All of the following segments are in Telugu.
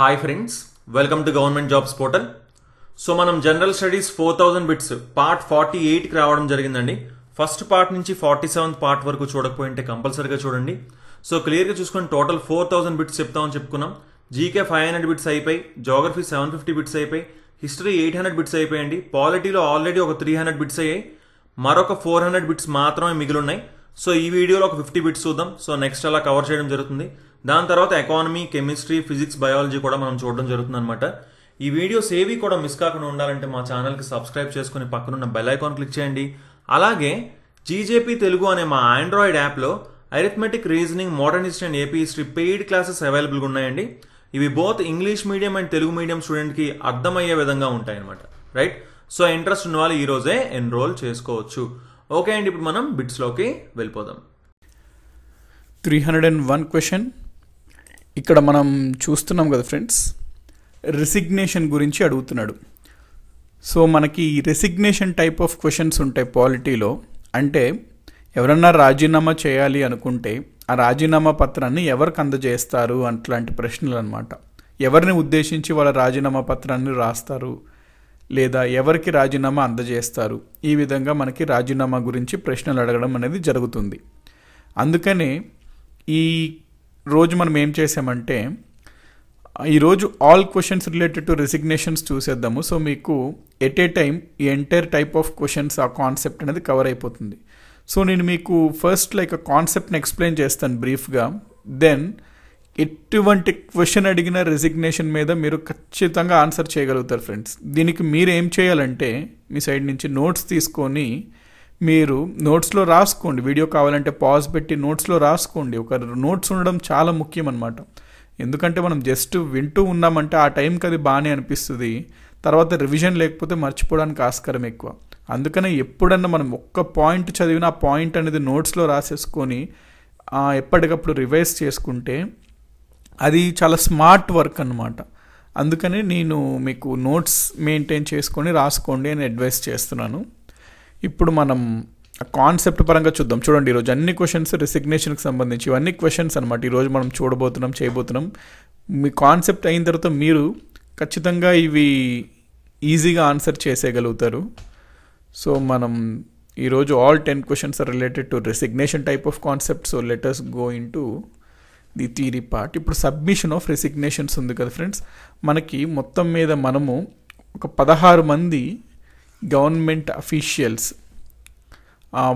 Hi friends welcome to government jobs portal so మనం general studies four thousand bits part forty ఎయిట్కి రావడం జరిగిందండి ఫస్ట్ పార్ట్ నుంచి ఫార్టీ సెవెంత్ పార్ట్ వరకు చూడకపోయింటే కంపల్సరీగా చూడండి సో క్లియర్గా చూసుకొని టోటల్ ఫోర్ థౌజండ్ బిట్స్ చెప్తామని చెప్పుకున్నాం జీకే ఫైవ్ హండ్రెడ్ బిట్స్ అయిపోయి జోగ్రఫీ సెవెన్ ఫిఫ్టీ బిట్స్ అయిపోయి హిస్టరీ ఎయిట్ హండ్రెడ్ బిట్స్ అయిపోయండి పాలిటీలో ఆల్రెడీ ఒక త్రీ హండ్రెడ్ బిట్స్ అయ్యాయి మరొక ఫోర్ హండ్రెడ్ బిట్స్ మాత్రమే ఉన్నాయి సో ఈ వీడియోలో ఒక ఫిఫ్టీ బిట్స్ చూద్దాం సో నెక్స్ట్ అలా కవర్ చేయడం జరుగుతుంది దాని తర్వాత ఎకానమీ కెమిస్ట్రీ ఫిజిక్స్ బయాలజీ కూడా మనం చూడడం జరుగుతుంది అనమాట ఈ వీడియోస్ ఏవి కూడా మిస్ కాకుండా ఉండాలంటే మా ఛానల్కి సబ్స్క్రైబ్ చేసుకుని పక్కనున్న బెల్ ఐకాన్ క్లిక్ చేయండి అలాగే జీజేపీ తెలుగు అనే మా ఆండ్రాయిడ్ యాప్లో arithmetic reasoning modern history and AP history paid classes అవైలబుల్గా ఉన్నాయండి ఇవి both English medium and Telugu medium స్టూడెంట్కి అర్థమయ్యే విధంగా అనమాట రైట్ సో ఇంట్రెస్ట్ ఉన్న వాళ్ళు ఈరోజే ఎన్రోల్ చేసుకోవచ్చు ఓకే అండి ఇప్పుడు మనం బిట్స్లోకి వెళ్ళిపోదాం three hundred and one question ఇక్కడ మనం చూస్తున్నాం కదా ఫ్రెండ్స్ రెసిగ్నేషన్ గురించి అడుగుతున్నాడు సో మనకి రెసిగ్నేషన్ టైప్ ఆఫ్ క్వశ్చన్స్ ఉంటాయి పాలిటీలో అంటే ఎవరన్నా రాజీనామా చేయాలి అనుకుంటే ఆ రాజీనామా పత్రాన్ని ఎవరికి అందజేస్తారు అట్లాంటి ప్రశ్నలు అనమాట ఎవరిని ఉద్దేశించి వాళ్ళ రాజీనామా పత్రాన్ని రాస్తారు లేదా ఎవరికి రాజీనామా అందజేస్తారు ఈ విధంగా మనకి రాజీనామా గురించి ప్రశ్నలు అడగడం అనేది జరుగుతుంది అందుకనే ఈ రోజు మనం ఏం చేసామంటే ఈరోజు all questions related to resignations చూసేద్దాము సో మీకు ఎట్ ఏ టైం ఈ ఎంటైర్ టైప్ ఆఫ్ క్వశ్చన్స్ ఆ కాన్సెప్ట్ అనేది కవర్ అయిపోతుంది సో నేను మీకు ఫస్ట్ లైక్ ఆ కాన్సెప్ట్ని ఎక్స్ప్లెయిన్ చేస్తాను బ్రీఫ్గా దెన్ ఎటువంటి క్వశ్చన్ అడిగిన రెసిగ్నేషన్ మీద మీరు ఖచ్చితంగా ఆన్సర్ చేయగలుగుతారు ఫ్రెండ్స్ దీనికి మీరు ఏం చేయాలంటే మీ సైడ్ నుంచి నోట్స్ తీసుకొని మీరు నోట్స్లో రాసుకోండి వీడియో కావాలంటే పాజ్ పెట్టి నోట్స్లో రాసుకోండి ఒక నోట్స్ ఉండడం చాలా ముఖ్యం అనమాట ఎందుకంటే మనం జస్ట్ వింటూ ఉన్నామంటే ఆ టైంకి అది బాగానే అనిపిస్తుంది తర్వాత రివిజన్ లేకపోతే మర్చిపోవడానికి ఆస్కారం ఎక్కువ అందుకనే ఎప్పుడన్నా మనం ఒక్క పాయింట్ చదివిన ఆ పాయింట్ అనేది నోట్స్లో రాసేసుకొని ఎప్పటికప్పుడు రివైజ్ చేసుకుంటే అది చాలా స్మార్ట్ వర్క్ అనమాట అందుకనే నేను మీకు నోట్స్ మెయింటైన్ చేసుకొని రాసుకోండి అని అడ్వైస్ చేస్తున్నాను ఇప్పుడు మనం కాన్సెప్ట్ పరంగా చూద్దాం చూడండి ఈరోజు అన్ని క్వశ్చన్స్ రెసిగ్నేషన్కి సంబంధించి ఇవన్నీ క్వశ్చన్స్ అనమాట ఈరోజు మనం చూడబోతున్నాం చేయబోతున్నాం మీ కాన్సెప్ట్ అయిన తర్వాత మీరు ఖచ్చితంగా ఇవి ఈజీగా ఆన్సర్ చేసేయగలుగుతారు సో మనం ఈరోజు all ten questions are related to resignation type of concept so let's go into the theory part ఇప్పుడు సబ్మిషన్ ఆఫ్ రెసిగ్నేషన్స్ ఉంది కదా ఫ్రెండ్స్ మనకి మొత్తం మీద మనము ఒక పదహారు మంది గవర్నమెంట్ అఫీషియల్స్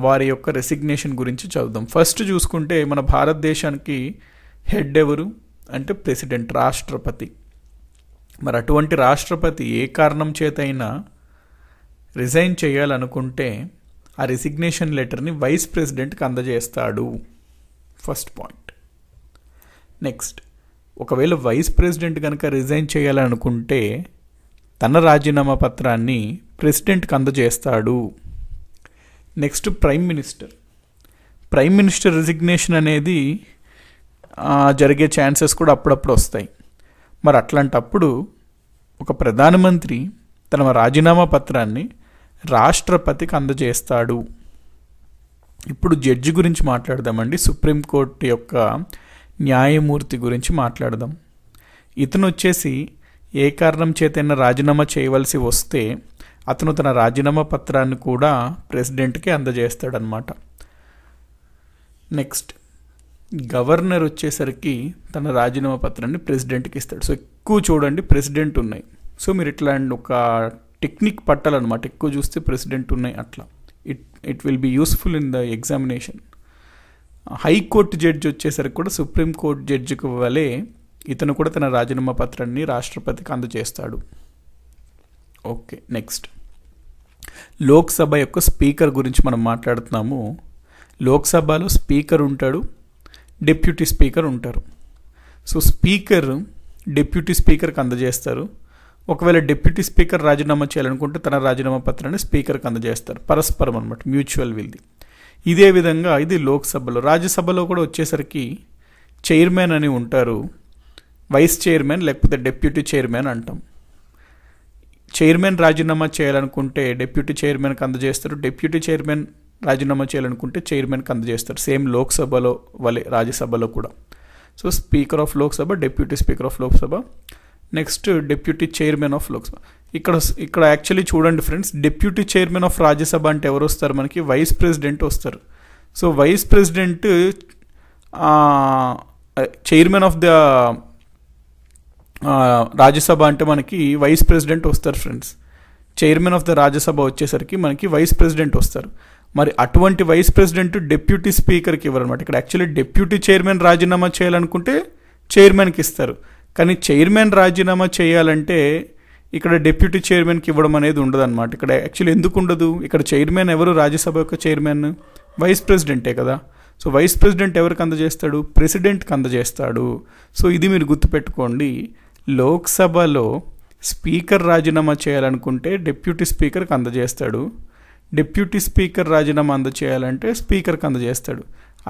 వారి యొక్క రెసిగ్నేషన్ గురించి చదువుదాం ఫస్ట్ చూసుకుంటే మన భారతదేశానికి హెడ్ ఎవరు అంటే ప్రెసిడెంట్ రాష్ట్రపతి మరి అటువంటి రాష్ట్రపతి ఏ కారణం చేతైనా రిజైన్ చేయాలనుకుంటే ఆ రెసిగ్నేషన్ లెటర్ని వైస్ ప్రెసిడెంట్కి అందజేస్తాడు ఫస్ట్ పాయింట్ నెక్స్ట్ ఒకవేళ వైస్ ప్రెసిడెంట్ కనుక రిజైన్ చేయాలనుకుంటే తన రాజీనామా పత్రాన్ని ప్రెసిడెంట్కి అందజేస్తాడు next prime minister prime minister resignation అనేది జరిగే ఛాన్సెస్ కూడా అప్పుడప్పుడు వస్తాయి మరి అట్లాంటప్పుడు ఒక ప్రధానమంత్రి తన రాజీనామా పత్రాన్ని రాష్ట్రపతికి అందజేస్తాడు ఇప్పుడు జడ్జి గురించి మాట్లాడదామండి సుప్రీంకోర్టు యొక్క న్యాయమూర్తి గురించి మాట్లాడదాం ఇతను వచ్చేసి ఏ కారణం చేతైనా రాజీనామా చేయవలసి వస్తే అతను తన రాజీనామా పత్రాన్ని కూడా ప్రెసిడెంట్కి అందజేస్తాడనమాట నెక్స్ట్ గవర్నర్ వచ్చేసరికి తన రాజీనామా పత్రాన్ని ప్రెసిడెంట్కి ఇస్తాడు సో ఎక్కువ చూడండి ప్రెసిడెంట్ ఉన్నాయి సో మీరు ఇట్లాంటి ఒక టెక్నిక్ పట్టాలన్నమాట ఎక్కువ చూస్తే ప్రెసిడెంట్ ఉన్నాయి అట్లా it it will be useful in the examination high court judge వచ్చేసరికి కూడా సుప్రీంకోర్టు జడ్జికి వలె ఇతను కూడా తన రాజీనామా పత్రాన్ని రాష్ట్రపతికి అందజేస్తాడు ఓకే నెక్స్ట్ లోక్సభ యొక్క స్పీకర్ గురించి మనం మాట్లాడుతున్నాము లోక్సభలో స్పీకర్ ఉంటాడు డిప్యూటీ స్పీకర్ ఉంటారు సో స్పీకర్ డిప్యూటీ స్పీకర్కి అందజేస్తారు ఒకవేళ డిప్యూటీ స్పీకర్ రాజీనామా చేయాలనుకుంటే తన రాజీనామా పత్రాన్ని స్పీకర్కి అందజేస్తారు పరస్పరం అనమాట మ్యూచువల్ వీల్ది ఇదే విధంగా ఇది లోక్సభలో రాజ్యసభలో కూడా వచ్చేసరికి చైర్మన్ అని ఉంటారు వైస్ చైర్మన్ లేకపోతే డెప్యూటీ చైర్మన్ అంటాం చైర్మన్ రాజీనామా చేయాలనుకుంటే డెప్యూటీ చైర్మన్కి అందజేస్తారు డెప్యూటీ చైర్మన్ రాజీనామా చేయాలనుకుంటే చైర్మన్కి అందజేస్తారు సేమ్ లోక్సభలో వలె రాజ్యసభలో కూడా so speaker of Lok Sabha deputy speaker of Lok Sabha next deputy chairman of Lok Sabha ఇక్కడ ఇక్కడ యాక్చువల్లీ చూడండి friends deputy chairman of Rajya Sabha అంటే ఎవరు వస్తారు మనకి వైస్ ప్రెసిడెంట్ వస్తారు so vice president chairman of the Rajya Sabha అంటే మనకి వైస్ ప్రెసిడెంట్ వస్తారు friends chairman of the Rajya Sabha వచ్చేసరికి మనకి వైస్ ప్రెసిడెంట్ వస్తారు మరి అటువంటి వైస్ ప్రెసిడెంట్ డిప్యూటీ స్పీకర్కి ఇవ్వరనమాట ఇక్కడ యాక్చువల్లీ డెప్యూటీ చైర్మన్ రాజీనామా చేయాలనుకుంటే చైర్మన్కి ఇస్తారు కానీ చైర్మన్ రాజీనామా చేయాలంటే ఇక్కడ డిప్యూటీ చైర్మన్కి ఇవ్వడం అనేది అనమాట ఇక్కడ యాక్చువల్లీ ఎందుకు ఉండదు ఇక్కడ చైర్మన్ ఎవరు రాజ్యసభ యొక్క చైర్మన్ వైస్ ప్రెసిడెంటే కదా సో వైస్ ప్రెసిడెంట్ ఎవరికి అందజేస్తాడు ప్రెసిడెంట్కి అందజేస్తాడు సో ఇది మీరు గుర్తుపెట్టుకోండి లోక్సభలో స్పీకర్ రాజీనామా చేయాలనుకుంటే డిప్యూటీ స్పీకర్కి అందజేస్తాడు డిప్యూటీ స్పీకర్ రాజీనామా అందచేయాలంటే స్పీకర్కి అందజేస్తాడు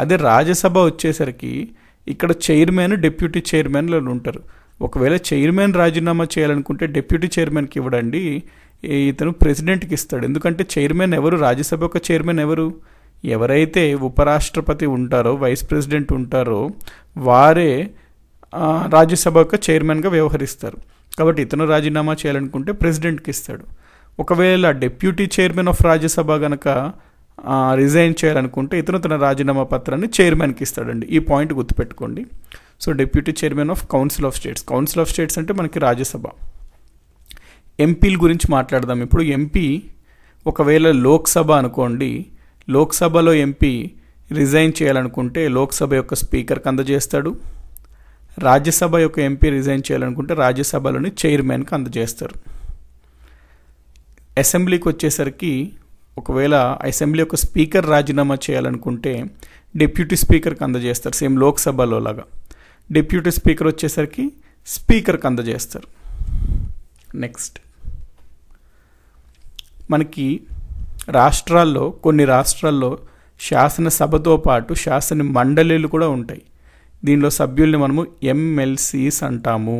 అదే రాజ్యసభ వచ్చేసరికి ఇక్కడ చైర్మన్ డిప్యూటీ చైర్మన్లు ఉంటారు ఒకవేళ చైర్మన్ రాజీనామా చేయాలనుకుంటే డిప్యూటీ చైర్మన్కి ఇవ్వడండి ఇతను ప్రెసిడెంట్కి ఇస్తాడు ఎందుకంటే చైర్మన్ ఎవరు రాజ్యసభ యొక్క చైర్మన్ ఎవరు ఎవరైతే ఉపరాష్ట్రపతి ఉంటారో వైస్ ప్రెసిడెంట్ ఉంటారో వారే రాజ్యసభ యొక్క చైర్మన్గా వ్యవహరిస్తారు కాబట్టి ఇతను రాజీనామా చేయాలనుకుంటే ప్రెసిడెంట్కి ఇస్తాడు ఒకవేళ డిప్యూటీ చైర్మన్ ఆఫ్ రాజ్యసభ కనుక రిజైన్ చేయాలనుకుంటే ఇతను తన రాజీనామా పత్రాన్ని చైర్మన్కి ఇస్తాడండి ఈ పాయింట్ గుర్తుపెట్టుకోండి so deputy chairman of council of states council of states అంటే మనకి రాజ్యసభ ఎంపీల గురించి మాట్లాడదాం ఇప్పుడు ఎంపీ ఒకవేళ లోక్సభ అనుకోండి లోక్సభలో ఎంపీ రిజైన్ చేయాలనుకుంటే లోక్సభ యొక్క స్పీకర్కి అందజేస్తాడు రాజ్యసభ యొక్క ఎంపీ రిజైన్ చేయాలనుకుంటే రాజ్యసభలోని చైర్మన్కి అందజేస్తారు అసెంబ్లీకి వచ్చేసరికి ఒకవేళ అసెంబ్లీ యొక్క స్పీకర్ రాజీనామా చేయాలనుకుంటే డిప్యూటీ స్పీకర్కి అందజేస్తారు సేమ్ లోక్సభలో లాగా డిప్యూటీ స్పీకర్ వచ్చేసరికి స్పీకర్కి అందజేస్తారు నెక్స్ట్ మనకి రాష్ట్రాల్లో కొన్ని రాష్ట్రాల్లో శాసనసభతో పాటు శాసన మండలిలు కూడా ఉంటాయి దీనిలో సభ్యుల్ని మనము ఎంఎల్సీస్ అంటాము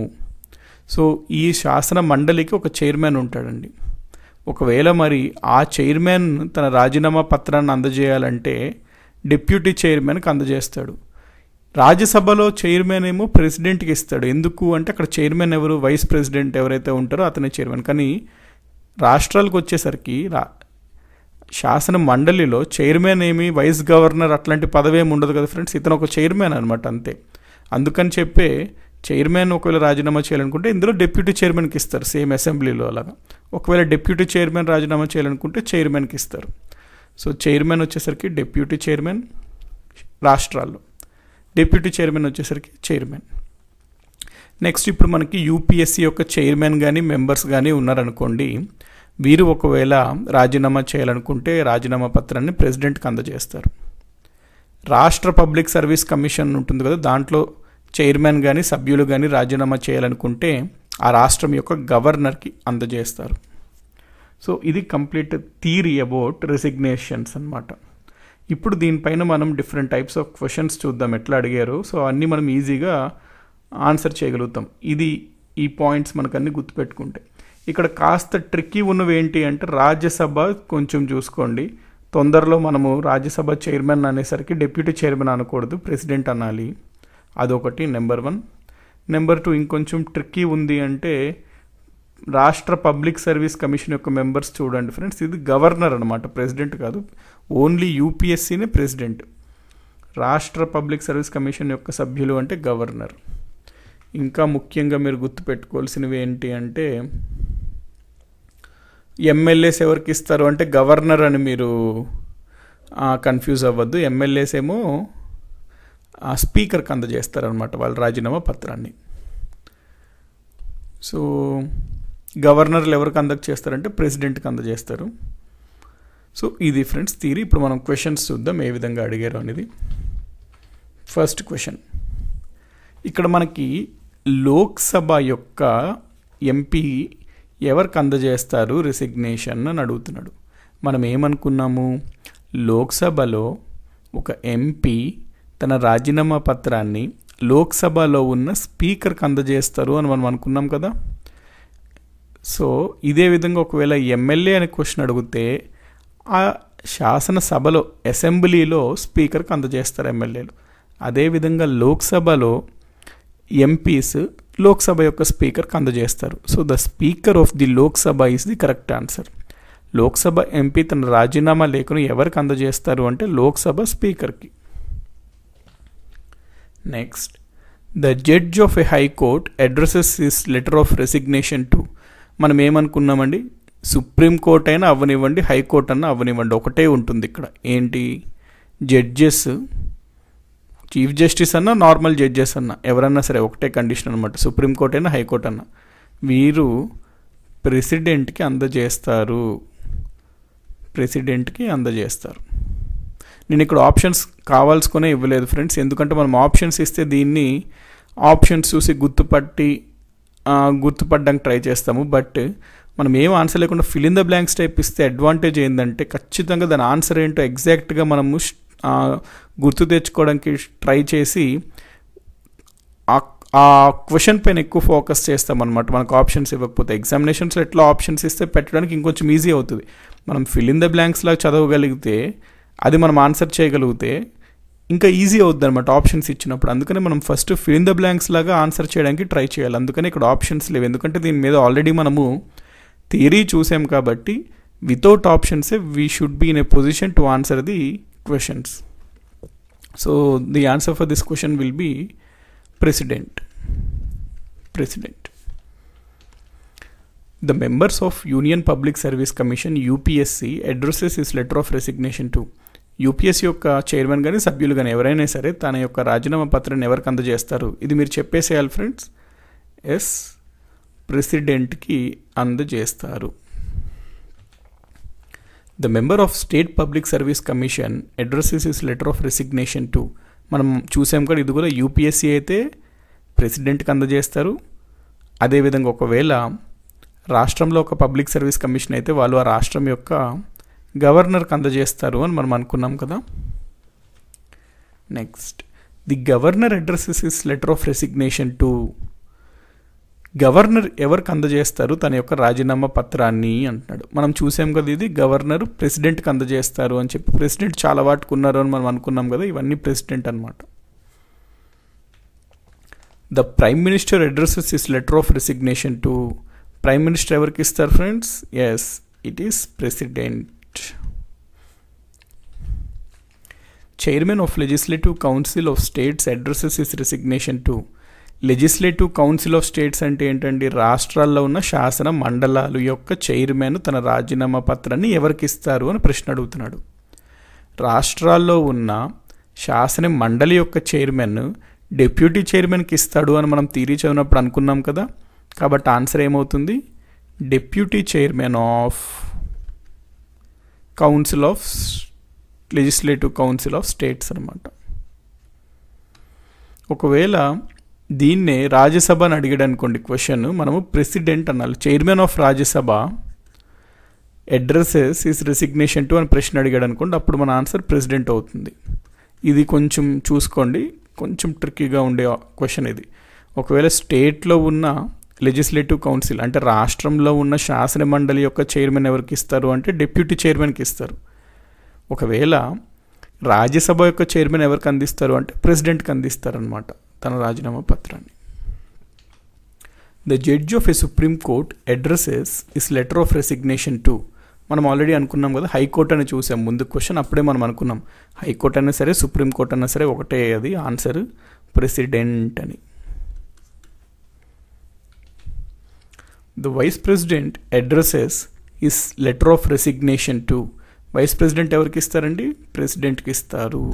సో ఈ శాసన మండలికి ఒక చైర్మన్ ఉంటాడండి ఒకవేళ మరి ఆ చైర్మన్ తన రాజీనామా పత్రాన్ని అందజేయాలంటే డిప్యూటీ చైర్మన్కి అందజేస్తాడు రాజ్యసభలో చైర్మన్ ఏమో ప్రెసిడెంట్కి ఇస్తాడు ఎందుకు అంటే అక్కడ చైర్మన్ ఎవరు వైస్ ప్రెసిడెంట్ ఎవరైతే ఉంటారో అతనే చైర్మన్ కానీ రాష్ట్రాలకు వచ్చేసరికి రా శాసన మండలిలో చైర్మన్ ఏమి వైస్ గవర్నర్ అట్లాంటి పదవి ఏమి ఉండదు కదా ఫ్రెండ్స్ ఇతను ఒక చైర్మన్ అనమాట అంతే అందుకని చెప్పే చైర్మన్ ఒకవేళ రాజీనామా చేయాలనుకుంటే ఇందులో డిప్యూటీ చైర్మన్కి ఇస్తారు సేమ్ అసెంబ్లీలో అలాగా ఒకవేళ డిప్యూటీ చైర్మన్ రాజీనామా చేయాలనుకుంటే చైర్మన్కి ఇస్తారు సో చైర్మన్ వచ్చేసరికి డిప్యూటీ చైర్మన్ రాష్ట్రాల్లో డిప్యూటీ చైర్మన్ వచ్చేసరికి చైర్మన్ నెక్స్ట్ ఇప్పుడు మనకి యూపీఎస్సీ యొక్క చైర్మన్ కానీ మెంబర్స్ కానీ ఉన్నారనుకోండి వీరు ఒకవేళ రాజీనామా చేయాలనుకుంటే రాజీనామా పత్రాన్ని ప్రెసిడెంట్కి అందజేస్తారు రాష్ట్ర పబ్లిక్ సర్వీస్ కమిషన్ ఉంటుంది కదా దాంట్లో చైర్మన్ కానీ సభ్యులు కానీ రాజీనామా చేయాలనుకుంటే ఆ రాష్ట్రం యొక్క గవర్నర్కి అందజేస్తారు సో ఇది కంప్లీట్ థీరీ అబౌట్ రెసిగ్నేషన్స్ అనమాట ఇప్పుడు దీనిపైన మనం డిఫరెంట్ టైప్స్ ఆఫ్ క్వశ్చన్స్ చూద్దాం ఎట్లా అడిగారు సో అన్నీ మనం ఈజీగా ఆన్సర్ చేయగలుగుతాం ఇది ఈ పాయింట్స్ మనకన్నీ గుర్తుపెట్టుకుంటే ఇక్కడ కాస్త ట్రిక్కీ ఉన్నవి ఏంటి అంటే రాజ్యసభ కొంచెం చూసుకోండి తొందరలో మనము రాజ్యసభ చైర్మన్ అనేసరికి డెప్యూటీ చైర్మన్ అనకూడదు ప్రెసిడెంట్ అనాలి అదొకటి నెంబర్ వన్ నెంబర్ టూ ఇంకొంచెం ట్రిక్కీ ఉంది అంటే రాష్ట్ర పబ్లిక్ సర్వీస్ కమిషన్ యొక్క మెంబర్స్ చూడండి ఫ్రెండ్స్ ఇది గవర్నర్ అనమాట ప్రెసిడెంట్ కాదు ఓన్లీ యూపీఎస్సీనే ప్రెసిడెంట్ రాష్ట్ర పబ్లిక్ సర్వీస్ కమిషన్ యొక్క సభ్యులు అంటే గవర్నర్ ఇంకా ముఖ్యంగా మీరు గుర్తుపెట్టుకోవాల్సినవి ఏంటి అంటే ఎమ్మెల్యేస్ ఎవరికి ఇస్తారు అంటే గవర్నర్ అని మీరు కన్ఫ్యూజ్ అవ్వద్దు ఎమ్మెల్యేస్ ఏమో స్పీకర్కి అందజేస్తారనమాట వాళ్ళ రాజీనామా పత్రాన్ని సో గవర్నర్లు ఎవరికి అందకు చేస్తారంటే ప్రెసిడెంట్కి అందజేస్తారు సో ఇది ఫ్రెండ్స్ థీరీ ఇప్పుడు మనం క్వశ్చన్స్ చూద్దాం ఏ విధంగా అడిగారు అనేది ఫస్ట్ క్వశ్చన్ ఇక్కడ మనకి లోక్సభ యొక్క ఎంపీ ఎవరికి అందజేస్తారు రిసిగ్నేషన్ అని అడుగుతున్నాడు మనం ఏమనుకున్నాము లోక్సభలో ఒక ఎంపీ తన రాజీనామా పత్రాన్ని లోక్సభలో ఉన్న స్పీకర్కి అందజేస్తారు అని మనం అనుకున్నాం కదా సో ఇదే విధంగా ఒకవేళ ఎమ్మెల్యే అనే క్వశ్చన్ అడిగితే ఆ శాసనసభలో అసెంబ్లీలో స్పీకర్కి అందజేస్తారు ఎమ్మెల్యేలు అదేవిధంగా లోక్సభలో ఎంపీస్ లోక్సభ యొక్క స్పీకర్కి అందజేస్తారు so the speaker of the Lok Sabha is the correct answer Lok Sabha MP తన రాజీనామా లేఖను ఎవరికి అందజేస్తారు అంటే లోక్సభ స్పీకర్కి next the judge of a high court addresses his letter of resignation to మనం ఏమనుకున్నామండి సుప్రీంకోర్టు అయినా అవ్వనివ్వండి హైకోర్టు అన్నా అవ్వనివ్వండి ఒకటే ఉంటుంది ఇక్కడ ఏంటి జడ్జెస్ చీఫ్ జస్టిస్ అన్నా నార్మల్ జడ్జెస్ అన్నా ఎవరన్నా సరే ఒకటే కండిషన్ అనమాట సుప్రీంకోర్టు అయినా హైకోర్టు అన్నా వీరు ప్రెసిడెంట్కి అందజేస్తారు ప్రెసిడెంట్కి అందజేస్తారు నేను ఇక్కడ ఆప్షన్స్ కావాల్సుకునే ఇవ్వలేదు ఫ్రెండ్స్ ఎందుకంటే మనం ఆప్షన్స్ ఇస్తే దీన్ని ఆప్షన్స్ చూసి గుర్తుపట్టి గుర్తుపడడానికి ట్రై చేస్తాము బట్ మనం ఏం ఆన్సర్ లేకుండా fill in the blanks type ఇస్తే అడ్వాంటేజ్ ఏంటంటే ఖచ్చితంగా దాని ఆన్సర్ ఏంటో ఎగ్జాక్ట్గా మనము గుర్తు తెచ్చుకోవడానికి ట్రై చేసి ఆ క్వశ్చన్ పైన ఎక్కువ ఫోకస్ చేస్తాం అనమాట మనకు ఆప్షన్స్ ఇవ్వకపోతే ఎగ్జామినేషన్స్లో ఎట్లా ఆప్షన్స్ ఇస్తే పెట్టడానికి ఇంకొంచెం ఈజీ అవుతుంది మనం ఫిల్ ఇన్ ద లాగా చదవగలిగితే అది మనం ఆన్సర్ చేయగలిగితే ఇంకా ఈజీ అవుతుంది అనమాట ఆప్షన్స్ ఇచ్చినప్పుడు అందుకనే మనం first fill in the blanks లాగా ఆన్సర్ చేయడానికి ట్రై చేయాలి అందుకనే ఇక్కడ ఆప్షన్స్ లేవు ఎందుకంటే దీని మీద ఆల్రెడీ మనము థియరీ చూసాం కాబట్టి వితౌట్ ఆప్షన్సే we should be in a position to answer the questions so the answer for this question will be president president the members of union public service commission UPSC addresses his letter of resignation to UPSC యొక్క చైర్మన్ కానీ సభ్యులు కానీ ఎవరైనా సరే తన యొక్క రాజీనామా పత్రాన్ని ఎవరికి అందజేస్తారు ఇది మీరు చెప్పేసేయాలి ఫ్రెండ్స్ ఎస్ ప్రెసిడెంట్కి అందజేస్తారు the member of state public service commission addresses his letter of resignation to మనం చూసాం కూడా ఇది కూడా యూపీఎస్సీ అయితే ప్రెసిడెంట్కి అందజేస్తారు అదేవిధంగా ఒకవేళ రాష్ట్రంలో ఒక పబ్లిక్ సర్వీస్ కమిషన్ అయితే వాళ్ళు ఆ రాష్ట్రం యొక్క గవర్నర్కి అందజేస్తారు అని మనం అనుకున్నాం కదా next the governor addresses his letter of resignation to governor ఎవరికి అందజేస్తారు తన యొక్క రాజీనామా పత్రాన్ని అంటున్నాడు మనం చూసాం కదా ఇది గవర్నర్ ప్రెసిడెంట్కి అందజేస్తారు అని చెప్పి ప్రెసిడెంట్ చాలా వాటుకున్నారు అని మనం అనుకున్నాం కదా ఇవన్నీ ప్రెసిడెంట్ అనమాట the prime minister addresses his letter of resignation to prime minister ఎవరికి ఇస్తారు friends yes it is president chairman of legislative council of states addresses his resignation to legislative council of states అంటే ఏంటండి రాష్ట్రాల్లో ఉన్న శాసన మండలాలు యొక్క చైర్మన్ తన రాజీనామా పత్రాన్ని ఎవరికి ఇస్తారు అని ప్రశ్న అడుగుతున్నాడు రాష్ట్రాల్లో ఉన్న శాసన మండలి యొక్క చైర్మన్ డెప్యూటీ చైర్మన్కి ఇస్తాడు అని మనం తీరి చదివినప్పుడు అనుకున్నాం కదా కాబట్టి ఆన్సర్ ఏమవుతుంది deputy chairman of council of legislative council of states అనమాట ఒకవేళ దీన్నే రాజ్యసభ అని అడిగాడు అనుకోండి క్వశ్చన్ మనము ప్రెసిడెంట్ అన్నారు chairman of Rajya Sabha addresses his resignation to అని ప్రశ్న అడిగాడు అనుకోండి అప్పుడు మన ఆన్సర్ ప్రెసిడెంట్ అవుతుంది ఇది కొంచెం చూసుకోండి కొంచెం ట్రిక్కీగా ఉండే క్వశ్చన్ ఇది ఒకవేళ స్టేట్లో ఉన్న లెజిస్లేటివ్ కౌన్సిల్ అంటే రాష్ట్రంలో ఉన్న శాసన మండలి యొక్క చైర్మన్ ఎవరికి ఇస్తారు అంటే డిప్యూటీ చైర్మన్కి ఇస్తారు ఒకవేళ రాజ్యసభ యొక్క చైర్మన్ ఎవరికి అందిస్తారు అంటే ప్రెసిడెంట్కి అందిస్తారనమాట తన రాజీనామా పత్రాన్ని the judge of a supreme court addresses his letter of resignation to మనం ఆల్రెడీ అనుకున్నాం కదా హైకోర్టు అని చూసాం ముందు క్వశ్చన్ అప్పుడే మనం అనుకున్నాం హైకోర్టు అయినా సరే సుప్రీంకోర్టు అయినా సరే ఒకటే అది ఆన్సర్ ప్రెసిడెంట్ అని the vice president addresses his letter of resignation to vice president ఎవరికి ఇస్తారండి ప్రెసిడెంట్కి ఇస్తారు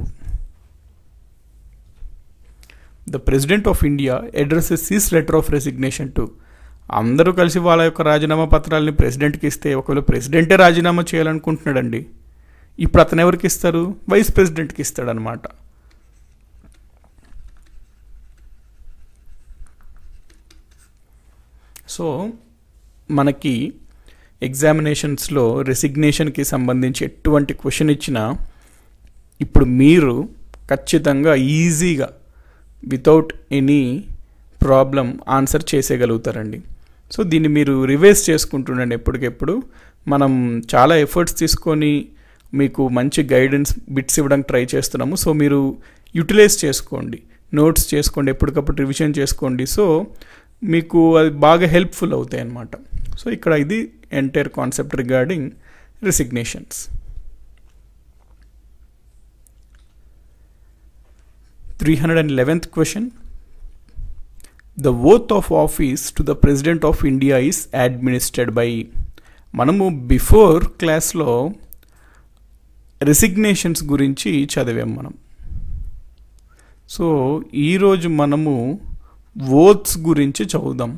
the president of India addresses his letter of resignation to అందరూ కలిసి వాళ్ళ యొక్క రాజీనామా పత్రాలని ప్రెసిడెంట్కి ఇస్తే ఒకవేళ ప్రెసిడెంటే రాజీనామా చేయాలనుకుంటున్నాడండి ఇప్పుడు అతను ఎవరికి ఇస్తారు వైస్ ప్రెసిడెంట్కి ఇస్తాడనమాట సో మనకి ఎగ్జామినేషన్స్లో రెసిగ్నేషన్కి సంబంధించి ఎటువంటి క్వశ్చన్ ఇచ్చినా ఇప్పుడు మీరు ఖచ్చితంగా ఈజీగా వితౌట్ ఎనీ ప్రాబ్లం ఆన్సర్ చేసేయగలుగుతారండి సో దీన్ని మీరు రివైజ్ చేసుకుంటుండండి ఎప్పటికెప్పుడు మనం చాలా ఎఫర్ట్స్ తీసుకొని మీకు మంచి గైడెన్స్ బిట్స్ ఇవ్వడానికి ట్రై చేస్తున్నాము సో మీరు యూటిలైజ్ చేసుకోండి నోట్స్ చేసుకోండి ఎప్పటికప్పుడు రివిజన్ చేసుకోండి సో మీకు అది బాగా హెల్ప్ఫుల్ అవుతాయి అన్నమాట సో ఇక్కడ ఇది entire concept regarding resignations three hundred and eleventh question the oath of office to the president of India is administered by మనము బిఫోర్ క్లాస్లో రెసిగ్నేషన్స్ గురించి చదివాం మనం సో ఈరోజు మనము ఓత్స్ గురించి చదువుదాం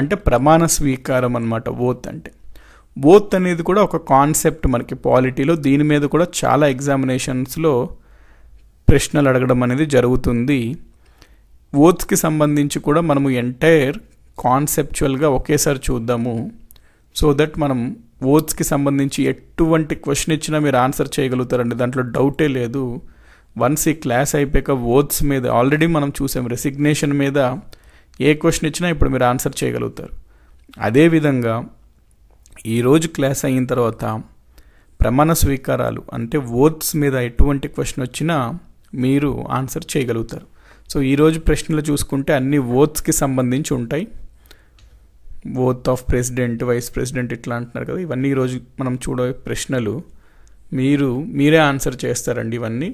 అంటే ప్రమాణ స్వీకారం అనమాట ఓత్ అంటే ఓత్ అనేది కూడా ఒక కాన్సెప్ట్ మనకి పాలిటీలో దీని మీద కూడా చాలా ఎగ్జామినేషన్స్లో ప్రశ్నలు అడగడం అనేది జరుగుతుంది ఓత్స్కి సంబంధించి కూడా మనము ఎంటైర్ కాన్సెప్చువల్గా ఒకేసారి చూద్దాము సో దట్ మనం ఓత్స్కి సంబంధించి ఎటువంటి క్వశ్చన్ ఇచ్చినా మీరు ఆన్సర్ చేయగలుగుతారండి దాంట్లో డౌటే లేదు వన్స్ ఈ క్లాస్ అయిపోయాక ఓత్స్ మీద ఆల్రెడీ మనం చూసాం రెసిగ్నేషన్ మీద ఏ క్వశ్చన్ ఇచ్చినా ఇప్పుడు మీరు ఆన్సర్ చేయగలుగుతారు అదేవిధంగా ఈరోజు క్లాస్ అయిన తర్వాత ప్రమాణ స్వీకారాలు అంటే ఓత్స్ మీద ఎటువంటి క్వశ్చన్ వచ్చినా మీరు ఆన్సర్ చేయగలుగుతారు సో ఈరోజు ప్రశ్నలు చూసుకుంటే అన్ని ఓత్స్కి సంబంధించి ఉంటాయి oath of president vice president ఇట్లా అంటున్నారు కదా ఇవన్నీ ఈరోజు మనం చూడే ప్రశ్నలు మీరు మీరే ఆన్సర్ చేస్తారండి ఇవన్నీ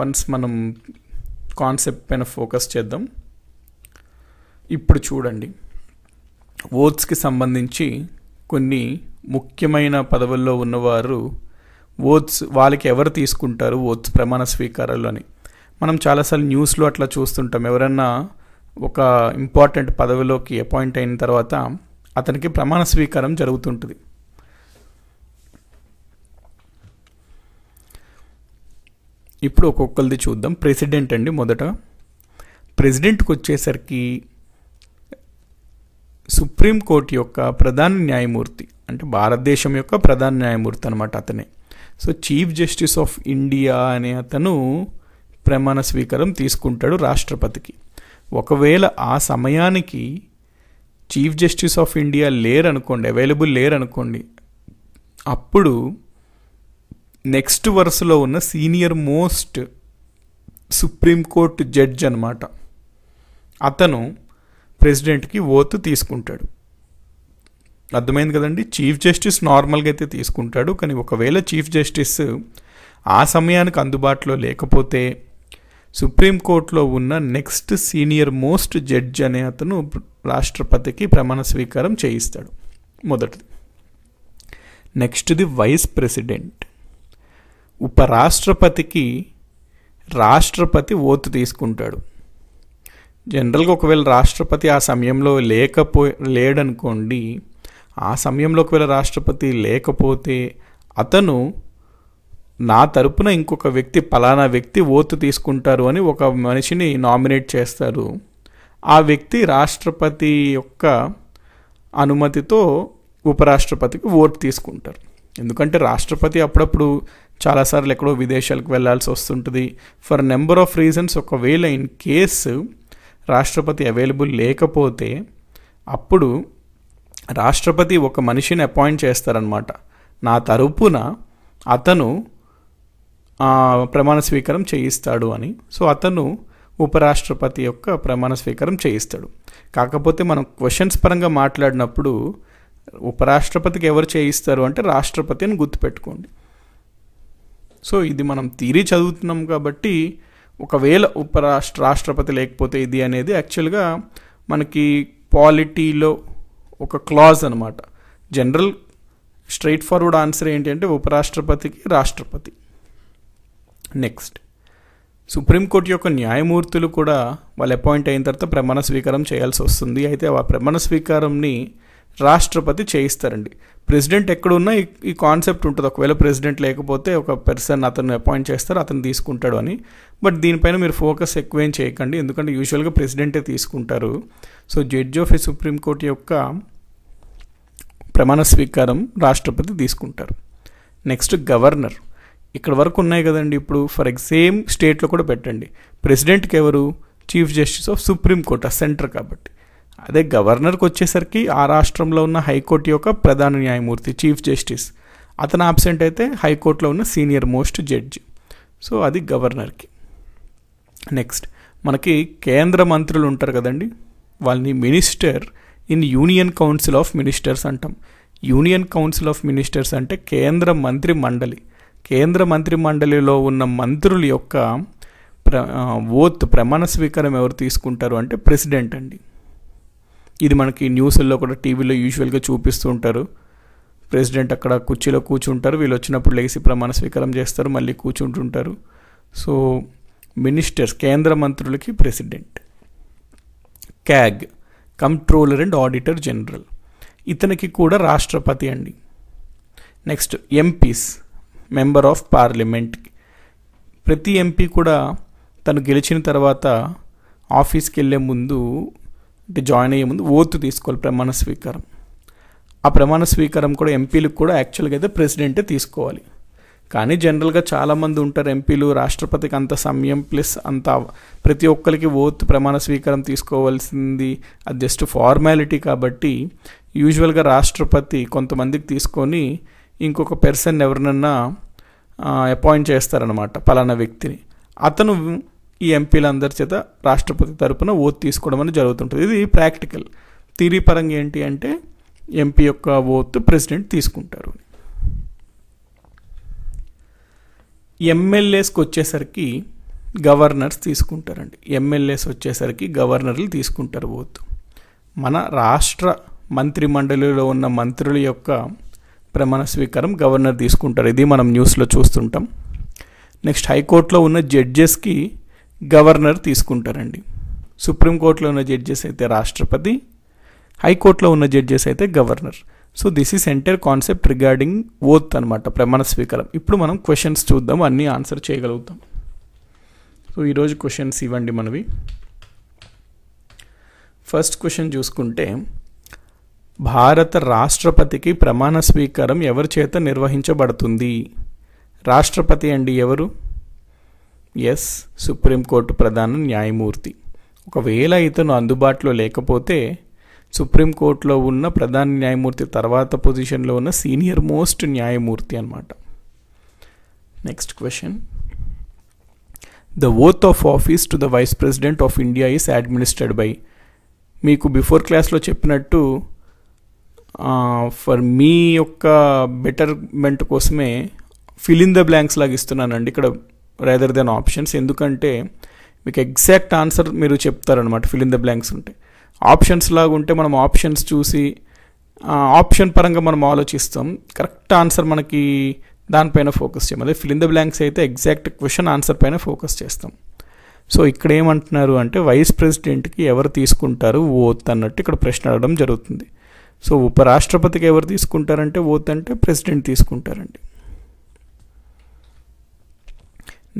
వన్స్ మనం కాన్సెప్ట్ పైన ఫోకస్ చేద్దాం ఇప్పుడు చూడండి ఓత్స్కి సంబంధించి కొన్ని ముఖ్యమైన పదవుల్లో ఉన్నవారు ఓత్స్ వాళ్ళకి ఎవరు తీసుకుంటారు ఓత్స్ ప్రమాణ స్వీకారాలు అని మనం చాలాసార్లు న్యూస్లో అట్లా చూస్తుంటాం ఎవరన్నా ఒక ఇంపార్టెంట్ పదవిలోకి అపాయింట్ అయిన తర్వాత అతనికి ప్రమాణ స్వీకారం జరుగుతుంటుంది ఇప్పుడు ఒక్కొక్కరిది చూద్దాం ప్రెసిడెంట్ అండి మొదట ప్రెసిడెంట్కి వచ్చేసరికి సుప్రీంకోర్టు యొక్క ప్రధాన న్యాయమూర్తి అంటే భారతదేశం యొక్క ప్రధాన న్యాయమూర్తి అనమాట అతనే so chief justice of India అనే అతను ప్రమాణ స్వీకారం తీసుకుంటాడు రాష్ట్రపతికి ఒకవేళ ఆ సమయానికి చీఫ్ జస్టిస్ ఆఫ్ ఇండియా లేరనుకోండి అవైలబుల్ లేరనుకోండి అప్పుడు నెక్స్ట్ వరుసలో ఉన్న సీనియర్ మోస్ట్ సుప్రీంకోర్టు జడ్జ్ అనమాట అతను ప్రెసిడెంట్కి ఓతు తీసుకుంటాడు అర్థమైంది కదండి చీఫ్ జస్టిస్ నార్మల్గా అయితే తీసుకుంటాడు కానీ ఒకవేళ చీఫ్ జస్టిస్ ఆ సమయానికి అందుబాటులో లేకపోతే సుప్రీంకోర్టులో ఉన్న నెక్స్ట్ సీనియర్ మోస్ట్ జడ్జ్ అనే అతను రాష్ట్రపతికి ప్రమాణ స్వీకారం చేయిస్తాడు మొదటిది నెక్స్ట్ది వైస్ ప్రెసిడెంట్ ఉపరాష్ట్రపతికి రాష్ట్రపతి ఓతు తీసుకుంటాడు జనరల్గా ఒకవేళ రాష్ట్రపతి ఆ సమయంలో లేకపో లేడనుకోండి ఆ సమయంలోకి వెళ్ళ రాష్ట్రపతి లేకపోతే అతను నా తరపున ఇంకొక వ్యక్తి పలానా వ్యక్తి ఓతు తీసుకుంటారు అని ఒక మనిషిని నామినేట్ చేస్తారు ఆ వ్యక్తి రాష్ట్రపతి యొక్క అనుమతితో ఉపరాష్ట్రపతికి ఓటు తీసుకుంటారు ఎందుకంటే రాష్ట్రపతి అప్పుడప్పుడు చాలాసార్లు ఎక్కడో విదేశాలకు వెళ్లాల్సి వస్తుంటుంది ఫర్ నెంబర్ ఆఫ్ రీజన్స్ ఒకవేళ ఇన్ కేసు రాష్ట్రపతి అవైలబుల్ లేకపోతే అప్పుడు రాష్ట్రపతి ఒక మనిషిని అపాయింట్ చేస్తారనమాట నా తరపున అతను ప్రమాణ స్వీకారం చేయిస్తాడు అని సో అతను ఉపరాష్ట్రపతి యొక్క ప్రమాణ స్వీకారం చేయిస్తాడు కాకపోతే మనం క్వశ్చన్స్ పరంగా మాట్లాడినప్పుడు ఉపరాష్ట్రపతికి ఎవరు చేయిస్తారు అంటే రాష్ట్రపతి అని గుర్తుపెట్టుకోండి సో ఇది మనం తీరి చదువుతున్నాం కాబట్టి ఒకవేళ ఉపరాష్ట్ర రాష్ట్రపతి లేకపోతే ఇది అనేది యాక్చువల్గా మనకి పాలిటీలో ఒక క్లాజ్ అనమాట జనరల్ స్ట్రైట్ ఫార్వర్డ్ ఆన్సర్ ఏంటంటే ఉపరాష్ట్రపతికి రాష్ట్రపతి నెక్స్ట్ సుప్రీంకోర్టు యొక్క న్యాయమూర్తులు కూడా వాళ్ళు అపాయింట్ అయిన తర్వాత ప్రమాణ స్వీకారం చేయాల్సి వస్తుంది అయితే ఆ ప్రమాణ స్వీకారంని రాష్ట్రపతి చేయిస్తారండి ప్రెసిడెంట్ ఎక్కడున్నా ఈ కాన్సెప్ట్ ఉంటుంది ఒకవేళ ప్రెసిడెంట్ లేకపోతే ఒక పర్సన్ అతను అపాయింట్ చేస్తారు అతను తీసుకుంటాడు అని బట్ దీనిపైన మీరు ఫోకస్ ఎక్కువేం చేయకండి ఎందుకంటే యూజువల్గా ప్రెసిడెంటే తీసుకుంటారు so judge of a supreme court యొక్క ప్రమాణ స్వీకారం రాష్ట్రపతి తీసుకుంటారు నెక్స్ట్ గవర్నర్ ఇక్కడ వరకు ఉన్నాయి కదండి ఇప్పుడు ఫర్ సేమ్ స్టేట్లో కూడా పెట్టండి ప్రెసిడెంట్కి ఎవరు చీఫ్ జస్టిస్ ఆఫ్ సుప్రీంకోర్టు ఆ సెంటర్ కాబట్టి అదే గవర్నర్కి వచ్చేసరికి ఆ రాష్ట్రంలో ఉన్న హైకోర్టు యొక్క ప్రధాన న్యాయమూర్తి చీఫ్ జస్టిస్ అతను ఆబ్సెంట్ అయితే హైకోర్టులో ఉన్న సీనియర్ మోస్ట్ జడ్జి సో అది గవర్నర్కి నెక్స్ట్ మనకి కేంద్ర మంత్రులు ఉంటారు కదండి వాళ్ళని minister in union council of ministers అంటాం యూనియన్ కౌన్సిల్ ఆఫ్ మినిస్టర్స్ అంటే కేంద్ర మంత్రి మండలి కేంద్ర మంత్రి మండలిలో ఉన్న మంత్రుల యొక్క ప్ర ఓత్ ప్రమాణ స్వీకారం ఎవరు తీసుకుంటారు అంటే ప్రెసిడెంట్ అండి ఇది మనకి న్యూస్ల్లో కూడా టీవీలో యూజువల్గా చూపిస్తూ ఉంటారు ప్రెసిడెంట్ అక్కడ కుర్చీలో కూర్చుంటారు వీళ్ళు వచ్చినప్పుడు లేచి ప్రమాణ స్వీకారం చేస్తారు మళ్ళీ కూర్చుంటుంటారు సో మినిస్టర్స్ కేంద్ర మంత్రులకి president CAG controller and auditor general ఇతనికి కూడా రాష్ట్రపతి అండి next MPs member of parliament ప్రతి ఎంపీ కూడా తను గెలిచిన తర్వాత ఆఫీస్కి వెళ్ళే ముందు అంటే జాయిన్ అయ్యే ముందు ఓతు తీసుకోవాలి ప్రమాణ స్వీకారం ఆ ప్రమాణ స్వీకారం కూడా ఎంపీలకు కూడా యాక్చువల్గా అయితే ప్రెసిడెంటే తీసుకోవాలి కానీ జనరల్గా చాలామంది ఉంటారు ఎంపీలు రాష్ట్రపతికి అంత సమయం ప్లస్ అంత ప్రతి ఒక్కరికి ఓత్ ప్రమాణ స్వీకారం తీసుకోవాల్సింది అది జస్ట్ ఫార్మాలిటీ కాబట్టి యూజువల్గా రాష్ట్రపతి కొంతమందికి తీసుకొని ఇంకొక పర్సన్ ఎవరినన్నా అపాయింట్ చేస్తారనమాట పలానా వ్యక్తిని అతను ఈ ఎంపీలందరి చేత రాష్ట్రపతి తరపున ఓత్ తీసుకోవడం అనేది జరుగుతుంటుంది ఇది ప్రాక్టికల్ థిరీ పరంగా ఏంటి అంటే ఎంపీ యొక్క ఓత్ ప్రెసిడెంట్ తీసుకుంటారు ఎమ్మెల్యేస్కి వచ్చేసరికి గవర్నర్స్ తీసుకుంటారండి ఎమ్మెల్యేస్ వచ్చేసరికి గవర్నర్లు తీసుకుంటారు ఓత్ మన రాష్ట్ర మంత్రిమండలిలో ఉన్న మంత్రుల యొక్క ప్రమాణ స్వీకారం గవర్నర్ తీసుకుంటారు ఇది మనం న్యూస్లో చూస్తుంటాం నెక్స్ట్ హైకోర్టులో ఉన్న జడ్జెస్కి గవర్నర్ తీసుకుంటారండి సుప్రీంకోర్టులో ఉన్న జడ్జెస్ అయితే రాష్ట్రపతి హైకోర్టులో ఉన్న జడ్జెస్ అయితే governor so this is entire concept regarding oath అనమాట ప్రమాణ స్వీకారం ఇప్పుడు మనం క్వశ్చన్స్ చూద్దాం అన్నీ ఆన్సర్ చేయగలుగుతాం సో ఈరోజు క్వశ్చన్స్ ఇవ్వండి మనవి ఫస్ట్ క్వశ్చన్ చూసుకుంటే భారత రాష్ట్రపతికి ప్రమాణ స్వీకారం ఎవరి చేత నిర్వహించబడుతుంది రాష్ట్రపతి అండి ఎవరు ఎస్ సుప్రీంకోర్టు ప్రధాన న్యాయమూర్తి ఒకవేళ ఇతను అందుబాటులో లేకపోతే సుప్రీంకోర్టులో ఉన్న ప్రధాన న్యాయమూర్తి తర్వాత పొజిషన్లో ఉన్న సీనియర్ మోస్ట్ న్యాయమూర్తి అనమాట next question the oath of office to the vice president of India is administered by మీకు బిఫోర్ క్లాస్లో చెప్పినట్టు ఫర్ మీ యొక్క బెటర్మెంట్ కోసమే ఫిల్ ఇన్ ద బ్లాంక్స్ లాగా ఇస్తున్నానండి ఇక్కడ రేదర్ దెన్ ఆప్షన్స్ ఎందుకంటే మీకు ఎగ్జాక్ట్ ఆన్సర్ మీరు చెప్తారనమాట ఫిల్ ఇన్ ద బ్లాంక్స్ ఉంటే ఆప్షన్స్ లాగా ఉంటే మనం ఆప్షన్స్ చూసి ఆప్షన్ పరంగా మనం ఆలోచిస్తాం కరెక్ట్ ఆన్సర్ మనకి దానిపైన ఫోకస్ చేయం అదే ఫిల్ ఇన్ ద బ్లాంక్స్ అయితే ఎగ్జాక్ట్ క్వశ్చన్ ఆన్సర్ పైన ఫోకస్ చేస్తాం సో ఇక్కడ ఏమంటున్నారు అంటే వైస్ ప్రెసిడెంట్కి ఎవరు తీసుకుంటారు ఓత్ అన్నట్టు ఇక్కడ ప్రశ్న అడగడం జరుగుతుంది సో ఉపరాష్ట్రపతికి ఎవరు తీసుకుంటారంటే ఓత్ అంటే ప్రెసిడెంట్ తీసుకుంటారండి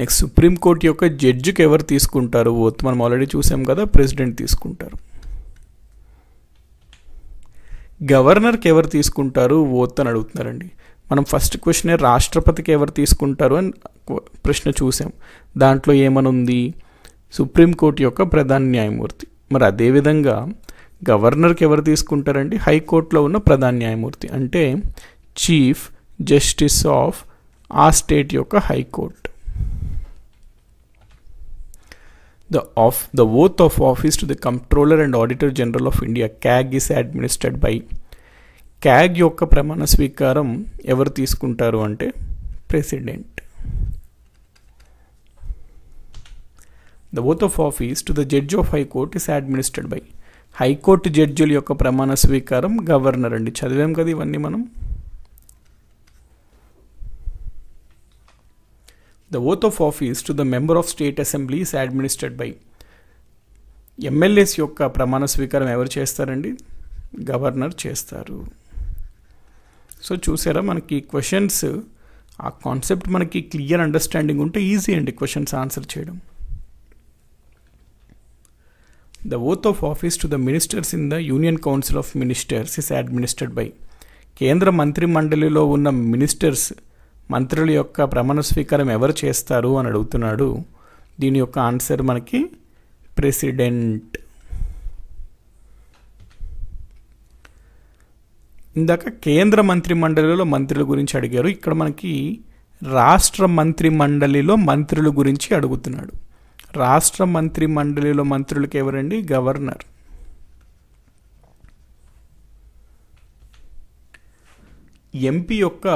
నెక్స్ట్ సుప్రీంకోర్టు యొక్క జడ్జికి ఎవరు తీసుకుంటారు ఓత్ మనం ఆల్రెడీ చూసాం కదా ప్రెసిడెంట్ తీసుకుంటారు గవర్నర్కి ఎవరు తీసుకుంటారు ఓత్ అని అడుగుతున్నారండి మనం ఫస్ట్ క్వశ్చనే రాష్ట్రపతికి ఎవరు తీసుకుంటారు అని ప్రశ్న చూసాం దాంట్లో ఏమనుంది సుప్రీంకోర్టు యొక్క ప్రధాన న్యాయమూర్తి మరి అదేవిధంగా గవర్నర్కి ఎవరు తీసుకుంటారండి హైకోర్టులో ఉన్న ప్రధాన న్యాయమూర్తి అంటే చీఫ్ జస్టిస్ ఆఫ్ ఆ స్టేట్ యొక్క high court The, of, the oath of office to the Comptroller and Auditor General of India, CAG, is administered by CAG యొక్క ప్రమాణ స్వీకారం ఎవరు తీసుకుంటారు అంటే president the oath of office to the judge of high court is administered by high court జడ్జిల యొక్క ప్రమాణ స్వీకారం గవర్నర్ అండి చదివాం కదా ఇవన్నీ మనం the oath of office to the member of state assemblies is by by MLAs యొక్క ప్రమాణ స్వీకారం ఎవరు చేస్తారండి గవర్నర్ చేస్తారు సో చూసారా మనకి క్వశ్చన్స్ ఆ కాన్సెప్ట్ మనకి క్లియర్ అండర్స్టాండింగ్ ఉంటే ఈజీ అండి క్వశ్చన్స్ ఆన్సర్ చేయడం the oath of office to the ministers in the union council of ministers is administered by కేంద్ర మంత్రిమండలిలో ఉన్న మినిస్టర్స్ మంత్రుల యొక్క ప్రమాణ స్వీకారం ఎవరు చేస్తారు అని అడుగుతున్నాడు దీని యొక్క ఆన్సర్ మనకి ప్రెసిడెంట్ ఇందాక కేంద్ర మంత్రిమండలిలో మంత్రుల గురించి అడిగారు ఇక్కడ మనకి రాష్ట్ర మంత్రిమండలిలో మంత్రుల గురించి అడుగుతున్నాడు రాష్ట్ర మంత్రిమండలిలో మంత్రులకు ఎవరండి గవర్నర్ ఎంపీ యొక్క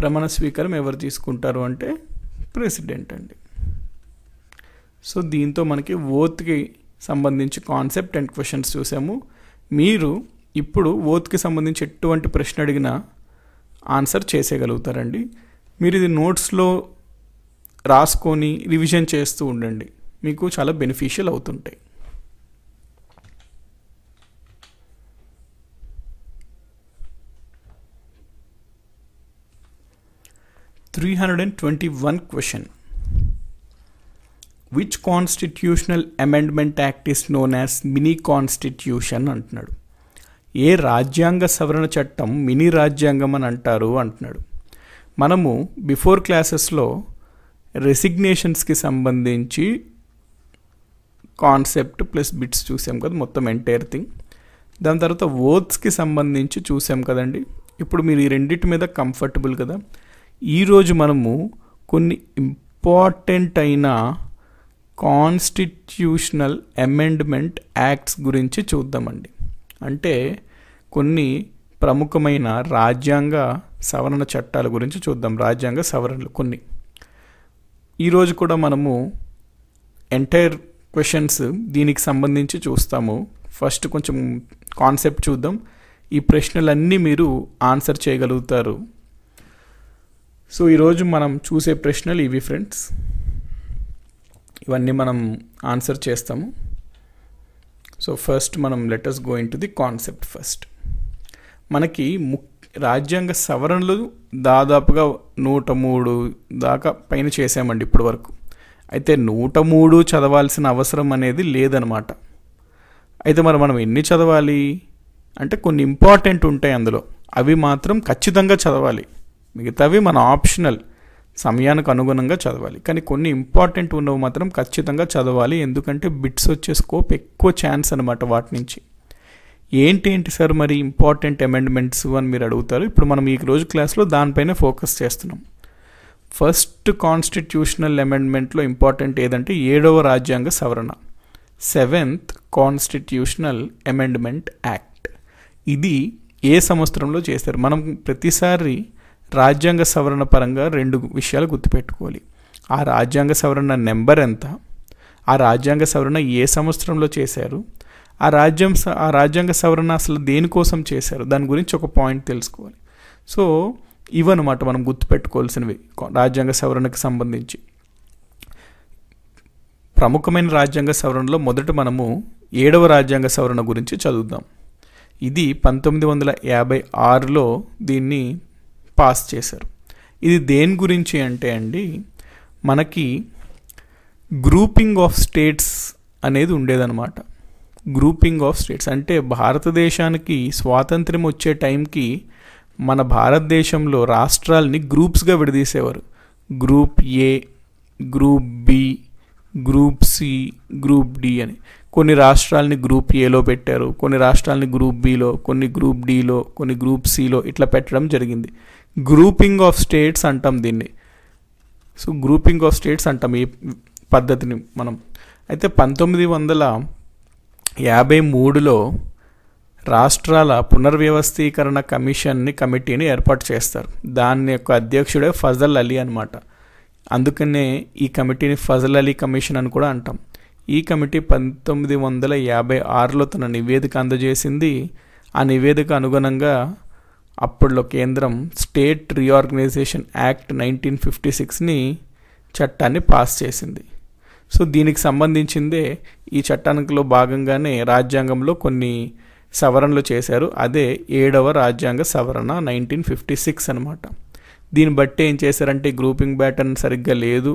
ప్రమాణ స్వీకారం ఎవరు తీసుకుంటారు అంటే ప్రెసిడెంట్ అండి సో దీంతో మనకి ఓత్కి సంబంధించి కాన్సెప్ట్ అండ్ క్వశ్చన్స్ చూసాము మీరు ఇప్పుడు ఓత్కి సంబంధించి ఎటువంటి ప్రశ్న అడిగినా ఆన్సర్ చేసేయగలుగుతారండి మీరు ఇది నోట్స్లో రాసుకొని రివిజన్ చేస్తూ ఉండండి మీకు చాలా బెనిఫిషియల్ అవుతుంటాయి 321 question which constitutional amendment act is known as mini constitution అంటున్నాడు ఏ రాజ్యాంగ సవరణ చట్టం మినీ రాజ్యాంగం అని అంటారు అంటున్నాడు మనము బిఫోర్ క్లాసెస్లో రెసిగ్నేషన్స్కి సంబంధించి కాన్సెప్ట్ ప్లస్ బిట్స్ చూసాం కదా మొత్తం ఎంటైర్ థింగ్ దాని తర్వాత ఓత్స్కి సంబంధించి చూసాం కదండి ఇప్పుడు మీరు ఈ రెండింటి మీద కంఫర్టబుల్ కదా ఈరోజు మనము కొన్ని ఇంపార్టెంట్ అయిన కాన్స్టిట్యూషనల్ అమెండ్మెంట్ యాక్ట్స్ గురించి చూద్దామండి అంటే కొన్ని ప్రముఖమైన రాజ్యాంగ సవరణ చట్టాల గురించి చూద్దాం రాజ్యాంగ సవరణలు కొన్ని ఈరోజు కూడా మనము ఎంటైర్ క్వశ్చన్స్ దీనికి సంబంధించి చూస్తాము ఫస్ట్ కొంచెం కాన్సెప్ట్ చూద్దాం ఈ ప్రశ్నలన్నీ మీరు ఆన్సర్ చేయగలుగుతారు సో ఈరోజు మనం చూసే ప్రశ్నలు ఇవి ఫ్రెండ్స్ ఇవన్నీ మనం ఆన్సర్ చేస్తాము సో ఫస్ట్ మనం letters go into the concept first మనకి ముక్ రాజ్యాంగ సవరణలు దాదాపుగా నూట మూడు దాకా పైన చేసామండి ఇప్పటి వరకు అయితే నూట మూడు చదవాల్సిన అవసరం అనేది లేదనమాట అయితే మరి మనం ఎన్ని చదవాలి అంటే కొన్ని ఇంపార్టెంట్ ఉంటాయి అందులో అవి మాత్రం ఖచ్చితంగా చదవాలి మిగతావి మన ఆప్షనల్ సమయానికి అనుగుణంగా చదవాలి కానీ కొన్ని ఇంపార్టెంట్ ఉన్నవి మాత్రం ఖచ్చితంగా చదవాలి ఎందుకంటే బిట్స్ వచ్చే స్కోప్ ఎక్కువ ఛాన్స్ అనమాట వాటి నుంచి ఏంటి ఏంటి సార్ మరి ఇంపార్టెంట్ అమెండ్మెంట్స్ అని మీరు అడుగుతారు ఇప్పుడు మనం ఈ రోజు క్లాస్లో దానిపైన ఫోకస్ చేస్తున్నాం ఫస్ట్ కాన్స్టిట్యూషనల్ అమెండ్మెంట్లో ఇంపార్టెంట్ ఏదంటే ఏడవ రాజ్యాంగ సవరణ సెవెంత్ కాన్స్టిట్యూషనల్ అమెండ్మెంట్ యాక్ట్ ఇది ఏ సంవత్సరంలో చేస్తారు మనం ప్రతిసారి రాజ్యాంగ సవరణ పరంగా రెండు విషయాలు గుర్తుపెట్టుకోవాలి ఆ రాజ్యాంగ సవరణ నెంబర్ ఎంత ఆ రాజ్యాంగ సవరణ ఏ సంవత్సరంలో చేశారు ఆ రాజ్యం ఆ రాజ్యాంగ సవరణ అసలు దేనికోసం చేశారు దాని గురించి ఒక పాయింట్ తెలుసుకోవాలి సో ఇవన్నమాట మనం గుర్తుపెట్టుకోవాల్సినవి రాజ్యాంగ సవరణకు సంబంధించి ప్రముఖమైన రాజ్యాంగ సవరణలో మొదట మనము ఏడవ రాజ్యాంగ సవరణ గురించి చదువుదాం ఇది పంతొమ్మిది వందల యాభై ఆరులో దీన్ని పాస్ చేశారు ఇది దేని గురించి అంటే అండి మనకి గ్రూపింగ్ ఆఫ్ స్టేట్స్ అనేది ఉండేదన్నమాట గ్రూపింగ్ ఆఫ్ స్టేట్స్ అంటే భారతదేశానికి స్వాతంత్ర్యం వచ్చే టైంకి మన భారతదేశంలో రాష్ట్రాలని గ్రూప్స్గా విడదీసేవారు group A group B group C group D అని కొన్ని రాష్ట్రాలని గ్రూప్ ఏలో పెట్టారు కొన్ని రాష్ట్రాలని గ్రూప్ బిలో కొన్ని గ్రూప్ డిలో కొన్ని గ్రూప్ సిలో ఇట్లా పెట్టడం జరిగింది గ్రూపింగ్ ఆఫ్ స్టేట్స్ అంటాం దీన్ని సో గ్రూపింగ్ ఆఫ్ స్టేట్స్ అంటాం ఈ పద్ధతిని మనం అయితే పంతొమ్మిది వందల యాభై మూడులో రాష్ట్రాల పునర్వ్యవస్థీకరణ కమిషన్ని కమిటీని ఏర్పాటు చేస్తారు దాని యొక్క అధ్యక్షుడే ఫజల్ అలీ అనమాట అందుకనే ఈ కమిటీని ఫజల్ అలీ కమిషన్ అని కూడా అంటాం ఈ కమిటీ పంతొమ్మిది వందల యాభై ఆరులో తన నివేదిక అందజేసింది ఆ నివేదిక అనుగుణంగా అప్పట్లో కేంద్రం state reorganisation act nineteen fifty సిక్స్ని చట్టాన్ని పాస్ చేసింది సో దీనికి సంబంధించిందే ఈ చట్టానికిలో భాగంగానే రాజ్యాంగంలో కొన్ని సవరణలు చేశారు అదే ఏడవ రాజ్యాంగ సవరణ నైన్టీన్ ఫిఫ్టీ సిక్స్ అనమాట దీన్ని బట్టి ఏం చేశారంటే గ్రూపింగ్ ప్యాటర్న్ సరిగ్గా లేదు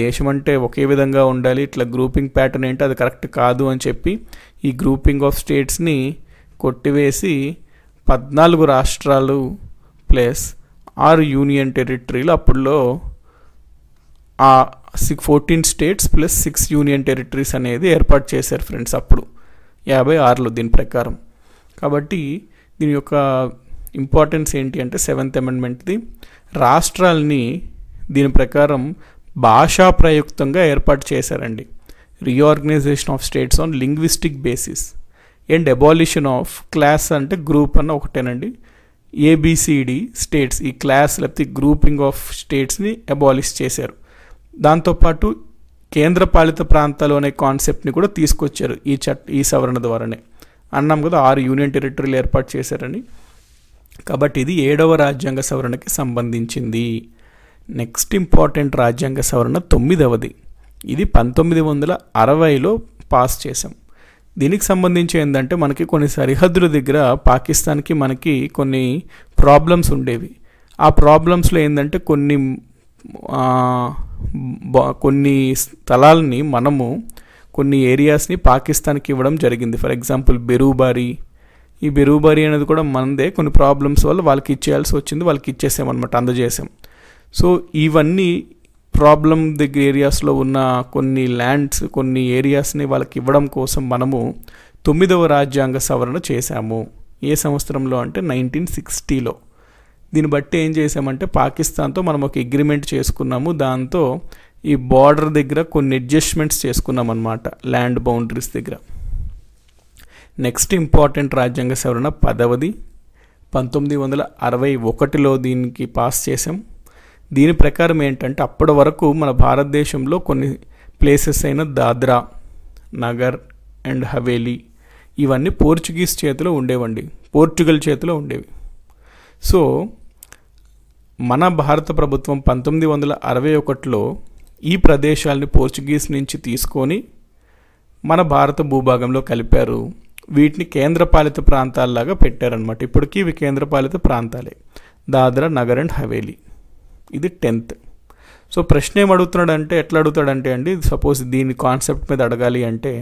దేశం అంటే ఒకే విధంగా ఉండాలి ఇట్లా గ్రూపింగ్ ప్యాటర్న్ ఏంటి అది కరెక్ట్ కాదు అని చెప్పి ఈ గ్రూపింగ్ ఆఫ్ స్టేట్స్ని కొట్టివేసి పద్నాలుగు రాష్ట్రాలు ప్లస్ ఆరు యూనియన్ టెరిటరీలు అప్పుడులో ఆ six fourteen states plus six union territories అనేది ఏర్పాటు చేశారు ఫ్రెండ్స్ అప్పుడు యాభై ఆరులో దీని ప్రకారం కాబట్టి దీని యొక్క ఇంపార్టెన్స్ ఏంటి అంటే సెవెంత్ అమెండ్మెంట్ది రాష్ట్రాల్ని దీని ప్రకారం భాషా ప్రయుక్తంగా ఏర్పాటు చేశారండి reorganisation of states on linguistic basis and abolition of class అంటే గ్రూప్ అన్న ఒకటేనండి ఏబిసిడి స్టేట్స్ ఈ క్లాస్ లేకపోతే గ్రూపింగ్ ఆఫ్ స్టేట్స్ని ఎబాలిష్ చేశారు దాంతోపాటు కేంద్రపాలిత ప్రాంతాలు అనే కాన్సెప్ట్ని కూడా తీసుకొచ్చారు ఈ చట్ ఈ సవరణ ద్వారానే అన్నాం కదా ఆరు యూనియన్ టెరిటరీలు ఏర్పాటు చేశారని కాబట్టి ఇది ఏడవ రాజ్యాంగ సవరణకి సంబంధించింది నెక్స్ట్ ఇంపార్టెంట్ రాజ్యాంగ సవరణ తొమ్మిదవది ఇది పంతొమ్మిది వందల అరవైలో పాస్ చేశాం దీనికి సంబంధించి ఏంటంటే మనకి కొన్ని సరిహద్దుల దగ్గర పాకిస్తాన్కి మనకి కొన్ని ప్రాబ్లమ్స్ ఉండేవి ఆ ప్రాబ్లమ్స్లో ఏంటంటే కొన్ని కొన్ని స్థలాలని మనము కొన్ని ఏరియాస్ని పాకిస్తాన్కి ఇవ్వడం జరిగింది ఫర్ ఎగ్జాంపుల్ బెరూబారి ఈ బెరూబారి అనేది కూడా మనదే కొన్ని ప్రాబ్లమ్స్ వల్ల వాళ్ళకి ఇచ్చేయాల్సి వచ్చింది వాళ్ళకి అనమాట అందజేసాం సో ఇవన్నీ ప్రాబ్లం దగ్గర ఏరియాస్లో ఉన్న కొన్ని ల్యాండ్స్ కొన్ని ఏరియాస్ని వాళ్ళకి ఇవ్వడం కోసం మనము తొమ్మిదవ రాజ్యాంగ సవరణ చేశాము ఏ సంవత్సరంలో అంటే నైన్టీన్ సిక్స్టీలో దీన్ని బట్టి ఏం చేసామంటే పాకిస్తాన్తో మనం ఒక అగ్రిమెంట్ చేసుకున్నాము దాంతో ఈ బార్డర్ దగ్గర కొన్ని అడ్జస్ట్మెంట్స్ చేసుకున్నాం అనమాట ల్యాండ్ బౌండరీస్ దగ్గర నెక్స్ట్ ఇంపార్టెంట్ రాజ్యాంగ సవరణ పదవది పంతొమ్మిది వందల అరవై ఒకటిలో దీనికి పాస్ చేసాం దీని ప్రకారం ఏంటంటే అప్పటి వరకు మన భారతదేశంలో కొన్ని ప్లేసెస్ అయిన దాద్రా నగర్ అండ్ హవేలీ ఇవన్నీ పోర్చుగీస్ చేతిలో ఉండేవండి పోర్చుగల్ చేతిలో ఉండేవి సో మన భారత ప్రభుత్వం పంతొమ్మిది వందల అరవై ఒకటిలో ఈ ప్రదేశాలని పోర్చుగీస్ నుంచి తీసుకొని మన భారత భూభాగంలో కలిపారు వీటిని కేంద్రపాలిత ప్రాంతాల్లాగా పెట్టారనమాట ఇప్పటికీ ఇవి కేంద్రపాలిత ప్రాంతాలే దాద్రా నగర్ అండ్ హవేలీ ఇది టెన్త్ సో ప్రశ్న ఏం అడుగుతున్నాడంటే ఎట్లా అడుగుతాడంటే అండి సపోజ్ దీని కాన్సెప్ట్ మీద అడగాలి అంటే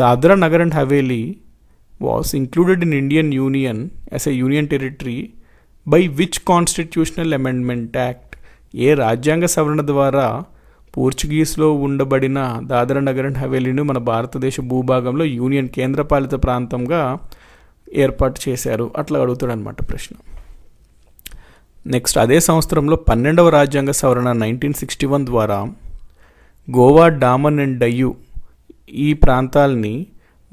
Dadra Nagar and Haveli was included in Indian union as a union territory by which constitutional amendment act ఏ రాజ్యాంగ సవరణ ద్వారా పోర్చుగీస్లో ఉండబడిన దాద్రా నగర్ అండ్ హవేలీని మన భారతదేశ భూభాగంలో యూనియన్ కేంద్రపాలిత ప్రాంతంగా ఏర్పాటు చేశారు అట్లా అడుగుతాడనమాట ప్రశ్న నెక్స్ట్ అదే సంవత్సరంలో పన్నెండవ రాజ్యాంగ సవరణ నైన్టీన్ సిక్స్టీ వన్ ద్వారా గోవా డామన్ అండ్ డయ్యు ఈ ప్రాంతాల్ని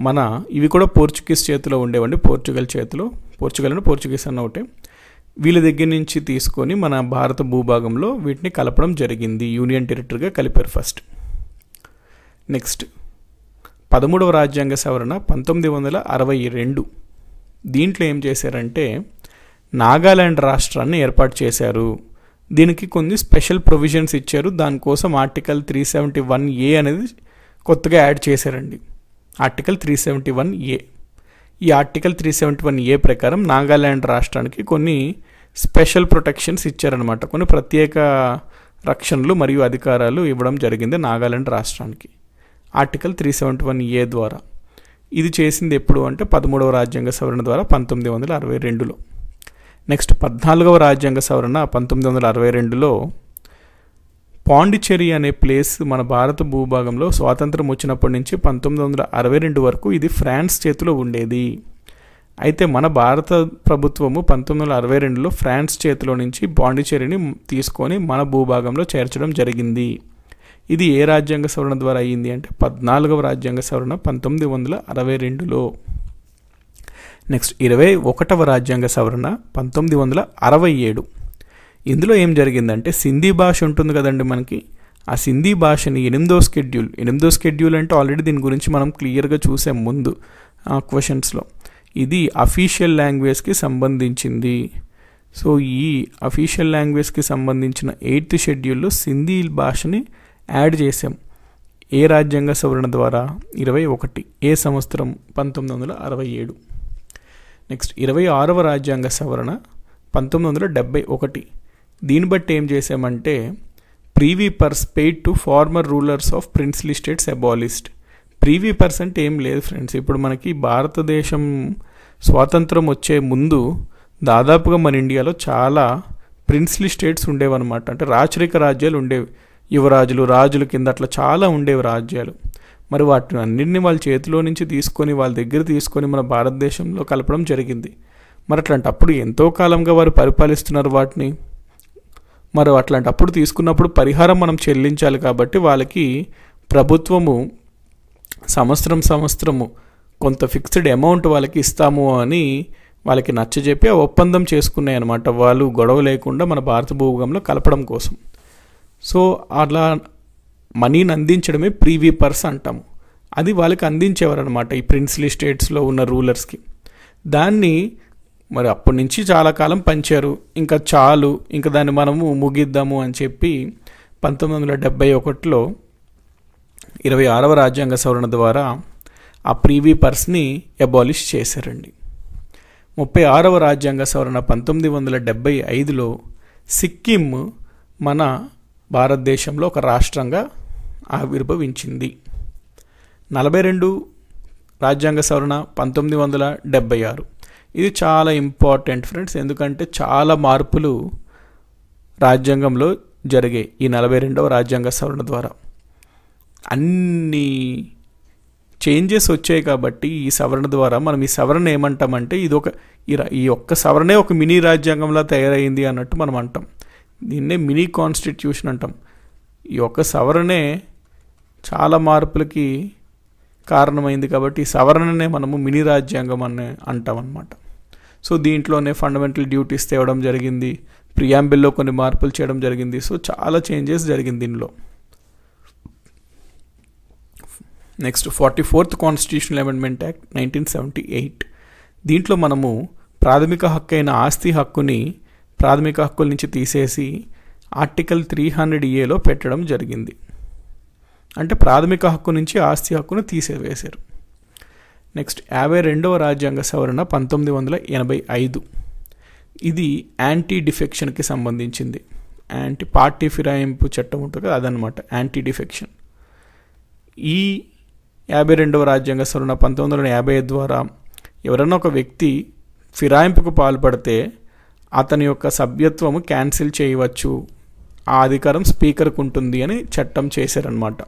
మన ఇవి కూడా పోర్చుగీస్ చేతిలో ఉండేవండి పోర్చుగల్ చేతిలో పోర్చుగల్ అంటే పోర్చుగీస్ అన్న ఒకటే వీళ్ళ దగ్గర నుంచి తీసుకొని మన భారత భూభాగంలో వీటిని కలపడం జరిగింది యూనియన్ టెరిటరీగా కలిపారు ఫస్ట్ నెక్స్ట్ పదమూడవ రాజ్యాంగ సవరణ పంతొమ్మిది వందల అరవై రెండు దీంట్లో ఏం చేశారంటే నాగాలాండ్ రాష్ట్రాన్ని ఏర్పాటు చేశారు దీనికి కొన్ని స్పెషల్ ప్రొవిజన్స్ ఇచ్చారు దానికోసం article three seventy one A అనేది కొత్తగా యాడ్ చేశారండి article three seventy one A ఈ article three seventy one A ప్రకారం నాగాలాండ్ రాష్ట్రానికి కొన్ని స్పెషల్ ప్రొటెక్షన్స్ ఇచ్చారనమాట కొన్ని ప్రత్యేక రక్షణలు మరియు అధికారాలు ఇవ్వడం జరిగింది నాగాలాండ్ రాష్ట్రానికి article three seventy one A ద్వారా ఇది చేసింది ఎప్పుడు అంటే పదమూడవ రాజ్యాంగ సవరణ ద్వారా పంతొమ్మిది వందల అరవై రెండులో నెక్స్ట్ పద్నాలుగవ రాజ్యాంగ సవరణ పంతొమ్మిది వందల అరవై రెండులో పాండిచ్చేరి అనే ప్లేస్ మన భారత భూభాగంలో స్వాతంత్రం వచ్చినప్పటి నుంచి పంతొమ్మిది వందల అరవై రెండు వరకు ఇది ఫ్రాన్స్ చేతిలో ఉండేది అయితే మన భారత ప్రభుత్వము పంతొమ్మిది వందల అరవై రెండులో ఫ్రాన్స్ చేతిలో నుంచి పాండిచేరిని తీసుకొని మన భూభాగంలో చేర్చడం జరిగింది ఇది ఏ రాజ్యాంగ సవరణ ద్వారా అయ్యింది అంటే పద్నాలుగవ రాజ్యాంగ సవరణ పంతొమ్మిది వందల అరవై రెండులో నెక్స్ట్ ఇరవై ఒకటవ రాజ్యాంగ సవరణ పంతొమ్మిది వందల అరవై ఏడు ఇందులో ఏం జరిగిందంటే సింధీ భాష ఉంటుంది కదండి మనకి ఆ సింధీ భాషని ఎనిమిదో స్కెడ్యూల్ ఎనిమిదో స్కెడ్యూల్ అంటే ఆల్రెడీ దీని గురించి మనం క్లియర్గా చూసాం ముందు క్వశ్చన్స్లో ఇది అఫీషియల్ లాంగ్వేజ్కి సంబంధించింది సో ఈ అఫీషియల్ లాంగ్వేజ్కి సంబంధించిన ఎయిత్ షెడ్యూల్లో సింధీ భాషని యాడ్ చేసాం ఏ రాజ్యాంగ సవరణ ద్వారా ఇరవై ఒకటి ఏ సంవత్సరం పంతొమ్మిది వందల అరవై ఏడు నెక్స్ట్ ఇరవై ఆరవ రాజ్యాంగ సవరణ పంతొమ్మిది వందల డెబ్బై ఒకటి దీన్ని బట్టి ఏం చేసామంటే purse paid to former rulers of princely states abolished purse అంటే ఏం లేదు ఫ్రెండ్స్ ఇప్పుడు మనకి భారతదేశం స్వాతంత్రం వచ్చే ముందు దాదాపుగా మన ఇండియాలో చాలా ప్రిన్స్లీ స్టేట్స్ ఉండేవన్నమాట అంటే రాచరిక రాజ్యాలు ఉండేవి యువరాజులు రాజుల కింద అట్లా చాలా ఉండేవి రాజ్యాలు మరి వాటిని అన్నింటినీ వాళ్ళ చేతిలో నుంచి తీసుకొని వాళ్ళ దగ్గర తీసుకొని మన భారతదేశంలో కలపడం జరిగింది మరి అట్లాంటప్పుడు ఎంతో కాలంగా వారు పరిపాలిస్తున్నారు వాటిని మరి అట్లాంటప్పుడు తీసుకున్నప్పుడు పరిహారం మనం చెల్లించాలి కాబట్టి వాళ్ళకి ప్రభుత్వము సంవత్సరం సంవత్సరము కొంత ఫిక్స్డ్ అమౌంట్ వాళ్ళకి ఇస్తాము అని వాళ్ళకి నచ్చజెప్పి ఆ ఒప్పందం చేసుకున్నాయి అనమాట వాళ్ళు గొడవ లేకుండా మన భారత భూభాగంలో కలపడం కోసం సో అలా మనీని అందించడమే ప్రీవీ పర్స్ అంటాము అది వాళ్ళకి అందించేవారు అనమాట ఈ ప్రిన్స్లీ స్టేట్స్లో ఉన్న రూలర్స్కి దాన్ని మరి అప్పటి నుంచి చాలా కాలం పంచారు ఇంకా చాలు ఇంకా దాన్ని మనము ముగిద్దాము అని చెప్పి పంతొమ్మిది వందల డెబ్బై ఒకటిలో ఇరవై ఆరవ రాజ్యాంగ సవరణ ద్వారా ఆ ప్రీవీ పర్స్ని అబాలిష్ చేశారండి ముప్పై ఆరవ రాజ్యాంగ సవరణ పంతొమ్మిది వందల డెబ్బై ఐదులో సిక్కిం మన భారతదేశంలో ఒక రాష్ట్రంగా ఆవిర్భవించింది నలభై రెండు రాజ్యాంగ సవరణ పంతొమ్మిది వందల డెబ్బై ఆరు ఇది చాలా ఇంపార్టెంట్ ఫ్రెండ్స్ ఎందుకంటే చాలా మార్పులు రాజ్యాంగంలో జరిగాయి ఈ నలభై రెండవ రాజ్యాంగ సవరణ ద్వారా అన్ని చేంజెస్ వచ్చాయి కాబట్టి ఈ సవరణ ద్వారా మనం ఈ సవరణ ఏమంటామంటే ఇది ఒక ఈ ఒక్క సవరణే ఒక మినీ రాజ్యాంగంలా తయారైంది అన్నట్టు మనం అంటాం దీన్నే మినీ కాన్స్టిట్యూషన్ అంటాం ఈ ఒక్క సవరణే చాలా మార్పులకి కారణమైంది కాబట్టి సవరణనే మనము మినీ రాజ్యాంగం అని అంటాం అనమాట సో దీంట్లోనే ఫండమెంటల్ డ్యూటీస్ తేవడం జరిగింది ప్రియాంబిల్లో కొన్ని మార్పులు చేయడం జరిగింది సో చాలా చేంజెస్ జరిగింది దీనిలో next forty fourth constitutional amendment act nineteen seventy eight దీంట్లో మనము ప్రాథమిక హక్కు అయిన ఆస్తి హక్కుని ప్రాథమిక హక్కుల నుంచి తీసేసి ఆర్టికల్ త్రీ హండ్రెడ్ ఏలో పెట్టడం జరిగింది అంటే ప్రాథమిక హక్కు నుంచి ఆస్తి హక్కును తీసివేశారు నెక్స్ట్ యాభై రెండవ రాజ్యాంగ సవరణ పంతొమ్మిది వందల ఎనభై ఐదు ఇది యాంటీ డిఫెక్షన్కి సంబంధించింది యాంటీ పార్టీ ఫిరాయింపు చట్టం ఉంటుంది కదా అదనమాట యాంటీ డిఫెక్షన్ ఈ యాభై రెండవ రాజ్యాంగ సవరణ పంతొమ్మిది వందల యాభై ఐదు ద్వారా ఎవరైనా ఒక వ్యక్తి ఫిరాయింపుకు పాల్పడితే అతని యొక్క సభ్యత్వము క్యాన్సిల్ చేయవచ్చు ఆ అధికారం స్పీకర్కు ఉంటుంది అని చట్టం చేశారనమాట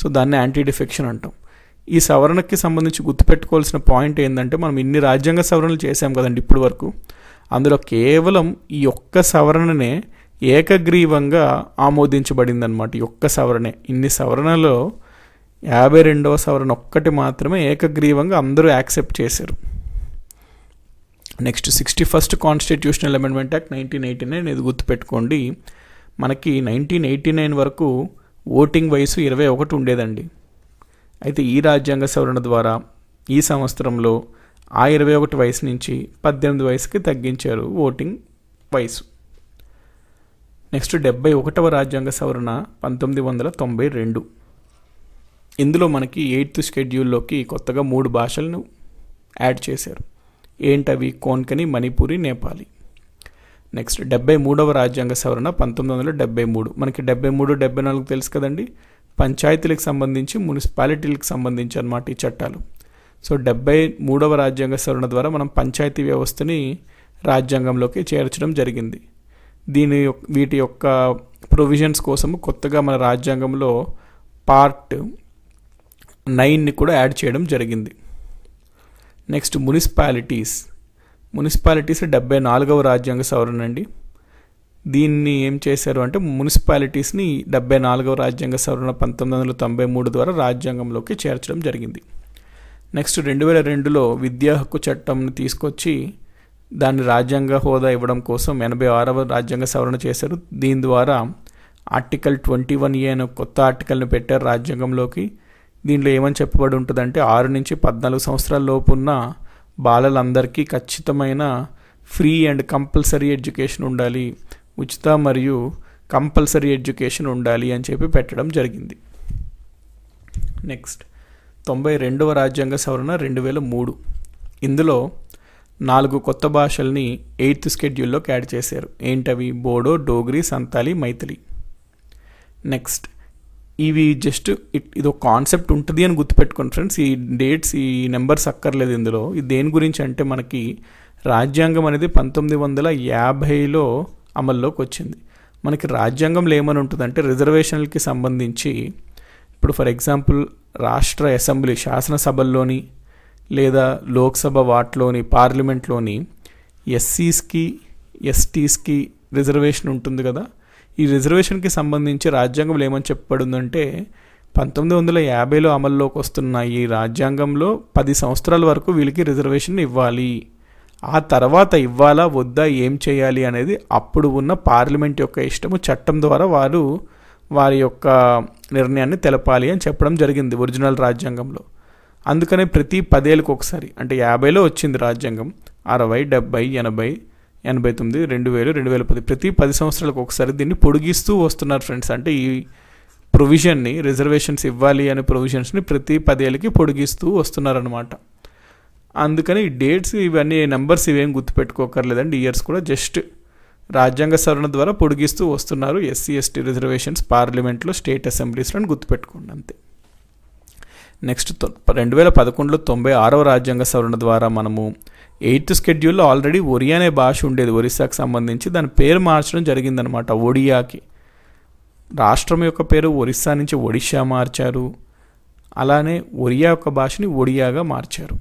సో దాన్ని యాంటీ డిఫెక్షన్ అంటాం ఈ సవరణకి సంబంధించి గుర్తుపెట్టుకోవాల్సిన పాయింట్ ఏంటంటే మనం ఇన్ని రాజ్యాంగ సవరణలు చేసాం కదండి ఇప్పటి వరకు అందులో కేవలం ఈ ఒక్క సవరణనే ఏకగ్రీవంగా ఆమోదించబడిందనమాట ఈ ఒక్క సవరణే ఇన్ని సవరణలో యాభై రెండవ సవరణ ఒక్కటి మాత్రమే ఏకగ్రీవంగా అందరూ యాక్సెప్ట్ చేశారు next sixty first constitutional amendment act nineteen eighty nine ఇది గుర్తుపెట్టుకోండి మనకి నైన్టీన్ ఎయిటీ నైన్ వరకు ఓటింగ్ వయసు ఇరవై ఒకటి ఉండేదండి అయితే ఈ రాజ్యాంగ సవరణ ద్వారా ఈ సంవత్సరంలో ఆ ఇరవై ఒకటి వయసు నుంచి పద్దెనిమిది వయసుకి తగ్గించారు ఓటింగ్ వయసు నెక్స్ట్ డెబ్బై ఒకటవ రాజ్యాంగ సవరణ పంతొమ్మిది వందల తొంభై రెండు ఇందులో మనకి ఎయిత్ షెడ్యూల్లోకి కొత్తగా మూడు భాషలను యాడ్ చేశారు ఏంటవి కోన్కని మణిపూరి నేపాలి నెక్స్ట్ డెబ్బై మూడవ రాజ్యాంగ సవరణ పంతొమ్మిది వందల డెబ్బై మూడు మనకి డెబ్బై మూడు డెబ్బై నాలుగు తెలుసు కదండి పంచాయతీలకు సంబంధించి మున్సిపాలిటీలకు సంబంధించి అన్నమాట ఈ చట్టాలు సో డెబ్బై మూడవ రాజ్యాంగ సవరణ ద్వారా మనం పంచాయతీ వ్యవస్థని రాజ్యాంగంలోకి చేర్చడం జరిగింది దీని వీటి యొక్క ప్రొవిజన్స్ కోసం కొత్తగా మన రాజ్యాంగంలో పార్ట్ నైన్ని కూడా యాడ్ చేయడం జరిగింది నెక్స్ట్ మున్సిపాలిటీస్ మున్సిపాలిటీస్ డెబ్బై నాలుగవ రాజ్యాంగ సవరణ అండి దీన్ని ఏం చేశారు అంటే మున్సిపాలిటీస్ని డెబ్బై నాలుగవ రాజ్యాంగ సవరణ పంతొమ్మిది వందల తొంభై మూడు ద్వారా రాజ్యాంగంలోకి చేర్చడం జరిగింది నెక్స్ట్ రెండు వేల రెండులో విద్యా హక్కు చట్టంను తీసుకొచ్చి దాన్ని రాజ్యాంగ హోదా ఇవ్వడం కోసం ఎనభై ఆరవ రాజ్యాంగ సవరణ చేశారు దీని ద్వారా ఆర్టికల్ ట్వంటీ వన్ ఏ అనే కొత్త ఆర్టికల్ని పెట్టారు రాజ్యాంగంలోకి దీంట్లో ఏమని చెప్పబడి ఉంటుందంటే ఆరు నుంచి పద్నాలుగు సంవత్సరాల లోపు ఉన్న బాలలందరికీ ఖచ్చితమైన ఫ్రీ అండ్ కంపల్సరీ ఎడ్యుకేషన్ ఉండాలి ఉచిత మరియు కంపల్సరీ ఎడ్యుకేషన్ ఉండాలి అని చెప్పి పెట్టడం జరిగింది నెక్స్ట్ తొంభై రెండవ రాజ్యాంగ సవరణ రెండు వేల మూడు ఇందులో నాలుగు కొత్త భాషల్ని ఎయిత్ స్కెడ్యూల్లోకి యాడ్ చేశారు ఏంటవి బోడో డోగ్రి సంతాలి మైథిలి నెక్స్ట్ ఇవి జస్ట్ ఇది ఒక కాన్సెప్ట్ ఉంటుంది అని గుర్తుపెట్టుకోండి ఫ్రెండ్స్ ఈ డేట్స్ ఈ నెంబర్స్ అక్కర్లేదు ఇందులో ఇది దేని గురించి అంటే మనకి రాజ్యాంగం అనేది పంతొమ్మిది వందల యాభైలో అమల్లోకి వచ్చింది మనకి రాజ్యాంగంలో ఏమని ఉంటుందంటే రిజర్వేషన్లకి సంబంధించి ఇప్పుడు ఫర్ ఎగ్జాంపుల్ రాష్ట్ర అసెంబ్లీ శాసనసభల్లోని లేదా లోక్సభ వాటిలోని పార్లమెంట్లోని ఎస్సీస్కి ఎస్టీస్కి రిజర్వేషన్ ఉంటుంది కదా ఈ రిజర్వేషన్కి సంబంధించి రాజ్యాంగంలో ఏమని చెప్పబడిందంటే పంతొమ్మిది వందల యాభైలో అమల్లోకి వస్తున్న ఈ రాజ్యాంగంలో పది సంవత్సరాల వరకు వీళ్ళకి రిజర్వేషన్ ఇవ్వాలి ఆ తర్వాత ఇవ్వాలా వద్దా ఏం చేయాలి అనేది అప్పుడు ఉన్న పార్లమెంట్ యొక్క ఇష్టము చట్టం ద్వారా వారు వారి యొక్క నిర్ణయాన్ని తెలపాలి అని చెప్పడం జరిగింది ఒరిజినల్ రాజ్యాంగంలో అందుకనే ప్రతి పదేళ్ళకి ఒకసారి అంటే యాభైలో వచ్చింది రాజ్యాంగం అరవై డెబ్బై ఎనభై ఎనభై తొమ్మిది రెండు వేలు రెండు వేల పది ప్రతి పది సంవత్సరాలకు ఒకసారి దీన్ని పొడిగిస్తూ వస్తున్నారు ఫ్రెండ్స్ అంటే ఈ ప్రొవిజన్ని రిజర్వేషన్స్ ఇవ్వాలి అనే ప్రొవిజన్స్ని ప్రతి పదేళ్ళకి పొడిగిస్తూ వస్తున్నారనమాట అందుకని డేట్స్ ఇవన్నీ నెంబర్స్ ఇవేం గుర్తుపెట్టుకోకర్లేదండి ఇయర్స్ కూడా జస్ట్ రాజ్యాంగ సవరణ ద్వారా పొడిగిస్తూ వస్తున్నారు ఎస్సీ ఎస్టీ రిజర్వేషన్స్ పార్లమెంట్లో స్టేట్ అసెంబ్లీస్లో గుర్తుపెట్టుకోండి అంతే నెక్స్ట్ రెండు వేల పదకొండులో తొంభై ఆరవ రాజ్యాంగ సవరణ ద్వారా మనము ఎయిత్ స్కెడ్యూల్లో ఆల్రెడీ ఒరియా అనే భాష ఉండేది ఒరిస్సాకు సంబంధించి దాని పేరు మార్చడం జరిగిందనమాట ఒడియాకి రాష్ట్రం యొక్క పేరు ఒరిస్సా నుంచి ఒడిషా మార్చారు అలానే ఒరియా యొక్క భాషని ఒడియాగా మార్చారు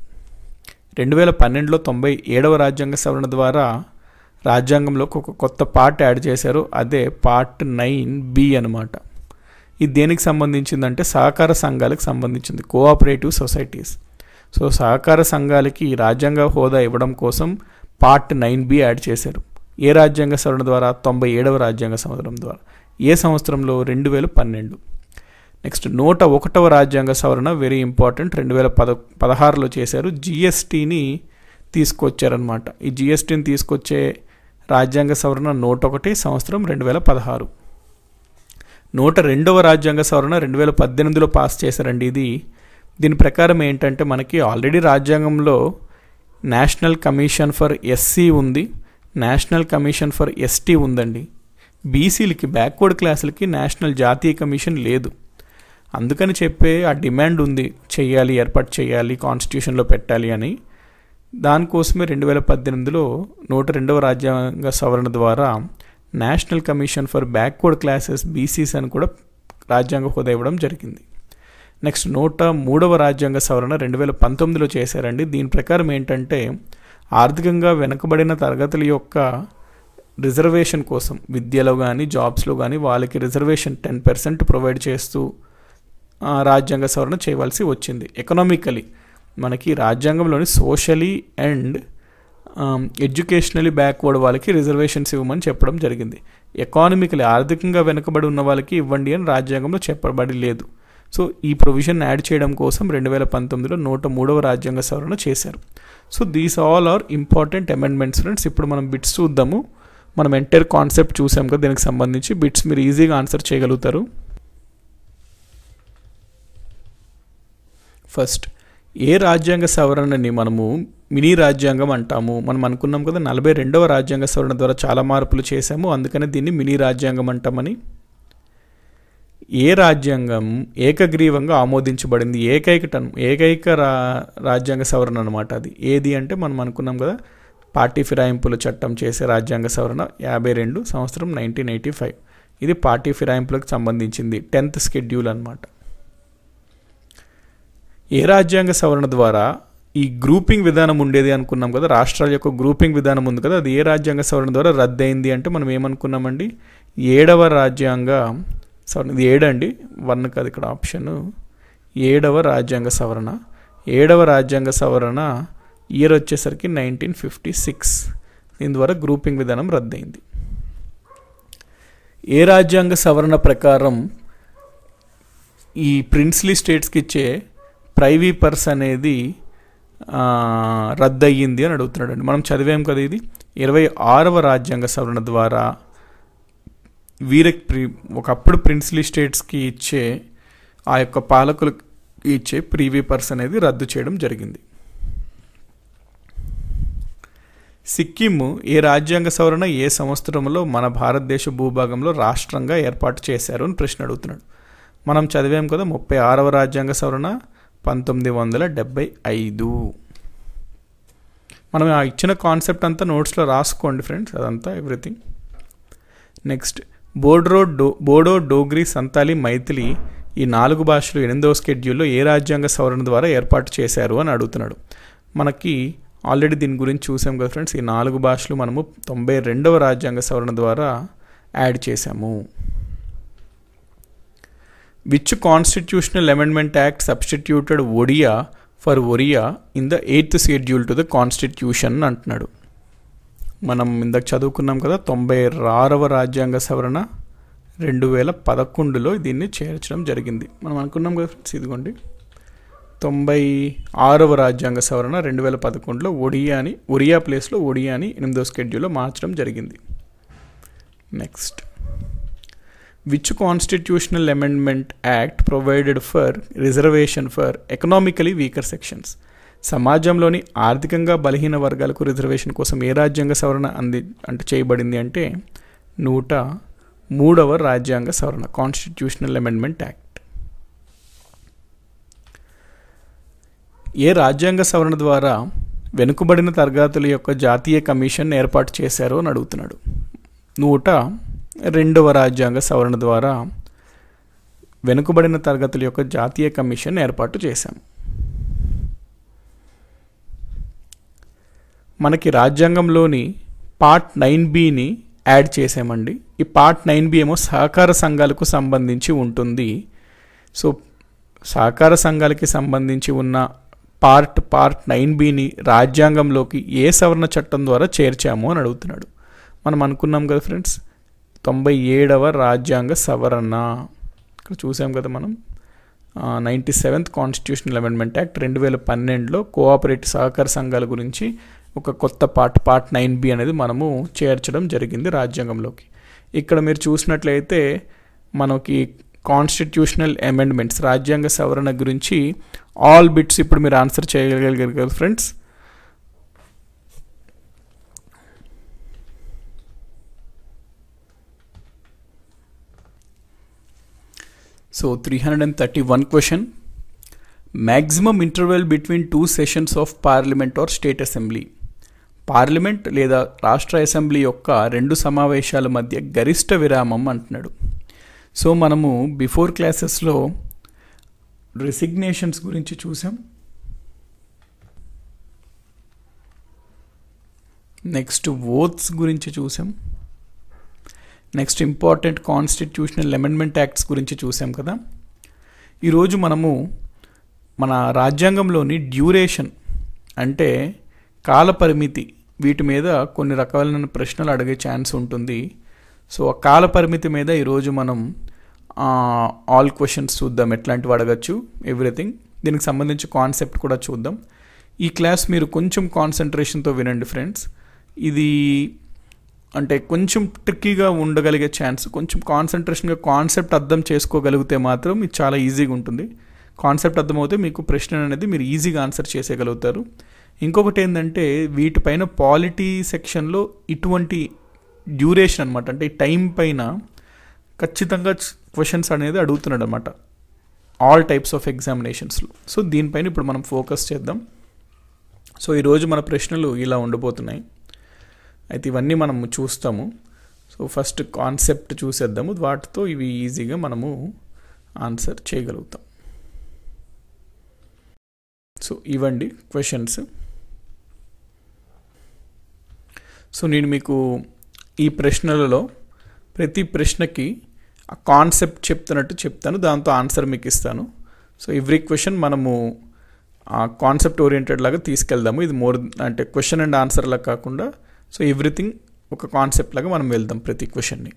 రెండు వేల పన్నెండులో తొంభై ఏడవ రాజ్యాంగ సవరణ ద్వారా రాజ్యాంగంలోకి ఒక కొత్త పార్ట్ యాడ్ చేశారు అదే పార్ట్ నైన్ బి అనమాట ఇది దేనికి సంబంధించిందంటే సహకార సంఘాలకు సంబంధించింది కోఆపరేటివ్ సొసైటీస్ సో సహకార సంఘాలకి రాజ్యాంగ హోదా ఇవ్వడం కోసం పార్ట్ నైన్ బి యాడ్ చేశారు ఏ రాజ్యాంగ సవరణ ద్వారా తొంభై ఏడవ రాజ్యాంగ సంవత్సరం ద్వారా ఏ సంవత్సరంలో రెండు వేల పన్నెండు నెక్స్ట్ నూట ఒకటవ రాజ్యాంగ సవరణ వెరీ ఇంపార్టెంట్ రెండు వేల పద పదహారులో చేశారు జిఎస్టీని తీసుకొచ్చారనమాట ఈ జిఎస్టీని తీసుకొచ్చే రాజ్యాంగ సవరణ నూట ఒకటి సంవత్సరం రెండు వేల పదహారు నూట రెండవ రాజ్యాంగ సవరణ రెండు వేల పద్దెనిమిదిలో పాస్ చేశారండి ఇది దీని ప్రకారం ఏంటంటే మనకి ఆల్రెడీ రాజ్యాంగంలో నేషనల్ కమిషన్ ఫర్ ఎస్సీ ఉంది నేషనల్ కమిషన్ ఫర్ ఎస్టీ ఉందండి బీసీలకి బ్యాక్వర్డ్ క్లాసులకి నేషనల్ జాతీయ కమిషన్ లేదు అందుకని చెప్పే ఆ డిమాండ్ ఉంది చేయాలి ఏర్పాటు చేయాలి కాన్స్టిట్యూషన్లో పెట్టాలి అని దానికోసమే రెండు వేల పద్దెనిమిదిలో నూట రెండవ రాజ్యాంగ సవరణ ద్వారా national commission for backward classes BCs అని కూడా రాజ్యాంగ హోదా ఇవ్వడం జరిగింది నెక్స్ట్ నూట మూడవ రాజ్యాంగ సవరణ రెండు వేల పంతొమ్మిదిలో చేశారండి దీని ప్రకారం ఏంటంటే ఆర్థికంగా వెనుకబడిన తరగతుల యొక్క రిజర్వేషన్ కోసం విద్యలో కానీ జాబ్స్లో కానీ వాళ్ళకి రిజర్వేషన్ టెన్ పర్సెంట్ ప్రొవైడ్ చేస్తూ రాజ్యాంగ సవరణ చేయవలసి వచ్చింది ఎకనామికలీ మనకి రాజ్యాంగంలోని సోషలీ అండ్ ఎడ్యుకేషనలీ బ్యాక్వర్డ్ వాళ్ళకి రిజర్వేషన్స్ ఇవ్వమని చెప్పడం జరిగింది ఎకానమికలీ ఆర్థికంగా వెనుకబడి ఉన్న వాళ్ళకి ఇవ్వండి అని రాజ్యాంగంలో చెప్పబడి లేదు సో ఈ ప్రొవిజన్ యాడ్ చేయడం కోసం రెండు వేల పంతొమ్మిదిలో నూట మూడవ రాజ్యాంగ సవరణ చేశారు so these all are important amendments friends ఇప్పుడు మనం బిట్స్ చూద్దాము మనం ఎంటైర్ కాన్సెప్ట్ చూసాం కదా దీనికి సంబంధించి బిట్స్ మీరు ఈజీగా ఆన్సర్ చేయగలుగుతారు ఫస్ట్ ఏ రాజ్యాంగ సవరణని మనము మినీ రాజ్యాంగం అంటాము మనం అనుకున్నాం కదా నలభై రెండవ రాజ్యాంగ సవరణ ద్వారా చాలా మార్పులు చేశాము అందుకనే దీన్ని మినీ రాజ్యాంగం అంటామని ఏ రాజ్యాంగం ఏకగ్రీవంగా ఆమోదించబడింది ఏకైక టన్ ఏకైక రా రాజ్యాంగ సవరణ అనమాట అది ఏది అంటే మనం అనుకున్నాం కదా పార్టీ ఫిరాయింపుల చట్టం చేసే రాజ్యాంగ సవరణ యాభై రెండు సంవత్సరం నైన్టీన్ ఎయిటీ ఫైవ్ ఇది పార్టీ ఫిరాయింపులకు సంబంధించింది టెన్త్ స్కెడ్యూల్ అనమాట ఏ రాజ్యాంగ సవరణ ద్వారా ఈ గ్రూపింగ్ విధానం ఉండేది అనుకున్నాం కదా రాష్ట్రాల యొక్క గ్రూపింగ్ విధానం ఉంది కదా అది ఏ రాజ్యాంగ సవరణ ద్వారా రద్దయింది అంటే మనం ఏమనుకున్నామండి ఏడవ రాజ్యాంగ సవరణ ఇది ఏడండి వన్ కాదు ఇక్కడ ఆప్షను ఏడవ రాజ్యాంగ సవరణ ఏడవ రాజ్యాంగ సవరణ ఇయర్ వచ్చేసరికి నైన్టీన్ ఫిఫ్టీ సిక్స్ దీని ద్వారా గ్రూపింగ్ విధానం రద్దయింది ఏ రాజ్యాంగ సవరణ ప్రకారం ఈ ప్రిన్స్లీ స్టేట్స్కి ఇచ్చే ప్రైవీ పర్స్ అనేది రద్దయ్యింది అని అడుగుతున్నాడు అండి మనం చదివాం కదా ఇది ఇరవై ఆరవ రాజ్యాంగ సవరణ ద్వారా వీరక్ ప్రీ ఒకప్పుడు ప్రిన్స్లీ స్టేట్స్కి ఇచ్చే ఆ యొక్క పాలకులు ఇచ్చే ప్రీవీ పర్స్ అనేది రద్దు చేయడం జరిగింది సిక్కిం ఏ రాజ్యాంగ సవరణ ఏ సంవత్సరంలో మన భారతదేశ భూభాగంలో రాష్ట్రంగా ఏర్పాటు చేశారు అని ప్రశ్న అడుగుతున్నాడు మనం చదివాం కదా ముప్పై ఆరవ రాజ్యాంగ సవరణ పంతొమ్మిది వందల డెబ్బై ఐదు మనం ఆ ఇచ్చిన కాన్సెప్ట్ అంతా నోట్స్లో రాసుకోండి ఫ్రెండ్స్ అదంతా ఎవ్రీథింగ్ నెక్స్ట్ బోడో డో బోడో డోగ్రి సంతాలి మైథిలి ఈ నాలుగు భాషలు ఎనిమిదవ స్కెడ్యూల్లో ఏ రాజ్యాంగ సవరణ ద్వారా ఏర్పాటు చేశారు అని అడుగుతున్నాడు మనకి ఆల్రెడీ దీని గురించి చూసాం కదా ఫ్రెండ్స్ ఈ నాలుగు భాషలు మనము తొంభై రెండవ రాజ్యాంగ సవరణ ద్వారా యాడ్ చేశాము which constitutional amendment act substituted Odia for Oriya in the eighth schedule to the constitution అంటున్నాడు మనం ఇందాక చదువుకున్నాం కదా తొంభై ఆరవ రాజ్యాంగ సవరణ రెండు వేల పదకొండులో దీన్ని చేర్చడం జరిగింది మనం అనుకున్నాం కదా ఫ్రెండ్స్ ఇదిగోండి తొంభై ఆరవ రాజ్యాంగ సవరణ రెండు వేల పదకొండులో ఒడియాని ఒరియా ప్లేస్లో ఒడియాని ఎనిమిదో స్కెడ్యూల్లో మార్చడం జరిగింది next which constitutional amendment act provided for reservation for economically weaker sections సమాజంలోని ఆర్థికంగా బలహీన వర్గాలకు రిజర్వేషన్ కోసం ఏ రాజ్యాంగ సవరణ అంది అంటే చేయబడింది అంటే నూట మూడవ రాజ్యాంగ సవరణ కాన్స్టిట్యూషనల్ అమెండ్మెంట్ యాక్ట్ ఏ రాజ్యాంగ సవరణ ద్వారా వెనుకబడిన తరగతుల యొక్క జాతీయ కమిషన్ ఏర్పాటు చేశారో అని అడుగుతున్నాడు నూట రెండవ రాజ్యాంగ సవరణ ద్వారా వెనుకబడిన తరగతుల యొక్క జాతీయ కమిషన్ ఏర్పాటు చేశాము మనకి రాజ్యాంగంలోని పార్ట్ నైన్ బిని యాడ్ చేసామండి ఈ పార్ట్ నైన్ బి ఏమో సహకార సంఘాలకు సంబంధించి ఉంటుంది సో సహకార సంఘాలకి సంబంధించి ఉన్న పార్ట్ పార్ట్ నైన్ బిని రాజ్యాంగంలోకి ఏ సవరణ చట్టం ద్వారా చేర్చాము అని అడుగుతున్నాడు మనం అనుకున్నాం కదా ఫ్రెండ్స్ తొంభై ఏడవ రాజ్యాంగ సవరణ ఇక్కడ చూసాం కదా మనం ninety seventh constitutional amendment act రెండు వేల పన్నెండులో కోఆపరేటివ్ సహకార సంఘాల గురించి ఒక కొత్త పార్ట్ పార్ట్ నైన్ బి అనేది మనము చేర్చడం జరిగింది రాజ్యాంగంలోకి ఇక్కడ మీరు చూసినట్లయితే మనకి కాన్స్టిట్యూషనల్ అమెండ్మెంట్స్ రాజ్యాంగ సవరణ గురించి ఆల్ బిట్స్ ఇప్పుడు మీరు ఆన్సర్ చేయగలిగారు కదా friends so three hundred and thirty one question maximum interval between two sessions of parliament or state assembly parliament లేదా రాష్ట్ర అసెంబ్లీ యొక్క రెండు సమావేశాల మధ్య గరిష్ట విరామం అంటున్నాడు సో మనము బిఫోర్ క్లాసెస్లో రెసిగ్నేషన్స్ గురించి చూసాం నెక్స్ట్ ఓత్స్ గురించి చూసాం next important constitutional amendment acts గురించి చూసాం కదా ఈరోజు మనము మన రాజ్యాంగంలోని డ్యూరేషన్ అంటే కాలపరిమితి వీటి మీద కొన్ని రకాలైన ప్రశ్నలు అడిగే ఛాన్స్ ఉంటుంది సో ఆ కాల పరిమితి మీద ఈరోజు మనం ఆల్ క్వశ్చన్స్ చూద్దాం ఎట్లాంటివి అడగచ్చు ఎవ్రీథింగ్ దీనికి సంబంధించి కాన్సెప్ట్ కూడా చూద్దాం ఈ క్లాస్ మీరు కొంచెం కాన్సన్ట్రేషన్తో వినండి ఫ్రెండ్స్ ఇది అంటే కొంచెం ట్రిక్కీగా ఉండగలిగే ఛాన్స్ కొంచెం కాన్సన్ట్రేషన్గా కాన్సెప్ట్ అర్థం చేసుకోగలిగితే మాత్రం ఇది చాలా ఈజీగా ఉంటుంది కాన్సెప్ట్ అర్థమవుతే మీకు ప్రశ్న అనేది మీరు ఈజీగా ఆన్సర్ చేసేయగలుగుతారు ఇంకొకటి ఏంటంటే వీటిపైన పాలిటీ సెక్షన్లో ఇటువంటి డ్యూరేషన్ అనమాట అంటే టైం పైన ఖచ్చితంగా క్వశ్చన్స్ అనేది అడుగుతున్నాడు అనమాట ఆల్ టైప్స్ ఆఫ్ ఎగ్జామినేషన్స్లో సో దీనిపైన ఇప్పుడు మనం ఫోకస్ చేద్దాం సో ఈరోజు మన ప్రశ్నలు ఇలా ఉండబోతున్నాయి అయితే ఇవన్నీ మనము చూస్తాము సో ఫస్ట్ కాన్సెప్ట్ చూసేద్దాము వాటితో ఇవి ఈజీగా మనము ఆన్సర్ చేయగలుగుతాం సో ఇవండి క్వశ్చన్స్ సో నేను మీకు ఈ ప్రశ్నలలో ప్రతి ప్రశ్నకి ఆ కాన్సెప్ట్ చెప్తున్నట్టు చెప్తాను దాంతో ఆన్సర్ మీకు ఇస్తాను సో ఎవ్రీ క్వశ్చన్ మనము కాన్సెప్ట్ ఓరియంటెడ్ లాగా తీసుకెళ్దాము ఇది మోర్ అంటే క్వశ్చన్ అండ్ ఆన్సర్ లాగా కాకుండా సో ఎవ్రీథింగ్ ఒక కాన్సెప్ట్ లాగా మనం వెళ్దాం ప్రతి క్వశ్చన్ని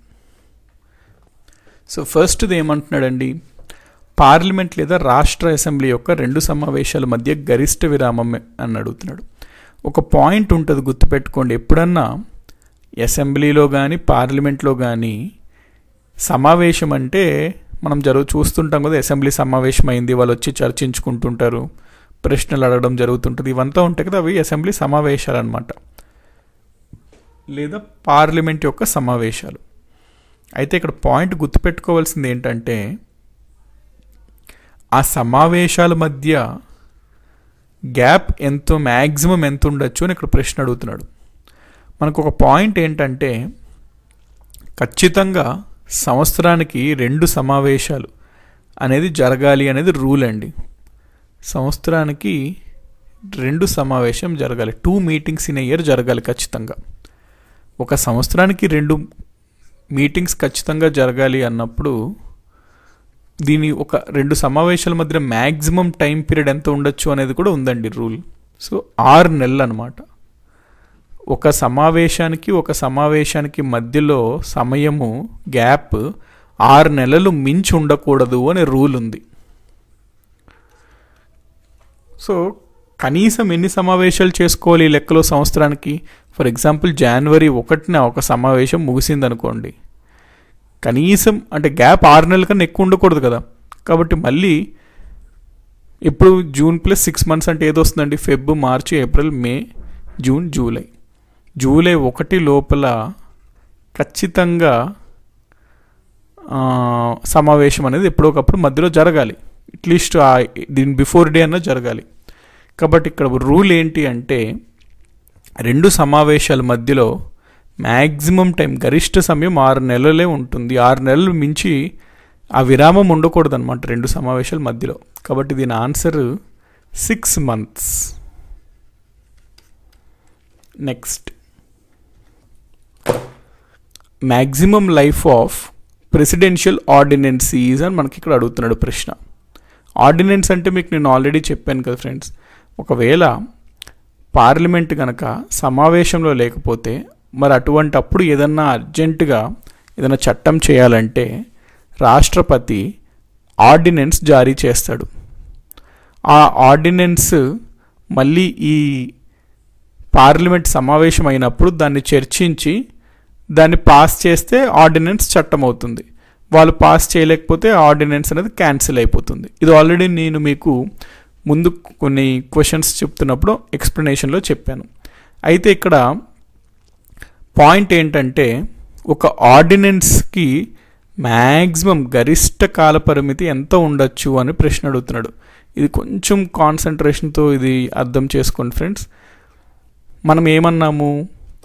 సో ఫస్ట్ది ఏమంటున్నాడండి పార్లమెంట్ లేదా రాష్ట్ర అసెంబ్లీ యొక్క రెండు సమావేశాల మధ్య గరిష్ట విరామం అని అడుగుతున్నాడు ఒక పాయింట్ ఉంటుంది గుర్తుపెట్టుకోండి ఎప్పుడన్నా అసెంబ్లీలో కానీ పార్లమెంట్లో కానీ సమావేశం అంటే మనం జరుగు చూస్తుంటాం కదా అసెంబ్లీ సమావేశం అయింది వాళ్ళు వచ్చి చర్చించుకుంటుంటారు ప్రశ్నలు అడగడం జరుగుతుంటుంది ఇవంతా ఉంటాయి కదా అవి అసెంబ్లీ సమావేశాలు అనమాట లేదా పార్లమెంట్ యొక్క సమావేశాలు అయితే ఇక్కడ పాయింట్ గుర్తుపెట్టుకోవాల్సింది ఏంటంటే ఆ సమావేశాల మధ్య గ్యాప్ ఎంతో మ్యాక్సిమం ఎంత ఉండొచ్చు అని ఇక్కడ ప్రశ్న అడుగుతున్నాడు మనకు ఒక పాయింట్ ఏంటంటే ఖచ్చితంగా సంవత్సరానికి రెండు సమావేశాలు అనేది జరగాలి అనేది రూల్ అండి సంవత్సరానికి రెండు సమావేశం జరగాలి టూ మీటింగ్స్ ఇన్ ఇయర్ జరగాలి ఖచ్చితంగా ఒక సంవత్సరానికి రెండు మీటింగ్స్ ఖచ్చితంగా జరగాలి అన్నప్పుడు దీని ఒక రెండు సమావేశాల మధ్య మ్యాక్సిమం టైం పీరియడ్ ఎంత ఉండొచ్చు అనేది కూడా ఉందండి రూల్ సో ఆరు నెలలు అనమాట ఒక సమావేశానికి ఒక సమావేశానికి మధ్యలో సమయము గ్యాప్ ఆరు నెలలు మించి ఉండకూడదు అనే రూల్ ఉంది సో కనీసం ఎన్ని సమావేశాలు చేసుకోవాలి లెక్కలో సంవత్సరానికి ఫర్ ఎగ్జాంపుల్ జనవరి ఒకటిన ఒక సమావేశం ముగిసిందనుకోండి కనీసం అంటే గ్యాప్ ఆరు నెలల కన్నా ఎక్కువ ఉండకూడదు కదా కాబట్టి మళ్ళీ ఇప్పుడు జూన్ ప్లస్ సిక్స్ మంత్స్ అంటే ఏదో వస్తుందండి Feb March April May June July July ఒకటి లోపల ఖచ్చితంగా సమావేశం అనేది ఎప్పుడోకప్పుడు మధ్యలో జరగాలి అట్లీస్ట్ దీని బిఫోర్ డే అన్న జరగాలి కాబట్టి ఇక్కడ రూల్ ఏంటి అంటే రెండు సమావేశాల మధ్యలో మ్యాక్సిమం టైం గరిష్ట సమయం ఆరు నెలలే ఉంటుంది ఆరు నెలలు మించి ఆ విరామం ఉండకూడదు అనమాట రెండు సమావేశాల మధ్యలో కాబట్టి దీని answer six months next maximum life of presidential ordinances అని మనకి ఇక్కడ అడుగుతున్నాడు ప్రశ్న ఆర్డినెన్స్ అంటే మీకు నేను ఆల్రెడీ చెప్పాను కదా ఫ్రెండ్స్ ఒకవేళ పార్లమెంట్ కనుక సమావేశంలో లేకపోతే మరి అటువంటప్పుడు ఏదన్నా అర్జెంటుగా ఏదైనా చట్టం చేయాలంటే రాష్ట్రపతి ఆర్డినెన్స్ జారీ చేస్తాడు ఆ ఆర్డినెన్స్ మళ్ళీ ఈ పార్లమెంట్ సమావేశం అయినప్పుడు దాన్ని చర్చించి దాన్ని పాస్ చేస్తే ఆర్డినెన్స్ చట్టం అవుతుంది వాళ్ళు పాస్ చేయలేకపోతే ఆర్డినెన్స్ అనేది క్యాన్సిల్ అయిపోతుంది ఇది ఆల్రెడీ నేను మీకు ముందు కొన్ని క్వశ్చన్స్ చెప్తున్నప్పుడు ఎక్స్ప్లెనేషన్లో చెప్పాను అయితే ఇక్కడ పాయింట్ ఏంటంటే ఒక ఆర్డినెన్స్కి మ్యాక్సిమం గరిష్ట కాల పరిమితి ఎంత ఉండొచ్చు అని ప్రశ్న అడుగుతున్నాడు ఇది కొంచెం కాన్సన్ట్రేషన్తో ఇది అర్థం చేసుకోండి ఫ్రెండ్స్ మనం ఏమన్నాము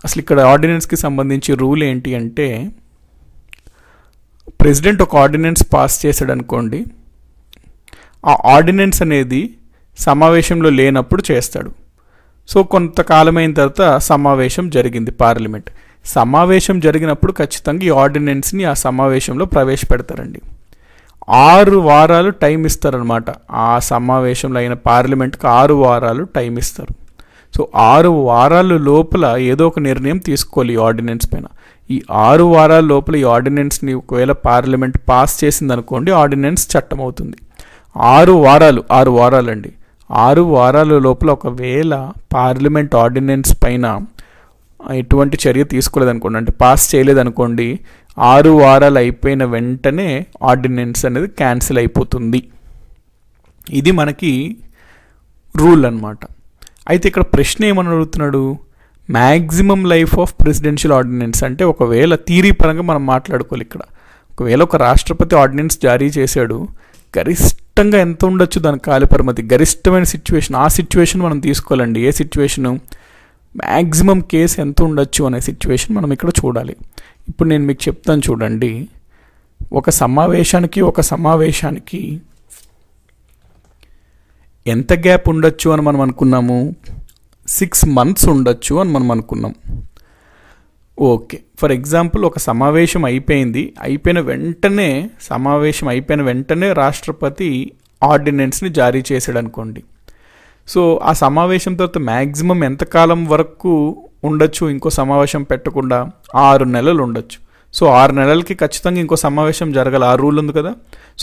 అసలు ఇక్కడ ఆర్డినెన్స్కి సంబంధించి రూల్ ఏంటి అంటే ప్రెసిడెంట్ ఒక ఆర్డినెన్స్ పాస్ చేశాడు అనుకోండి ఆ ఆర్డినెన్స్ అనేది సమావేశంలో లేనప్పుడు చేస్తాడు సో కొంతకాలమైన తర్వాత సమావేశం జరిగింది పార్లమెంట్ సమావేశం జరిగినప్పుడు ఖచ్చితంగా ఈ ఆర్డినెన్స్ని ఆ సమావేశంలో ప్రవేశపెడతారండి ఆరు వారాలు టైం ఇస్తారనమాట ఆ సమావేశంలో అయిన పార్లమెంట్కి ఆరు వారాలు టైం ఇస్తారు సో ఆరు వారాల లోపల ఏదో ఒక నిర్ణయం తీసుకోవాలి ఈ ఆర్డినెన్స్ పైన ఈ ఆరు వారాల లోపల ఈ ఆర్డినెన్స్ని ఒకవేళ పార్లమెంట్ పాస్ చేసిందనుకోండి ఆర్డినెన్స్ చట్టం అవుతుంది ఆరు వారాలు ఆరు వారాలండి ఆరు వారాల లోపల ఒకవేళ పార్లమెంట్ ఆర్డినెన్స్ పైన ఎటువంటి చర్య తీసుకోలేదనుకోండి అంటే పాస్ చేయలేదనుకోండి ఆరు వారాలు అయిపోయిన వెంటనే ఆర్డినెన్స్ అనేది క్యాన్సిల్ అయిపోతుంది ఇది మనకి రూల్ అనమాట అయితే ఇక్కడ ప్రశ్న ఏమని అడుగుతున్నాడు maximum life of presidential ordinance అంటే ఒకవేళ తీరీ పరంగా మనం మాట్లాడుకోవాలి ఇక్కడ ఒకవేళ ఒక రాష్ట్రపతి ఆర్డినెన్స్ జారీ చేశాడు గరిష్ట గరిష్టంగా ఎంత ఉండొచ్చు దాని కాలి పరిమితి గరిష్టమైన సిచ్యువేషన్ ఆ సిచ్యువేషన్ మనం తీసుకోవాలండి ఏ సిచ్యువేషను మ్యాక్సిమం కేసు ఎంత ఉండొచ్చు అనే సిచ్యువేషన్ మనం ఇక్కడ చూడాలి ఇప్పుడు నేను మీకు చెప్తాను చూడండి ఒక సమావేశానికి ఒక సమావేశానికి ఎంత గ్యాప్ ఉండొచ్చు అని మనం అనుకున్నాము సిక్స్ మంత్స్ ఉండొచ్చు అని మనం అనుకున్నాం ఓకే ఫర్ ఎగ్జాంపుల్ ఒక సమావేశం అయిపోయింది అయిపోయిన వెంటనే సమావేశం అయిపోయిన వెంటనే రాష్ట్రపతి ఆర్డినెన్స్ని జారీ చేశాడు అనుకోండి సో ఆ సమావేశం తర్వాత మ్యాక్సిమం ఎంతకాలం వరకు ఉండొచ్చు ఇంకో సమావేశం పెట్టకుండా ఆరు నెలలు ఉండొచ్చు సో ఆరు నెలలకి ఖచ్చితంగా ఇంకో సమావేశం జరగాలి ఆ రూల్ ఉంది కదా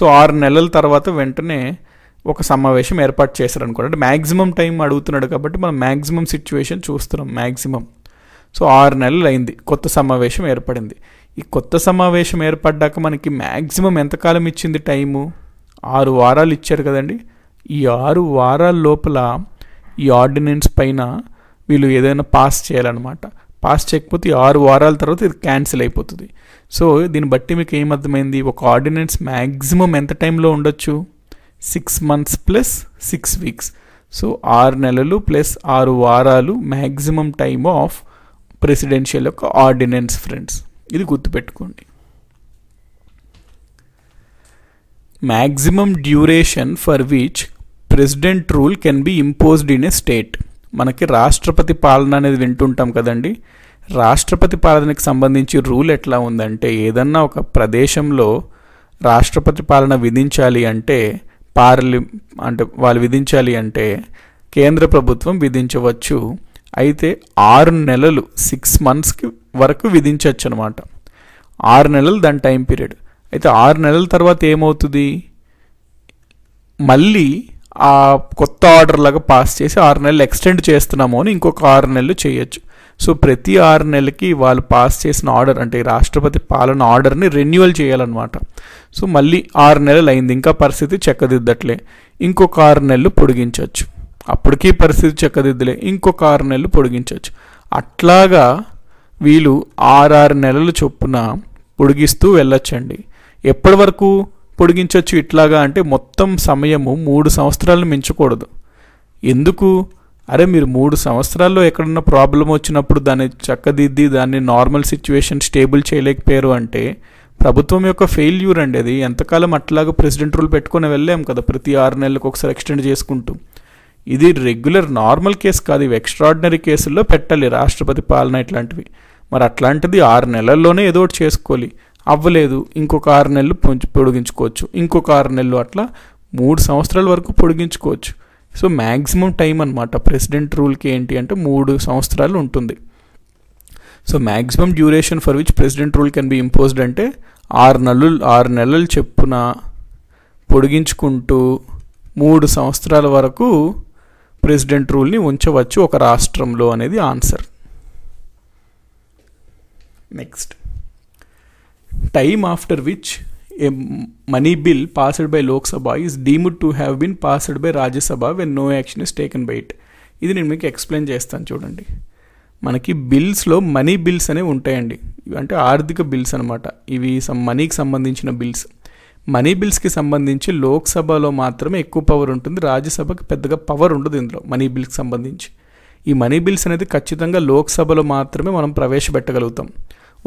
సో ఆరు నెలల తర్వాత వెంటనే ఒక సమావేశం ఏర్పాటు చేశారు అనుకోండి అంటే మ్యాక్సిమం టైం అడుగుతున్నాడు కాబట్టి మనం మ్యాక్సిమం సిచ్యువేషన్ చూస్తున్నాం మ్యాక్సిమం సో ఆరు నెలలు అయింది కొత్త సమావేశం ఏర్పడింది ఈ కొత్త సమావేశం ఏర్పడ్డాక మనకి మ్యాక్సిమం ఎంతకాలం ఇచ్చింది టైము ఆరు వారాలు ఇచ్చారు కదండి ఈ ఆరు వారాల లోపల ఈ ఆర్డినెన్స్ పైన వీళ్ళు ఏదైనా పాస్ చేయాలన్నమాట పాస్ చేయకపోతే ఈ ఆరు వారాల తర్వాత ఇది క్యాన్సిల్ అయిపోతుంది సో దీన్ని బట్టి మీకు ఏమర్థమైంది ఒక ఆర్డినెన్స్ మ్యాక్సిమం ఎంత టైంలో ఉండొచ్చు six months plus six weeks so ఆరు నెలలు ప్లస్ ఆరు వారాలు మ్యాక్సిమం టైమ్ ఆఫ్ ప్రెసిడెన్షియల్ యొక్క ఆర్డినెన్స్ ఫ్రెండ్స్ ఇది గుర్తుపెట్టుకోండి maximum duration for which president rule can be imposed in a state మనకి రాష్ట్రపతి పాలన అనేది వింటుంటాం కదండి రాష్ట్రపతి పాలనకి సంబంధించి రూల్ ఎట్లా ఉందంటే ఏదన్నా ఒక ప్రదేశంలో రాష్ట్రపతి పాలన విధించాలి అంటే పార్లి అంటే వాళ్ళు విధించాలి అంటే కేంద్ర ప్రభుత్వం విధించవచ్చు అయితే ఆరు నెలలు సిక్స్ మంత్స్కి వరకు విధించవచ్చు అనమాట ఆరు నెలలు దాని టైం పీరియడ్ అయితే ఆరు నెలల తర్వాత ఏమవుతుంది మళ్ళీ ఆ కొత్త ఆర్డర్ లాగా పాస్ చేసి ఆరు నెలలు ఎక్స్టెండ్ చేస్తున్నాము అని ఇంకొక ఆరు నెలలు చేయొచ్చు సో ప్రతి ఆరు నెలలకి వాళ్ళు పాస్ చేసిన ఆర్డర్ అంటే రాష్ట్రపతి పాలన ఆర్డర్ని రెన్యువల్ చేయాలన్నమాట సో మళ్ళీ ఆరు నెలలు అయింది ఇంకా పరిస్థితి చెక్కదిద్దట్లే ఇంకొక ఆరు నెలలు పొడిగించవచ్చు అప్పటికీ పరిస్థితి చక్కదిద్దులే ఇంకొక ఆరు నెలలు పొడిగించవచ్చు అట్లాగా వీళ్ళు ఆరారు నెలలు చొప్పున పొడిగిస్తూ వెళ్ళొచ్చండి ఎప్పటి వరకు పొడిగించవచ్చు ఇట్లాగా అంటే మొత్తం సమయము మూడు సంవత్సరాలు మించకూడదు ఎందుకు అరే మీరు మూడు సంవత్సరాల్లో ఎక్కడన్నా ప్రాబ్లం వచ్చినప్పుడు దాన్ని చక్కదిద్ది దాన్ని నార్మల్ సిచ్యువేషన్ స్టేబుల్ చేయలేకపోయారు అంటే ప్రభుత్వం యొక్క ఫెయిల్యూర్ అండి అది ఎంతకాలం అట్లాగా ప్రెసిడెంట్ రూల్ పెట్టుకొని వెళ్ళాం కదా ప్రతి ఆరు నెలలకు ఒకసారి ఎక్స్టెండ్ చేసుకుంటూ ఇది రెగ్యులర్ నార్మల్ కేసు కాదు ఇవి ఎక్స్ట్రాడినరీ కేసుల్లో పెట్టాలి రాష్ట్రపతి పాలన ఇట్లాంటివి మరి అట్లాంటిది ఆరు నెలల్లోనే ఏదో ఒకటి చేసుకోవాలి అవ్వలేదు ఇంకొక ఆరు నెలలు పొడిగించుకోవచ్చు ఇంకొక ఆరు నెలలు అట్లా మూడు సంవత్సరాల వరకు పొడిగించుకోవచ్చు సో మ్యాక్సిమం టైం అనమాట ప్రెసిడెంట్ రూల్కి ఏంటి అంటే మూడు సంవత్సరాలు ఉంటుంది so maximum duration for which president rule can be imposed అంటే ఆరు నెలలు ఆరు నెలలు చెప్పున పొడిగించుకుంటూ మూడు సంవత్సరాల వరకు ప్రెసిడెంట్ రూల్ని ఉంచవచ్చు ఒక రాష్ట్రంలో అనేది answer next time after which a money bill passed by Lok Sabha is deemed to have been passed by Rajya Sabha when no action is taken by it ఇది నేను మీకు ఎక్స్ప్లెయిన్ చేస్తాను చూడండి మనకి బిల్స్లో మనీ బిల్స్ అనేవి ఉంటాయండి అంటే ఆర్థిక బిల్స్ అనమాట ఇవి సమ్ మనీకి సంబంధించిన బిల్స్ మనీ బిల్స్కి సంబంధించి లోక్సభలో మాత్రమే ఎక్కువ పవర్ ఉంటుంది రాజ్యసభకి పెద్దగా పవర్ ఉండదు ఇందులో మనీ బిల్స్కి సంబంధించి ఈ మనీ బిల్స్ అనేది ఖచ్చితంగా లోక్సభలో మాత్రమే మనం ప్రవేశపెట్టగలుగుతాం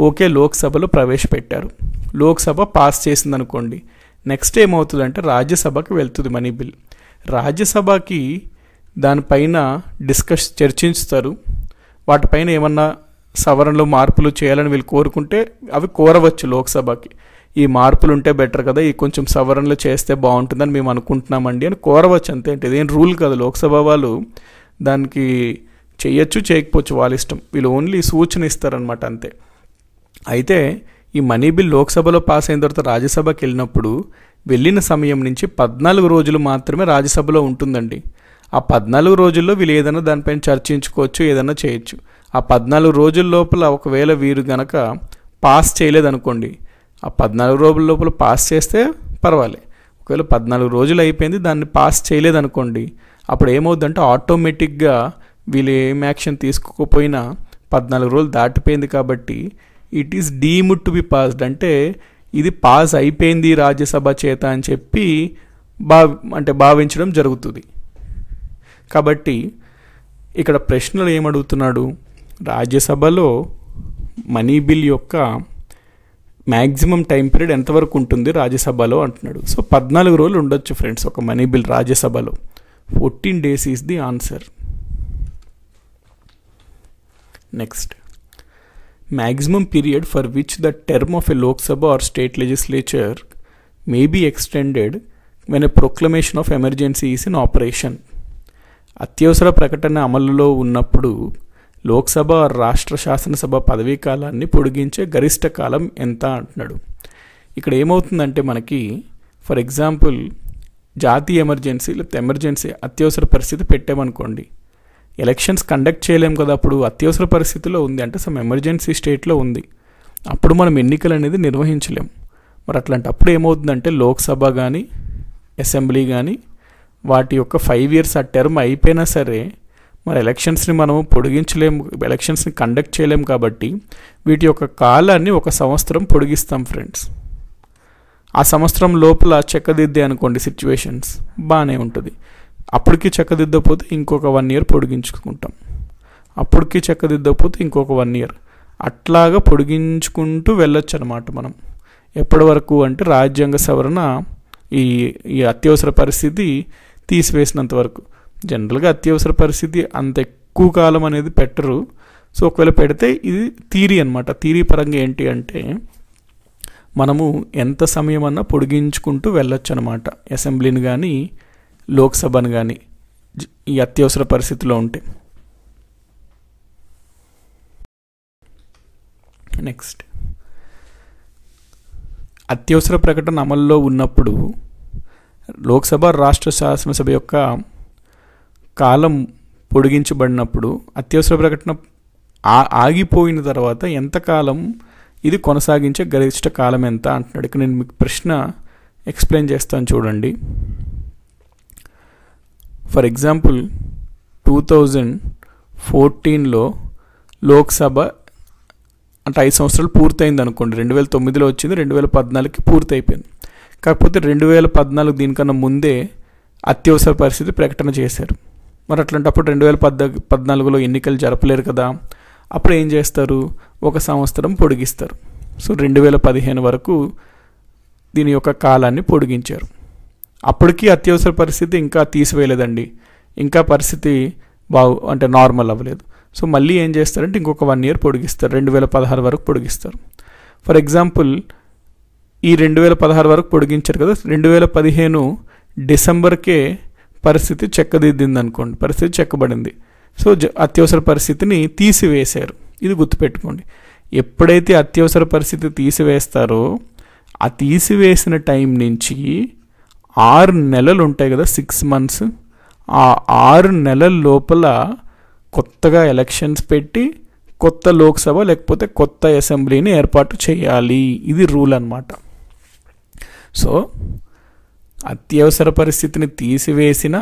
ఓకే లోక్సభలో ప్రవేశపెట్టారు లోక్సభ పాస్ చేసింది అనుకోండి నెక్స్ట్ ఏమవుతుందంటే రాజ్యసభకి వెళ్తుంది మనీ బిల్ రాజ్యసభకి దానిపైన డిస్కస్ చర్చించుతారు వాటిపైన ఏమన్నా సవరణలు మార్పులు చేయాలని వీళ్ళు కోరుకుంటే అవి కోరవచ్చు లోక్సభకి ఈ మార్పులు ఉంటే బెటర్ కదా ఈ కొంచెం సవరణలు చేస్తే బాగుంటుందని మేము అనుకుంటున్నామండి అని కోరవచ్చు అంతేంటి ఇదేం రూల్ కదా లోక్సభ వాళ్ళు దానికి చేయొచ్చు చేయకపోవచ్చు వాళ్ళ ఇష్టం వీళ్ళు ఓన్లీ సూచన ఇస్తారనమాట అంతే అయితే ఈ మనీ బిల్ లోక్సభలో పాస్ అయిన తర్వాత రాజ్యసభకి వెళ్ళినప్పుడు వెళ్ళిన సమయం నుంచి పద్నాలుగు రోజులు మాత్రమే రాజ్యసభలో ఉంటుందండి ఆ పద్నాలుగు రోజుల్లో వీళ్ళు ఏదైనా దానిపైన చర్చించుకోవచ్చు ఏదైనా చేయొచ్చు ఆ పద్నాలుగు రోజుల లోపల ఒకవేళ వీరు గనక పాస్ చేయలేదనుకోండి ఆ పద్నాలుగు రోజుల లోపల పాస్ చేస్తే పర్వాలే ఒకవేళ పద్నాలుగు రోజులు అయిపోయింది దాన్ని పాస్ చేయలేదనుకోండి అప్పుడు ఏమవుద్దంటే ఆటోమేటిక్గా వీళ్ళు ఏం యాక్షన్ తీసుకోకపోయినా పద్నాలుగు రోజులు దాటిపోయింది కాబట్టి it is deemed to be passed అంటే ఇది పాస్ అయిపోయింది రాజ్యసభ చేత అని చెప్పి బా అంటే భావించడం జరుగుతుంది కాబట్టి ఇక్కడ ప్రశ్నలు ఏమడుగుతున్నాడు రాజ్యసభలో మనీ బిల్ యొక్క మ్యాక్సిమం టైం పీరియడ్ ఎంతవరకు ఉంటుంది రాజ్యసభలో అంటున్నాడు సో పద్నాలుగు రోజులు ఉండొచ్చు ఫ్రెండ్స్ ఒక మనీ బిల్ రాజ్యసభలో fourteen days is the answer next maximum period for which the term of a Lok Sabha or state legislature may be extended when a proclamation of emergency is in operation అత్యవసర ప్రకటన అమలులో ఉన్నప్పుడు లోక్సభ రాష్ట్ర శాసనసభ పదవీ కాలాన్ని పొడిగించే గరిష్ట కాలం ఎంత అంటున్నాడు ఇక్కడ ఏమవుతుందంటే మనకి ఫర్ ఎగ్జాంపుల్ జాతీయ ఎమర్జెన్సీ లేకపోతే ఎమర్జెన్సీ అత్యవసర పరిస్థితి పెట్టామనుకోండి ఎలక్షన్స్ కండక్ట్ చేయలేము కదా అప్పుడు అత్యవసర పరిస్థితిలో ఉంది అంటే సమ్ ఎమర్జెన్సీ స్టేట్లో ఉంది అప్పుడు మనం ఎన్నికలు అనేది నిర్వహించలేం మరి అట్లాంటి అప్పుడు ఏమవుతుందంటే లోక్సభ కానీ అసెంబ్లీ కానీ వాటి యొక్క ఫైవ్ ఇయర్స్ ఆ టర్మ్ అయిపోయినా సరే మరి ఎలక్షన్స్ని మనం పొడిగించలేము ఎలక్షన్స్ని కండక్ట్ చేయలేము కాబట్టి వీటి యొక్క కాలాన్ని ఒక సంవత్సరం పొడిగిస్తాం ఫ్రెండ్స్ ఆ సంవత్సరం లోపల చెక్కదిద్దే అనుకోండి సిచ్యువేషన్స్ బాగానే ఉంటుంది అప్పటికి చెక్కదిద్దకపోతే ఇంకొక వన్ ఇయర్ పొడిగించుకుంటాం అప్పటికి చెక్కదిద్దకపోతే ఇంకొక వన్ ఇయర్ అట్లాగా పొడిగించుకుంటూ వెళ్ళొచ్చు అనమాట మనం ఎప్పటి వరకు అంటే రాజ్యాంగ సవరణ ఈ ఈ అత్యవసర పరిస్థితి తీసివేసినంత వరకు జనరల్గా అత్యవసర పరిస్థితి అంత ఎక్కువ కాలం అనేది పెట్టరు సో ఒకవేళ పెడితే ఇది థీరీ అనమాట థీరీ పరంగా ఏంటి అంటే మనము ఎంత సమయం అన్నా పొడిగించుకుంటూ వెళ్ళొచ్చు అనమాట అసెంబ్లీని కానీ లోక్సభను కానీ ఈ అత్యవసర పరిస్థితిలో ఉంటే నెక్స్ట్ అత్యవసర ప్రకటన అమల్లో ఉన్నప్పుడు లోక్సభ రాష్ట్ర శాసనసభ యొక్క కాలం పొడిగించబడినప్పుడు అత్యవసర ప్రకటన ఆగిపోయిన తర్వాత ఎంతకాలం ఇది కొనసాగించే గరిష్ట కాలం ఎంత అంటున్నాడు ఇక్కడ నేను మీకు ప్రశ్న ఎక్స్ప్లెయిన్ చేస్తాను చూడండి ఫర్ ఎగ్జాంపుల్ టూ థౌజండ్ ఫోర్టీన్లో లోక్సభ అంటే ఐదు సంవత్సరాలు పూర్తయింది అనుకోండి రెండు వేల తొమ్మిదిలో వచ్చింది రెండు వేల పద్నాలుగుకి పూర్తయిపోయింది కాకపోతే రెండు వేల పద్నాలుగు దీనికన్నా ముందే అత్యవసర పరిస్థితి ప్రకటన చేశారు మరి అట్లాంటప్పుడు రెండు వేల పద్ద పద్నాలుగులో ఎన్నికలు జరపలేరు కదా అప్పుడు ఏం చేస్తారు ఒక సంవత్సరం పొడిగిస్తారు సో రెండు వేల పదిహేను వరకు దీని యొక్క కాలాన్ని పొడిగించారు అప్పటికీ అత్యవసర పరిస్థితి ఇంకా తీసివేయలేదండి ఇంకా పరిస్థితి బాగు అంటే నార్మల్ అవ్వలేదు సో మళ్ళీ ఏం చేస్తారంటే ఇంకొక వన్ ఇయర్ పొడిగిస్తారు రెండు వేల పదహారు వరకు పొడిగిస్తారు ఫర్ ఎగ్జాంపుల్ ఈ రెండు వేల పదహారు వరకు పొడిగించారు కదా రెండు వేల పదిహేను డిసెంబర్కే పరిస్థితి చెక్కదిద్దింది అనుకోండి పరిస్థితి చెక్కబడింది సో అత్యవసర పరిస్థితిని తీసివేశారు ఇది గుర్తుపెట్టుకోండి ఎప్పుడైతే అత్యవసర పరిస్థితి తీసివేస్తారో ఆ తీసివేసిన టైం నుంచి ఆరు నెలలు ఉంటాయి కదా సిక్స్ మంత్స్ ఆ ఆరు నెలల లోపల కొత్తగా ఎలక్షన్స్ పెట్టి కొత్త లోక్సభ లేకపోతే కొత్త అసెంబ్లీని ఏర్పాటు చేయాలి ఇది రూల్ అనమాట సో అత్యవసర పరిస్థితిని తీసివేసిన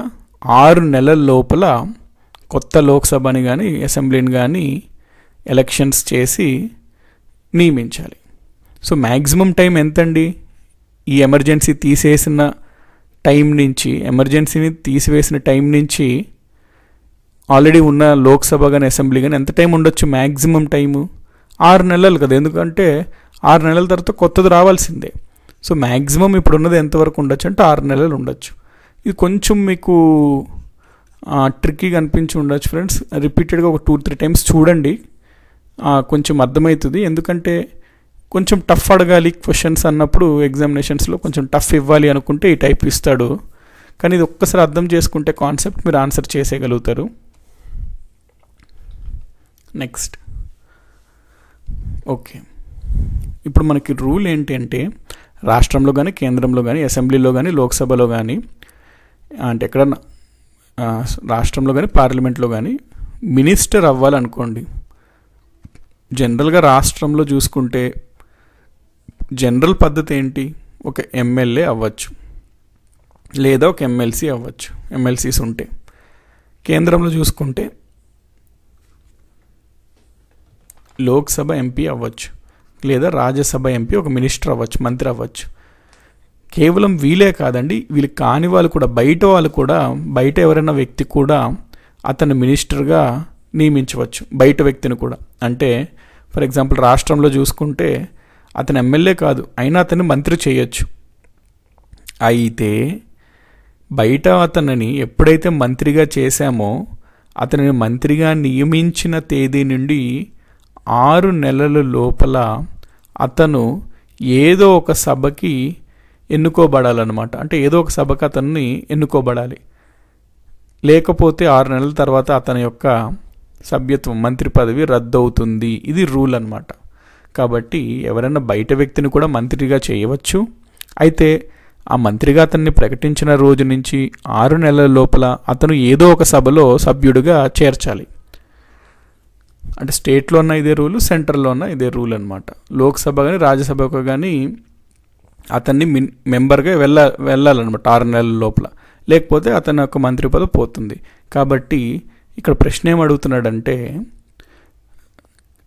ఆరు నెలల లోపల కొత్త లోక్సభని కానీ అసెంబ్లీని కానీ ఎలక్షన్స్ చేసి నియమించాలి సో మ్యాక్సిమం టైం ఎంతండి ఈ ఎమర్జెన్సీ తీసేసిన టైం నుంచి ఎమర్జెన్సీని తీసివేసిన టైం నుంచి ఆల్రెడీ ఉన్న లోక్సభ కానీ అసెంబ్లీ కానీ ఎంత టైం ఉండొచ్చు మ్యాక్సిమం టైము ఆరు నెలలు కదా ఎందుకంటే ఆరు నెలల తర్వాత కొత్తది రావాల్సిందే సో మ్యాక్సిమం ఇప్పుడున్నది ఎంతవరకు ఉండొచ్చు అంటే ఆరు నెలలు ఉండొచ్చు ఇది కొంచెం మీకు ట్రిక్కీగా అనిపించి ఉండొచ్చు ఫ్రెండ్స్ రిపీటెడ్గా ఒక టూ త్రీ టైమ్స్ చూడండి కొంచెం అర్థమవుతుంది ఎందుకంటే కొంచెం టఫ్ అడగాలి క్వశ్చన్స్ అన్నప్పుడు ఎగ్జామినేషన్స్లో కొంచెం టఫ్ ఇవ్వాలి అనుకుంటే ఈ టైప్ ఇస్తాడు కానీ ఇది ఒక్కసారి అర్థం చేసుకుంటే కాన్సెప్ట్ మీరు ఆన్సర్ చేసేయగలుగుతారు నెక్స్ట్ ఓకే ఇప్పుడు మనకి రూల్ ఏంటి అంటే రాష్ట్రంలో కానీ కేంద్రంలో కానీ అసెంబ్లీలో కానీ లోక్సభలో కానీ అంటే ఎక్కడన్నా రాష్ట్రంలో కానీ పార్లమెంట్లో కానీ మినిస్టర్ అవ్వాలనుకోండి జనరల్గా రాష్ట్రంలో చూసుకుంటే జనరల్ పద్ధతి ఏంటి ఒక ఎమ్మెల్యే అవ్వచ్చు లేదా ఒక ఎమ్మెల్సీ అవ్వచ్చు ఎమ్మెల్సీస్ ఉంటే కేంద్రంలో చూసుకుంటే లోక్సభ ఎంపీ అవ్వచ్చు లేదా రాజ్యసభ ఎంపీ ఒక మినిస్టర్ అవ్వచ్చు మంత్రి అవ్వచ్చు కేవలం వీలే కాదండి వీళ్ళు కాని వాళ్ళు కూడా బయట వాళ్ళు కూడా బయట ఎవరైనా వ్యక్తి కూడా అతను మినిస్టర్గా నియమించవచ్చు బయట వ్యక్తిని కూడా అంటే ఫర్ ఎగ్జాంపుల్ రాష్ట్రంలో చూసుకుంటే అతను ఎమ్మెల్యే కాదు అయినా అతన్ని మంత్రి చేయొచ్చు అయితే బయట అతనిని ఎప్పుడైతే మంత్రిగా చేశామో అతనిని మంత్రిగా నియమించిన తేదీ నుండి ఆరు నెలల లోపల అతను ఏదో ఒక సభకి ఎన్నుకోబడాలన్నమాట అంటే ఏదో ఒక సభకు అతన్ని ఎన్నుకోబడాలి లేకపోతే ఆరు నెలల తర్వాత అతని యొక్క సభ్యత్వం మంత్రి పదవి రద్దు అవుతుంది ఇది రూల్ అనమాట కాబట్టి ఎవరైనా బయట వ్యక్తిని కూడా మంత్రిగా చేయవచ్చు అయితే ఆ మంత్రిగా అతన్ని ప్రకటించిన రోజు నుంచి ఆరు నెలల లోపల అతను ఏదో ఒక సభలో సభ్యుడిగా చేర్చాలి అంటే స్టేట్లో ఉన్న ఇదే రూలు సెంట్రల్లో ఉన్న ఇదే రూల్ అనమాట లోక్సభ కానీ రాజ్యసభకు కానీ అతన్ని మిన్ మెంబర్గా వెళ్ళ వెళ్ళాలన్నమాట ఆరు నెలల లోపల లేకపోతే అతని యొక్క మంత్రి పదవి పోతుంది కాబట్టి ఇక్కడ ప్రశ్న ఏమడుగుతున్నాడంటే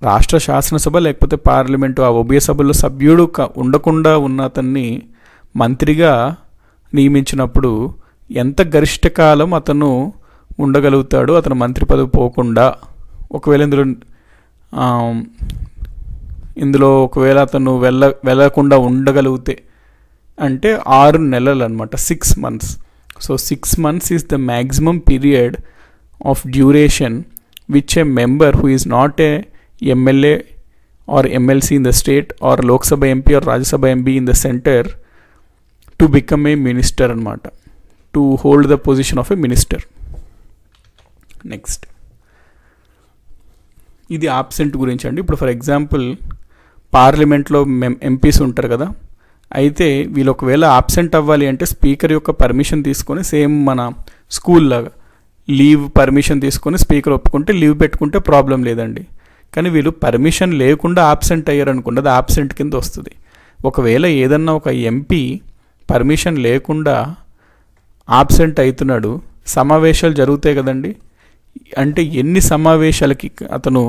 రాష్ట్ర శాసనసభ లేకపోతే పార్లమెంటు ఆ ఉభయ సభల్లో సభ్యుడు ఉండకుండా ఉన్న అతన్ని మంత్రిగా నియమించినప్పుడు ఎంత గరిష్ట కాలం అతను ఉండగలుగుతాడు అతను మంత్రి పదవి పోకుండా ఒకవేళ ఇందులో ఇందులో ఒకవేళ అతను వెళ్ళ వెళ్ళకుండా ఉండగలిగితే అంటే ఆరు నెలలు అనమాట six months so six months is the maximum period of duration which a member who is not a MLA or MLC in the state or Lok Sabha MP or Rajya Sabha MP in the centre to become a minister అనమాట to hold the position of a minister next ఇది ఆబ్సెంట్ గురించి అండి ఇప్పుడు ఫర్ ఎగ్జాంపుల్ పార్లమెంట్లో మెం ఎంపీస్ ఉంటారు కదా అయితే వీళ్ళు ఒకవేళ ఆబ్సెంట్ అవ్వాలి అంటే స్పీకర్ యొక్క పర్మిషన్ తీసుకొని సేమ్ మన స్కూల్ లాగా లీవ్ పర్మిషన్ తీసుకొని స్పీకర్ ఒప్పుకుంటే లీవ్ పెట్టుకుంటే ప్రాబ్లం లేదండి కానీ వీళ్ళు పర్మిషన్ లేకుండా ఆబ్సెంట్ అయ్యారనుకుంటే అది ఆబ్సెంట్ కింద వస్తుంది ఒకవేళ ఏదన్నా ఒక ఎంపీ పర్మిషన్ లేకుండా ఆబ్సెంట్ అవుతున్నాడు సమావేశాలు జరుగుతాయి కదండి అంటే ఎన్ని సమావేశాలకి అతను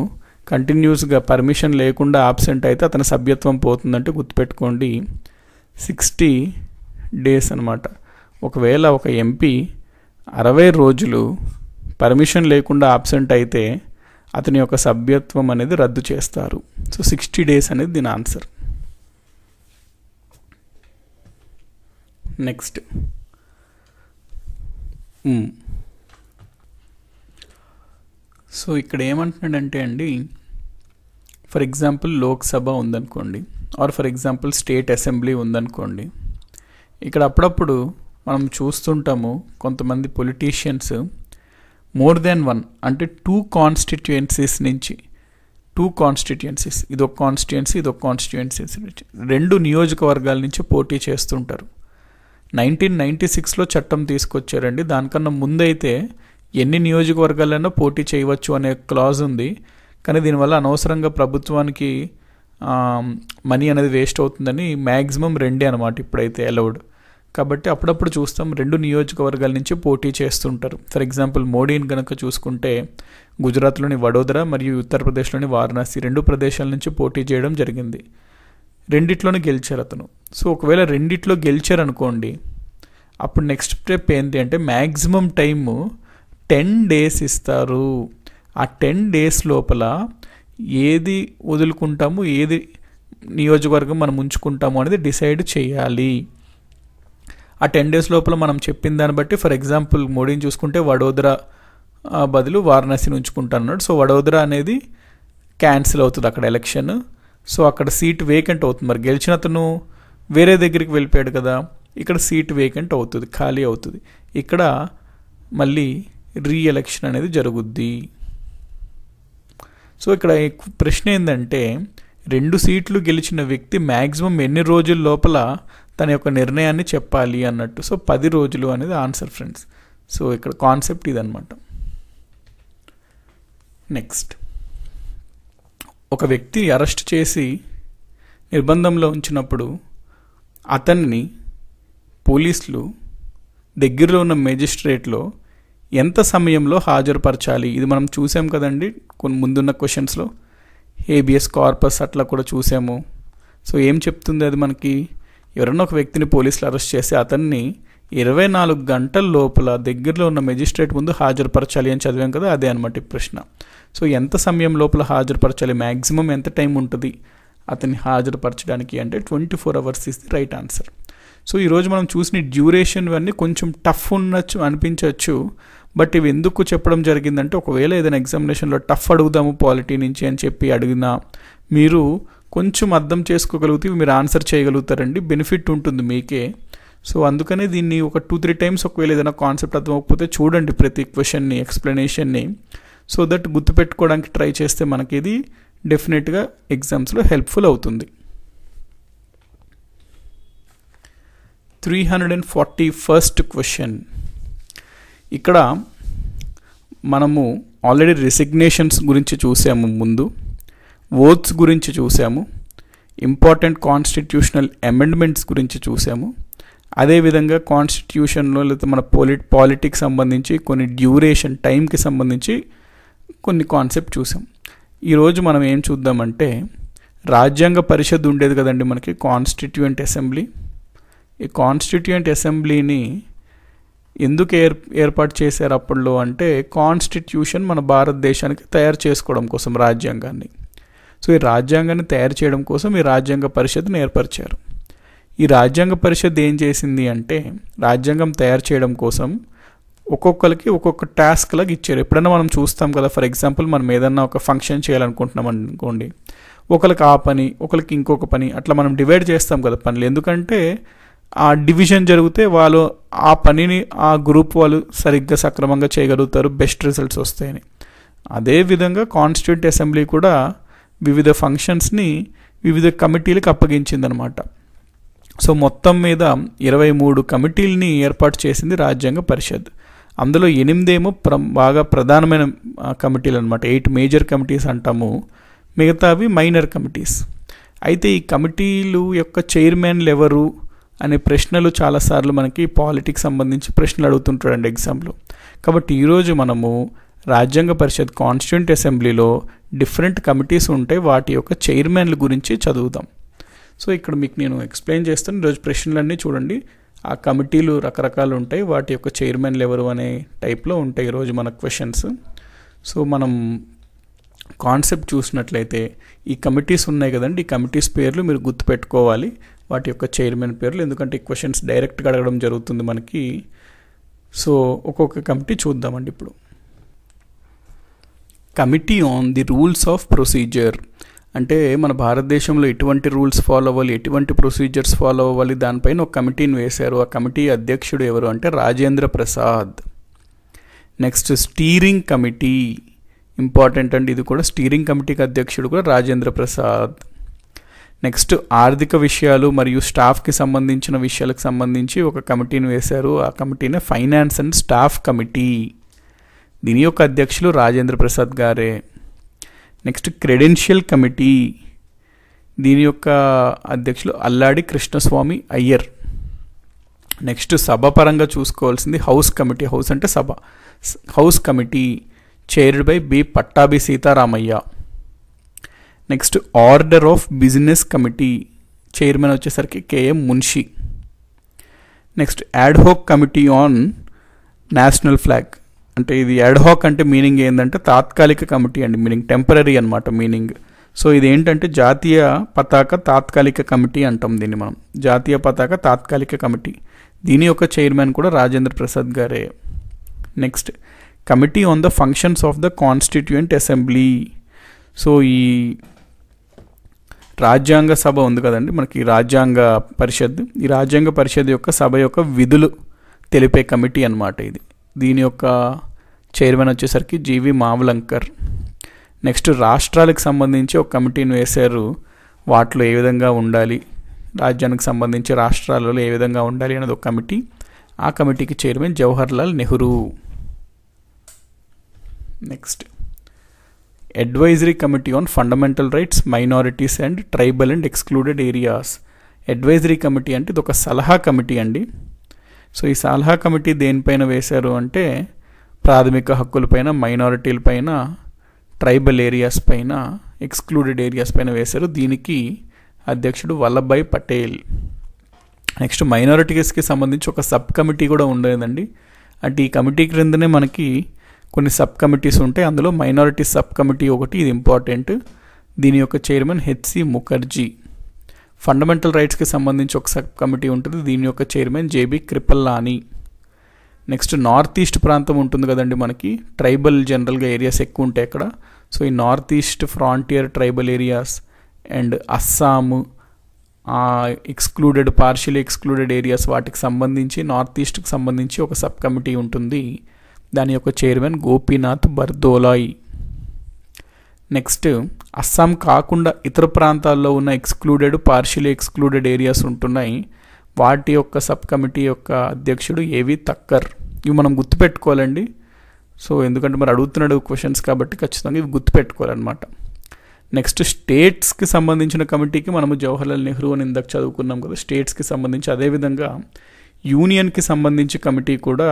కంటిన్యూస్గా పర్మిషన్ లేకుండా ఆబ్సెంట్ అయితే అతని సభ్యత్వం పోతుందంటే గుర్తుపెట్టుకోండి సిక్స్టీ డేస్ అనమాట ఒకవేళ ఒక ఎంపీ అరవై రోజులు పర్మిషన్ లేకుండా ఆబ్సెంట్ అయితే అతని యొక్క సభ్యత్వం అనేది రద్దు చేస్తారు సో సిక్స్టీ డేస్ అనేది దీని ఆన్సర్ నెక్స్ట్ సో ఇక్కడ ఏమంటున్నాడంటే అండి ఫర్ ఎగ్జాంపుల్ లోక్సభ ఉందనుకోండి or for example state assembly ఉందనుకోండి ఇక్కడ అప్పుడప్పుడు మనం చూస్తుంటాము కొంతమంది పొలిటీషియన్స్ మోర్ దెన్ వన్ అంటే టూ కాన్స్టిట్యుయెన్సీస్ నుంచి టూ కాన్స్టిట్యుయెన్సీస్ ఇదొక కాన్స్టిట్యుయెన్సీ ఇదొక కాన్స్టిట్యుయెన్సీస్ రెండు నియోజకవర్గాల నుంచి పోటీ చేస్తుంటారు నైన్టీన్ నైంటీ సిక్స్లో చట్టం తీసుకొచ్చారండి దానికన్నా ముందైతే ఎన్ని నియోజకవర్గాలైనా పోటీ చేయవచ్చు అనే క్లాజ్ ఉంది కానీ దీనివల్ల అనవసరంగా ప్రభుత్వానికి మనీ అనేది వేస్ట్ అవుతుందని మ్యాక్సిమం రెండే అనమాట ఇప్పుడైతే అలౌడ్ కాబట్టి అప్పుడప్పుడు చూస్తాం రెండు నియోజకవర్గాల నుంచి పోటీ చేస్తుంటారు ఫర్ ఎగ్జాంపుల్ మోడీని కనుక చూసుకుంటే గుజరాత్లోని వడోదర మరియు ఉత్తరప్రదేశ్లోని వారణాసి రెండు ప్రదేశాల నుంచి పోటీ చేయడం జరిగింది రెండిట్లోనే గెలిచారు అతను సో ఒకవేళ రెండిట్లో గెలిచారనుకోండి అప్పుడు నెక్స్ట్ స్టెప్ ఏంటి అంటే మ్యాక్సిమం టైము టెన్ డేస్ ఇస్తారు ఆ టెన్ డేస్ లోపల ఏది వదులుకుంటాము ఏది నియోజకవర్గం మనం ఉంచుకుంటాము అనేది డిసైడ్ చేయాలి ఆ టెన్ డేస్ లోపల మనం చెప్పిన దాన్ని బట్టి ఫర్ ఎగ్జాంపుల్ మోడీని చూసుకుంటే వడోదర బదులు వారణాసిని అన్నాడు సో వడోదర అనేది క్యాన్సిల్ అవుతుంది అక్కడ ఎలక్షన్ సో అక్కడ సీట్ వేకెంట్ అవుతుంది మరి గెలిచిన అతను వేరే దగ్గరికి వెళ్ళిపోయాడు కదా ఇక్కడ సీట్ వేకెంట్ అవుతుంది ఖాళీ అవుతుంది ఇక్కడ మళ్ళీ రీఎలక్షన్ అనేది జరుగుద్ది సో ఇక్కడ ప్రశ్న ఏంటంటే రెండు సీట్లు గెలిచిన వ్యక్తి మ్యాక్సిమం ఎన్ని రోజుల లోపల తన యొక్క నిర్ణయాన్ని చెప్పాలి అన్నట్టు సో పది రోజులు అనేది ఆన్సర్ ఫ్రెండ్స్ సో ఇక్కడ కాన్సెప్ట్ ఇదనమాట నెక్స్ట్ ఒక వ్యక్తి అరెస్ట్ చేసి నిర్బంధంలో ఉంచినప్పుడు అతన్ని పోలీసులు దగ్గరలో ఉన్న మేజిస్ట్రేట్లో ఎంత సమయంలో హాజరుపరచాలి ఇది మనం చూసాం కదండి కొన్ని ముందున్న క్వశ్చన్స్లో ఏబిఎస్ కార్పస్ అట్లా కూడా చూసాము సో ఏం చెప్తుంది అది మనకి ఎవరైనా ఒక వ్యక్తిని పోలీసులు అరెస్ట్ చేసి అతన్ని ఇరవై నాలుగు గంటల లోపల దగ్గరలో ఉన్న మెజిస్ట్రేట్ ముందు హాజరుపరచాలి అని చదివాం కదా అదే అనమాట ప్రశ్న సో ఎంత సమయం లోపల హాజరుపరచాలి మ్యాక్సిమం ఎంత టైం ఉంటుంది అతన్ని హాజరుపరచడానికి అంటే twenty four hours is the right answer so ఈరోజు మనం చూసిన డ్యూరేషన్ ఇవన్నీ కొంచెం టఫ్ ఉండొచ్చు అనిపించవచ్చు బట్ ఇవి ఎందుకు చెప్పడం జరిగిందంటే ఒకవేళ ఏదైనా ఎగ్జామినేషన్లో టఫ్ అడుగుదాము పాలిటీ నుంచి అని చెప్పి అడిగినా మీరు కొంచెం అర్థం చేసుకోగలిగితే మీరు ఆన్సర్ చేయగలుగుతారండి బెనిఫిట్ ఉంటుంది మీకే సో అందుకనే దీన్ని ఒక టూ త్రీ టైమ్స్ ఒకవేళ ఏదైనా కాన్సెప్ట్ అర్థం అర్థమవకపోతే చూడండి ప్రతి క్వశ్చన్ని ఎక్స్ప్లెనేషన్ని సో దట్ గుర్తుపెట్టుకోవడానికి ట్రై చేస్తే మనకి ఇది డెఫినెట్గా ఎగ్జామ్స్లో హెల్ప్ఫుల్ అవుతుంది three hundred and forty first question ఇక్కడ మనము ఆల్రెడీ రెసిగ్నేషన్స్ గురించి చూసాము ముందు ఓత్స్ గురించి చూసాము ఇంపార్టెంట్ కాన్స్టిట్యూషనల్ అమెండ్మెంట్స్ గురించి చూసాము అదేవిధంగా కాన్స్టిట్యూషన్లో లేదా మన పోలిట్ పాలిటిక్స్ సంబంధించి కొన్ని డ్యూరేషన్ టైంకి సంబంధించి కొన్ని కాన్సెప్ట్ చూసాం ఈరోజు మనం ఏం చూద్దామంటే రాజ్యాంగ పరిషత్ ఉండేది కదండి మనకి కాన్స్టిట్యూయెంట్ అసెంబ్లీ ఈ కాన్స్టిట్యూయెంట్ అసెంబ్లీని ఎందుకు ఏర్ ఏర్పాటు చేశారు అప్పట్లో అంటే కాన్స్టిట్యూషన్ మన భారతదేశానికి తయారు చేసుకోవడం కోసం రాజ్యాంగాన్ని సో ఈ రాజ్యాంగాన్ని తయారు చేయడం కోసం ఈ రాజ్యాంగ పరిషత్ను ఏర్పరిచారు ఈ రాజ్యాంగ పరిషత్ ఏం చేసింది అంటే రాజ్యాంగం తయారు చేయడం కోసం ఒక్కొక్కరికి ఒక్కొక్క టాస్క్ లాగా ఇచ్చారు ఎప్పుడైనా మనం చూస్తాం కదా ఫర్ ఎగ్జాంపుల్ మనం ఏదన్నా ఒక ఫంక్షన్ చేయాలనుకుంటున్నాం అనుకోండి ఒకరికి ఆ పని ఒకరికి ఇంకొక పని అట్లా మనం డివైడ్ చేస్తాం కదా పనులు ఎందుకంటే ఆ డివిజన్ జరిగితే వాళ్ళు ఆ పనిని ఆ గ్రూప్ వాళ్ళు సరిగ్గా సక్రమంగా చేయగలుగుతారు బెస్ట్ రిజల్ట్స్ వస్తాయని అదేవిధంగా కాన్స్టిట్యూంట్ అసెంబ్లీ కూడా వివిధ ఫంక్షన్స్ని వివిధ కమిటీలకు అప్పగించిందనమాట సో మొత్తం మీద ఇరవై మూడు కమిటీలని ఏర్పాటు చేసింది రాజ్యాంగ పరిషత్ అందులో ఎనిమిదేమో ప్ర బాగా ప్రధానమైన కమిటీలు అనమాట ఎయిట్ మేజర్ కమిటీస్ అంటాము మిగతావి మైనర్ కమిటీస్ అయితే ఈ కమిటీలు యొక్క చైర్మన్లు ఎవరు అనే ప్రశ్నలు చాలాసార్లు మనకి పాలిటిక్స్ సంబంధించి ప్రశ్నలు అడుగుతుంటాడండి ఎగ్జామ్లో కాబట్టి ఈరోజు మనము రాజ్యాంగ పరిషత్ కాన్స్టిట్యూంట్ అసెంబ్లీలో డిఫరెంట్ కమిటీస్ ఉంటే వాటి యొక్క చైర్మన్ల గురించి చదువుదాం సో ఇక్కడ మీకు నేను ఎక్స్ప్లెయిన్ చేస్తాను ఈరోజు ప్రశ్నలన్నీ చూడండి ఆ కమిటీలు రకరకాలు ఉంటాయి వాటి యొక్క చైర్మన్లు ఎవరు అనే టైప్లో ఉంటాయి ఈరోజు మన క్వశ్చన్స్ సో మనం కాన్సెప్ట్ చూసినట్లయితే ఈ కమిటీస్ ఉన్నాయి కదండి ఈ కమిటీస్ పేర్లు మీరు గుర్తుపెట్టుకోవాలి వాటి యొక్క చైర్మన్ పేర్లు ఎందుకంటే ఈ క్వశ్చన్స్ డైరెక్ట్గా అడగడం జరుగుతుంది మనకి సో ఒక్కొక్క కమిటీ చూద్దామండి ఇప్పుడు committee on the rules of procedure అంటే మన భారతదేశంలో ఎటువంటి రూల్స్ ఫాలో అవ్వాలి ఎటువంటి ప్రొసీజర్స్ ఫాలో అవ్వాలి దానిపైన ఒక కమిటీని వేశారు ఆ కమిటీ అధ్యక్షుడు ఎవరు అంటే Rajendra Prasad next steering committee important అండి ఇది కూడా స్టీరింగ్ కమిటీకి అధ్యక్షుడు కూడా రాజేంద్ర ప్రసాద్ నెక్స్ట్ ఆర్థిక విషయాలు మరియు స్టాఫ్కి సంబంధించిన విషయాలకు సంబంధించి ఒక కమిటీని వేశారు ఆ కమిటీనే ఫైనాన్స్ అండ్ స్టాఫ్ కమిటీ దీని యొక్క అధ్యక్షులు రాజేంద్ర ప్రసాద్ గారే నెక్స్ట్ క్రెడెన్షియల్ కమిటీ దీని యొక్క అధ్యక్షులు అల్లాడి కృష్ణస్వామి అయ్యర్ నెక్స్ట్ సభ పరంగా చూసుకోవాల్సింది హౌస్ కమిటీ హౌస్ అంటే సభ house committee chaired by B Pattabhi Sitaramayya next order of business committee chairman వచ్చేసరికి K M Munshi next ad hoc committee on national flag అంటే ఇది యాడ్హాక్ అంటే మీనింగ్ ఏంటంటే తాత్కాలిక కమిటీ అండి మీనింగ్ టెంపరీ అనమాట మీనింగ్ సో ఇది ఏంటంటే జాతీయ పతాక తాత్కాలిక కమిటీ అంటాం దీన్ని మనం జాతీయ పతాక తాత్కాలిక కమిటీ దీని యొక్క చైర్మన్ కూడా రాజేంద్ర ప్రసాద్ గారే next committee on the functions of the constituent assembly so ఈ రాజ్యాంగ సభ ఉంది కదండి మనకి రాజ్యాంగ పరిషత్ ఈ రాజ్యాంగ పరిషత్ యొక్క సభ యొక్క విధులు తెలిపే కమిటీ అనమాట ఇది దీని యొక్క చైర్మన్ వచ్చేసరికి జీవి మావలంకర్ నెక్స్ట్ రాష్ట్రాలకు సంబంధించి ఒక కమిటీని వేశారు వాటిలో ఏ విధంగా ఉండాలి రాజ్యానికి సంబంధించి రాష్ట్రాలలో ఏ విధంగా ఉండాలి అనేది ఒక కమిటీ ఆ కమిటీకి chairman Jawaharlal Nehru next advisory committee on fundamental rights minorities and tribal and excluded areas advisory committee అంటే ఇది ఒక సలహా కమిటీ అండి సో ఈ సలహా కమిటీ దేనిపైన వేశారు అంటే ప్రాథమిక హక్కులపైన పైన ట్రైబల్ ఏరియాస్ పైన ఎక్స్క్లూడెడ్ ఏరియాస్ పైన వేశారు దీనికి అధ్యక్షుడు వల్లభాయ్ పటేల్ నెక్స్ట్ మైనారిటీస్కి సంబంధించి ఒక సబ్ కమిటీ కూడా ఉండేదండి అంటే ఈ కమిటీ క్రిందనే మనకి కొన్ని సబ్ కమిటీస్ ఉంటాయి అందులో మైనారిటీ సబ్ కమిటీ ఒకటి ఇది ఇంపార్టెంట్ దీని యొక్క చైర్మన్ హెచ్సి ముఖర్జీ ఫండమెంటల్ రైట్స్కి సంబంధించి ఒక సబ్ కమిటీ ఉంటుంది దీని యొక్క chairman J B Kripalani next north east ప్రాంతం ఉంటుంది కదండి మనకి ట్రైబల్ జనరల్గా ఏరియాస్ ఎక్కువ ఉంటాయి అక్కడ సో ఈ north east frontier tribal areas and Assam excluded partial excluded areas వాటికి సంబంధించి నార్త్ ఈస్ట్కి సంబంధించి ఒక సబ్ కమిటీ ఉంటుంది దాని యొక్క చైర్మన్ గోపీనాథ్ బర్దోలాయ్ నెక్స్ట్ అస్సాం కాకుండా ఇతర ప్రాంతాల్లో ఉన్న ఎక్స్క్లూడెడ్ పార్షియల్ ఎక్స్క్లూడెడ్ ఏరియాస్ ఉంటున్నాయి వాటి యొక్క సబ్ కమిటీ యొక్క అధ్యక్షుడు ఏవి తక్కర్ ఇవి మనం గుర్తుపెట్టుకోవాలండి సో ఎందుకంటే మరి అడుగుతున్నాడు క్వశ్చన్స్ కాబట్టి ఖచ్చితంగా ఇవి గుర్తుపెట్టుకోవాలన్నమాట నెక్స్ట్ స్టేట్స్కి సంబంధించిన కమిటీకి మనము జవహర్లాల్ నెహ్రూ అని ఇందాక చదువుకున్నాం కదా స్టేట్స్కి సంబంధించి అదేవిధంగా యూనియన్కి సంబంధించి కమిటీ కూడా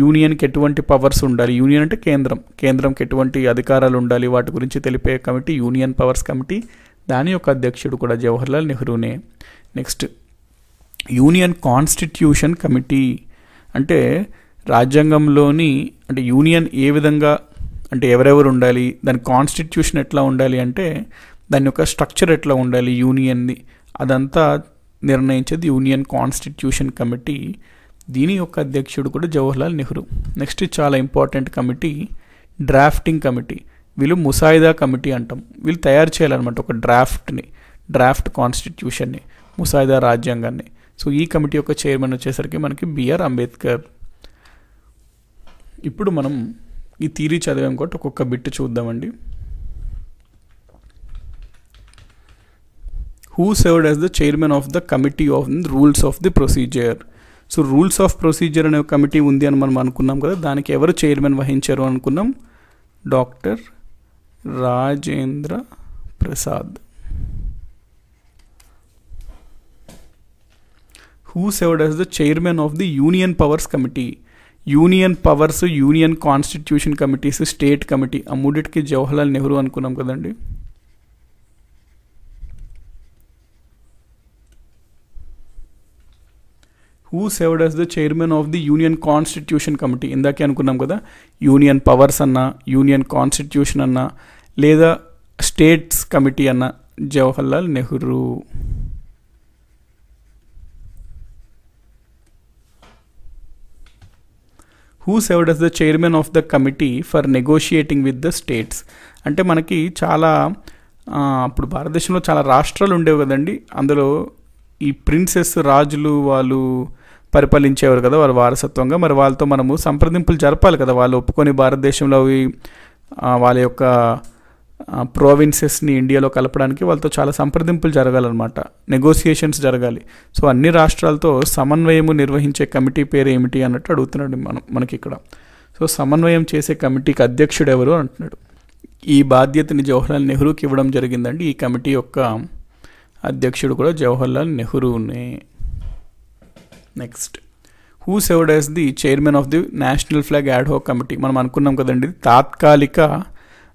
యూనియన్కి ఎటువంటి పవర్స్ ఉండాలి యూనియన్ అంటే కేంద్రం కేంద్రంకి ఎటువంటి అధికారాలు ఉండాలి వాటి గురించి తెలిపే కమిటీ యూనియన్ పవర్స్ కమిటీ దాని యొక్క అధ్యక్షుడు కూడా జవహర్లాల్ నెహ్రూనే నెక్స్ట్ యూనియన్ కాన్స్టిట్యూషన్ కమిటీ అంటే రాజ్యాంగంలోని అంటే యూనియన్ ఏ విధంగా అంటే ఎవరెవరు ఉండాలి దాని కాన్స్టిట్యూషన్ ఎట్లా ఉండాలి అంటే దాని యొక్క స్ట్రక్చర్ ఎట్లా ఉండాలి యూనియన్ది అదంతా నిర్ణయించేది యూనియన్ కాన్స్టిట్యూషన్ కమిటీ దీని యొక్క అధ్యక్షుడు కూడా జవహర్లాల్ నెహ్రూ నెక్స్ట్ చాలా ఇంపార్టెంట్ కమిటీ డ్రాఫ్టింగ్ కమిటీ వీళ్ళు ముసాయిదా కమిటీ అంటాం వీళ్ళు తయారు చేయాలన్నమాట ఒక డ్రాఫ్ట్ని డ్రాఫ్ట్ కాన్స్టిట్యూషన్ని ముసాయిదా రాజ్యాంగాన్ని సో ఈ కమిటీ యొక్క చైర్మన్ వచ్చేసరికి మనకి బిఆర్ అంబేద్కర్ ఇప్పుడు మనం ఈ థీరీ చదివాం కాబట్టి ఒక్కొక్క బిట్ చూద్దామండి who served as the chairman of the committee of rules of the procedure so rules of procedure అనే కమిటీ ఉంది అని మనం అనుకున్నాం కదా దానికి ఎవరు చైర్మన్ వహించారు అనుకున్నాం doctor Rajendra Prasad who served as the chairman of the union powers committee union powers union constitution committees state committee ఆ మూడిటికి జవహర్లాల్ నెహ్రూ అనుకున్నాం కదండి who served as the chairman of the union constitution committee ఇందాకే అనుకున్నాం కదా యూనియన్ పవర్స్ అన్న యూనియన్ కాన్స్టిట్యూషన్ అన్న లేదా స్టేట్స్ కమిటీ అన్న Jawaharlal Nehru who served as the chairman of the committee for negotiating with the states అంటే మనకి చాలా అప్పుడు భారతదేశంలో చాలా రాష్ట్రాలు ఉండేవి కదండి అందులో ఈ ప్రిన్సెస్ రాజులు వాళ్ళు పరిపాలించేవారు కదా వాళ్ళ వారసత్వంగా మరి వాళ్ళతో మనము సంప్రదింపులు జరపాలి కదా వాళ్ళు ఒప్పుకొని భారతదేశంలో వాళ్ళ యొక్క ప్రావిన్సెస్ని ఇండియాలో కలపడానికి వాళ్ళతో చాలా సంప్రదింపులు జరగాలన్నమాట నెగోసియేషన్స్ జరగాలి సో అన్ని రాష్ట్రాలతో సమన్వయము నిర్వహించే కమిటీ పేరు ఏమిటి అన్నట్టు అడుగుతున్నాడు మనం మనకి ఇక్కడ సో సమన్వయం చేసే కమిటీకి అధ్యక్షుడు ఎవరు అంటున్నాడు ఈ బాధ్యతని జవహర్లాల్ నెహ్రూకి ఇవ్వడం జరిగిందండి ఈ కమిటీ యొక్క అధ్యక్షుడు కూడా జవహర్లాల్ నెహ్రూనే next who served as the chairman of the national flag ad committee మనం అనుకున్నాం కదండి తాత్కాలిక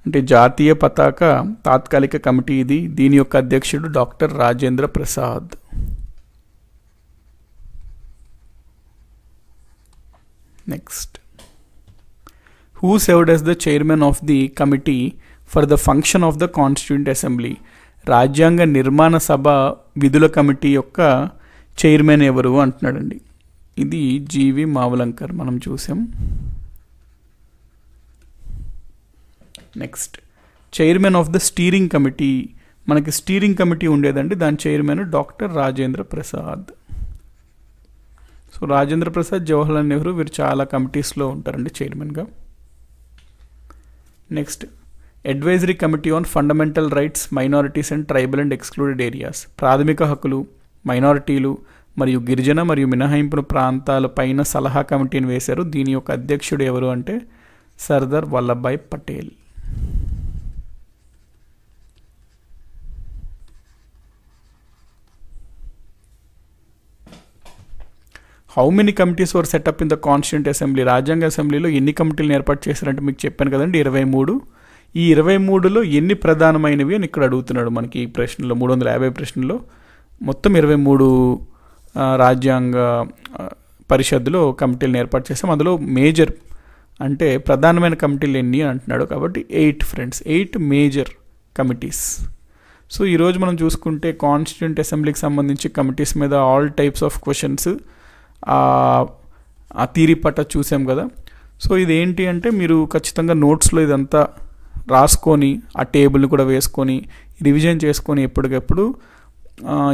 అంటే జాతీయ పతాక తాత్కాలిక కమిటీ ఇది దీని యొక్క అధ్యక్షుడు doctor Rajendra Prasad next who served as the chairman of the committee for the function of the constituent assembly రాజ్యాంగ నిర్మాణ సభ విధుల కమిటీ యొక్క చైర్మన్ ఎవరు అంటున్నాడండి ఇది జీవి మావలంకర్ మనం చూసాం next chairman of the steering committee మనకి స్టీరింగ్ కమిటీ ఉండేదండి దాని chairman doctor Rajendra Prasad so Rajendra Prasad Jawaharlal Nehru వీరు చాలా కమిటీస్లో ఉంటారండి చైర్మన్గా next advisory committee on fundamental rights minorities and tribal and excluded areas ప్రాథమిక హక్కులు మైనారిటీలు మరియు గిరిజన మరియు మినహాయింపుల ప్రాంతాలపైన సలహా కమిటీని వేశారు దీని యొక్క అధ్యక్షుడు ఎవరు అంటే Sardar Vallabhbhai Patel how many committees were set up in the constituent assembly రాజ్యాంగ అసెంబ్లీలో ఎన్ని కమిటీలను ఏర్పాటు చేశారంటే మీకు చెప్పాను కదండి ఇరవై మూడు ఈ ఇరవై మూడులో ఎన్ని ప్రధానమైనవి అని ఇక్కడ అడుగుతున్నాడు మనకి ఈ ప్రశ్నలో మూడు వందల యాభై ప్రశ్నలో మొత్తం ఇరవై మూడు రాజ్యాంగ పరిషత్తులో కమిటీలను ఏర్పాటు చేస్తాం అందులో మేజర్ అంటే ప్రధానమైన కమిటీలు ఎన్ని అని అంటున్నాడు కాబట్టి eight friends eight major committees so ఈరోజు మనం చూసుకుంటే కాన్స్టిట్యూంట్ అసెంబ్లీకి సంబంధించి కమిటీస్ మీద ఆల్ టైప్స్ ఆఫ్ క్వశ్చన్స్ ఆ తీరి పట్ట చూసాం కదా సో ఇది ఏంటి అంటే మీరు ఖచ్చితంగా నోట్స్లో ఇదంతా రాసుకొని ఆ టేబుల్ని కూడా వేసుకొని రివిజన్ చేసుకొని ఎప్పటికప్పుడు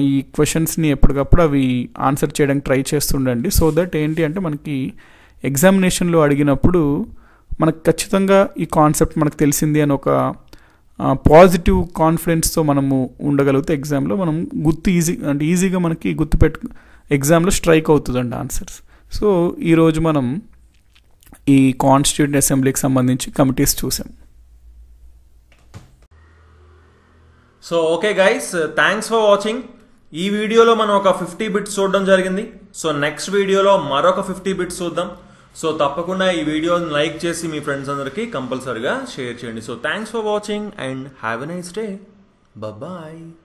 ఈ క్వశ్చన్స్ని ఎప్పటికప్పుడు అవి ఆన్సర్ చేయడానికి ట్రై చేస్తుండండి సో దట్ ఏంటి అంటే మనకి ఎగ్జామినేషన్లో అడిగినప్పుడు మనకు ఖచ్చితంగా ఈ కాన్సెప్ట్ మనకు తెలిసింది అని ఒక పాజిటివ్ కాన్ఫిడెన్స్తో మనము ఉండగలిగితే ఎగ్జామ్లో మనం గుర్తు ఈజీ అంటే ఈజీగా మనకి గుర్తు పెట్టు ఎగ్జామ్లో స్ట్రైక్ అవుతుందండి ఆన్సర్స్ సో ఈరోజు మనం ఈ కాన్స్టిట్యూట్ అసెంబ్లీకి సంబంధించి కమిటీస్ చూసాం So, okay guys, uh, thanks for watching. This video lo manu 50 bits chuddam jarigindi. So, next video lo maroka 50 bits chuddam. So, tappakunda ee video like chesi me friends andarki compulsory share chayandi. So, thanks for watching and have a nice day. Bye bye.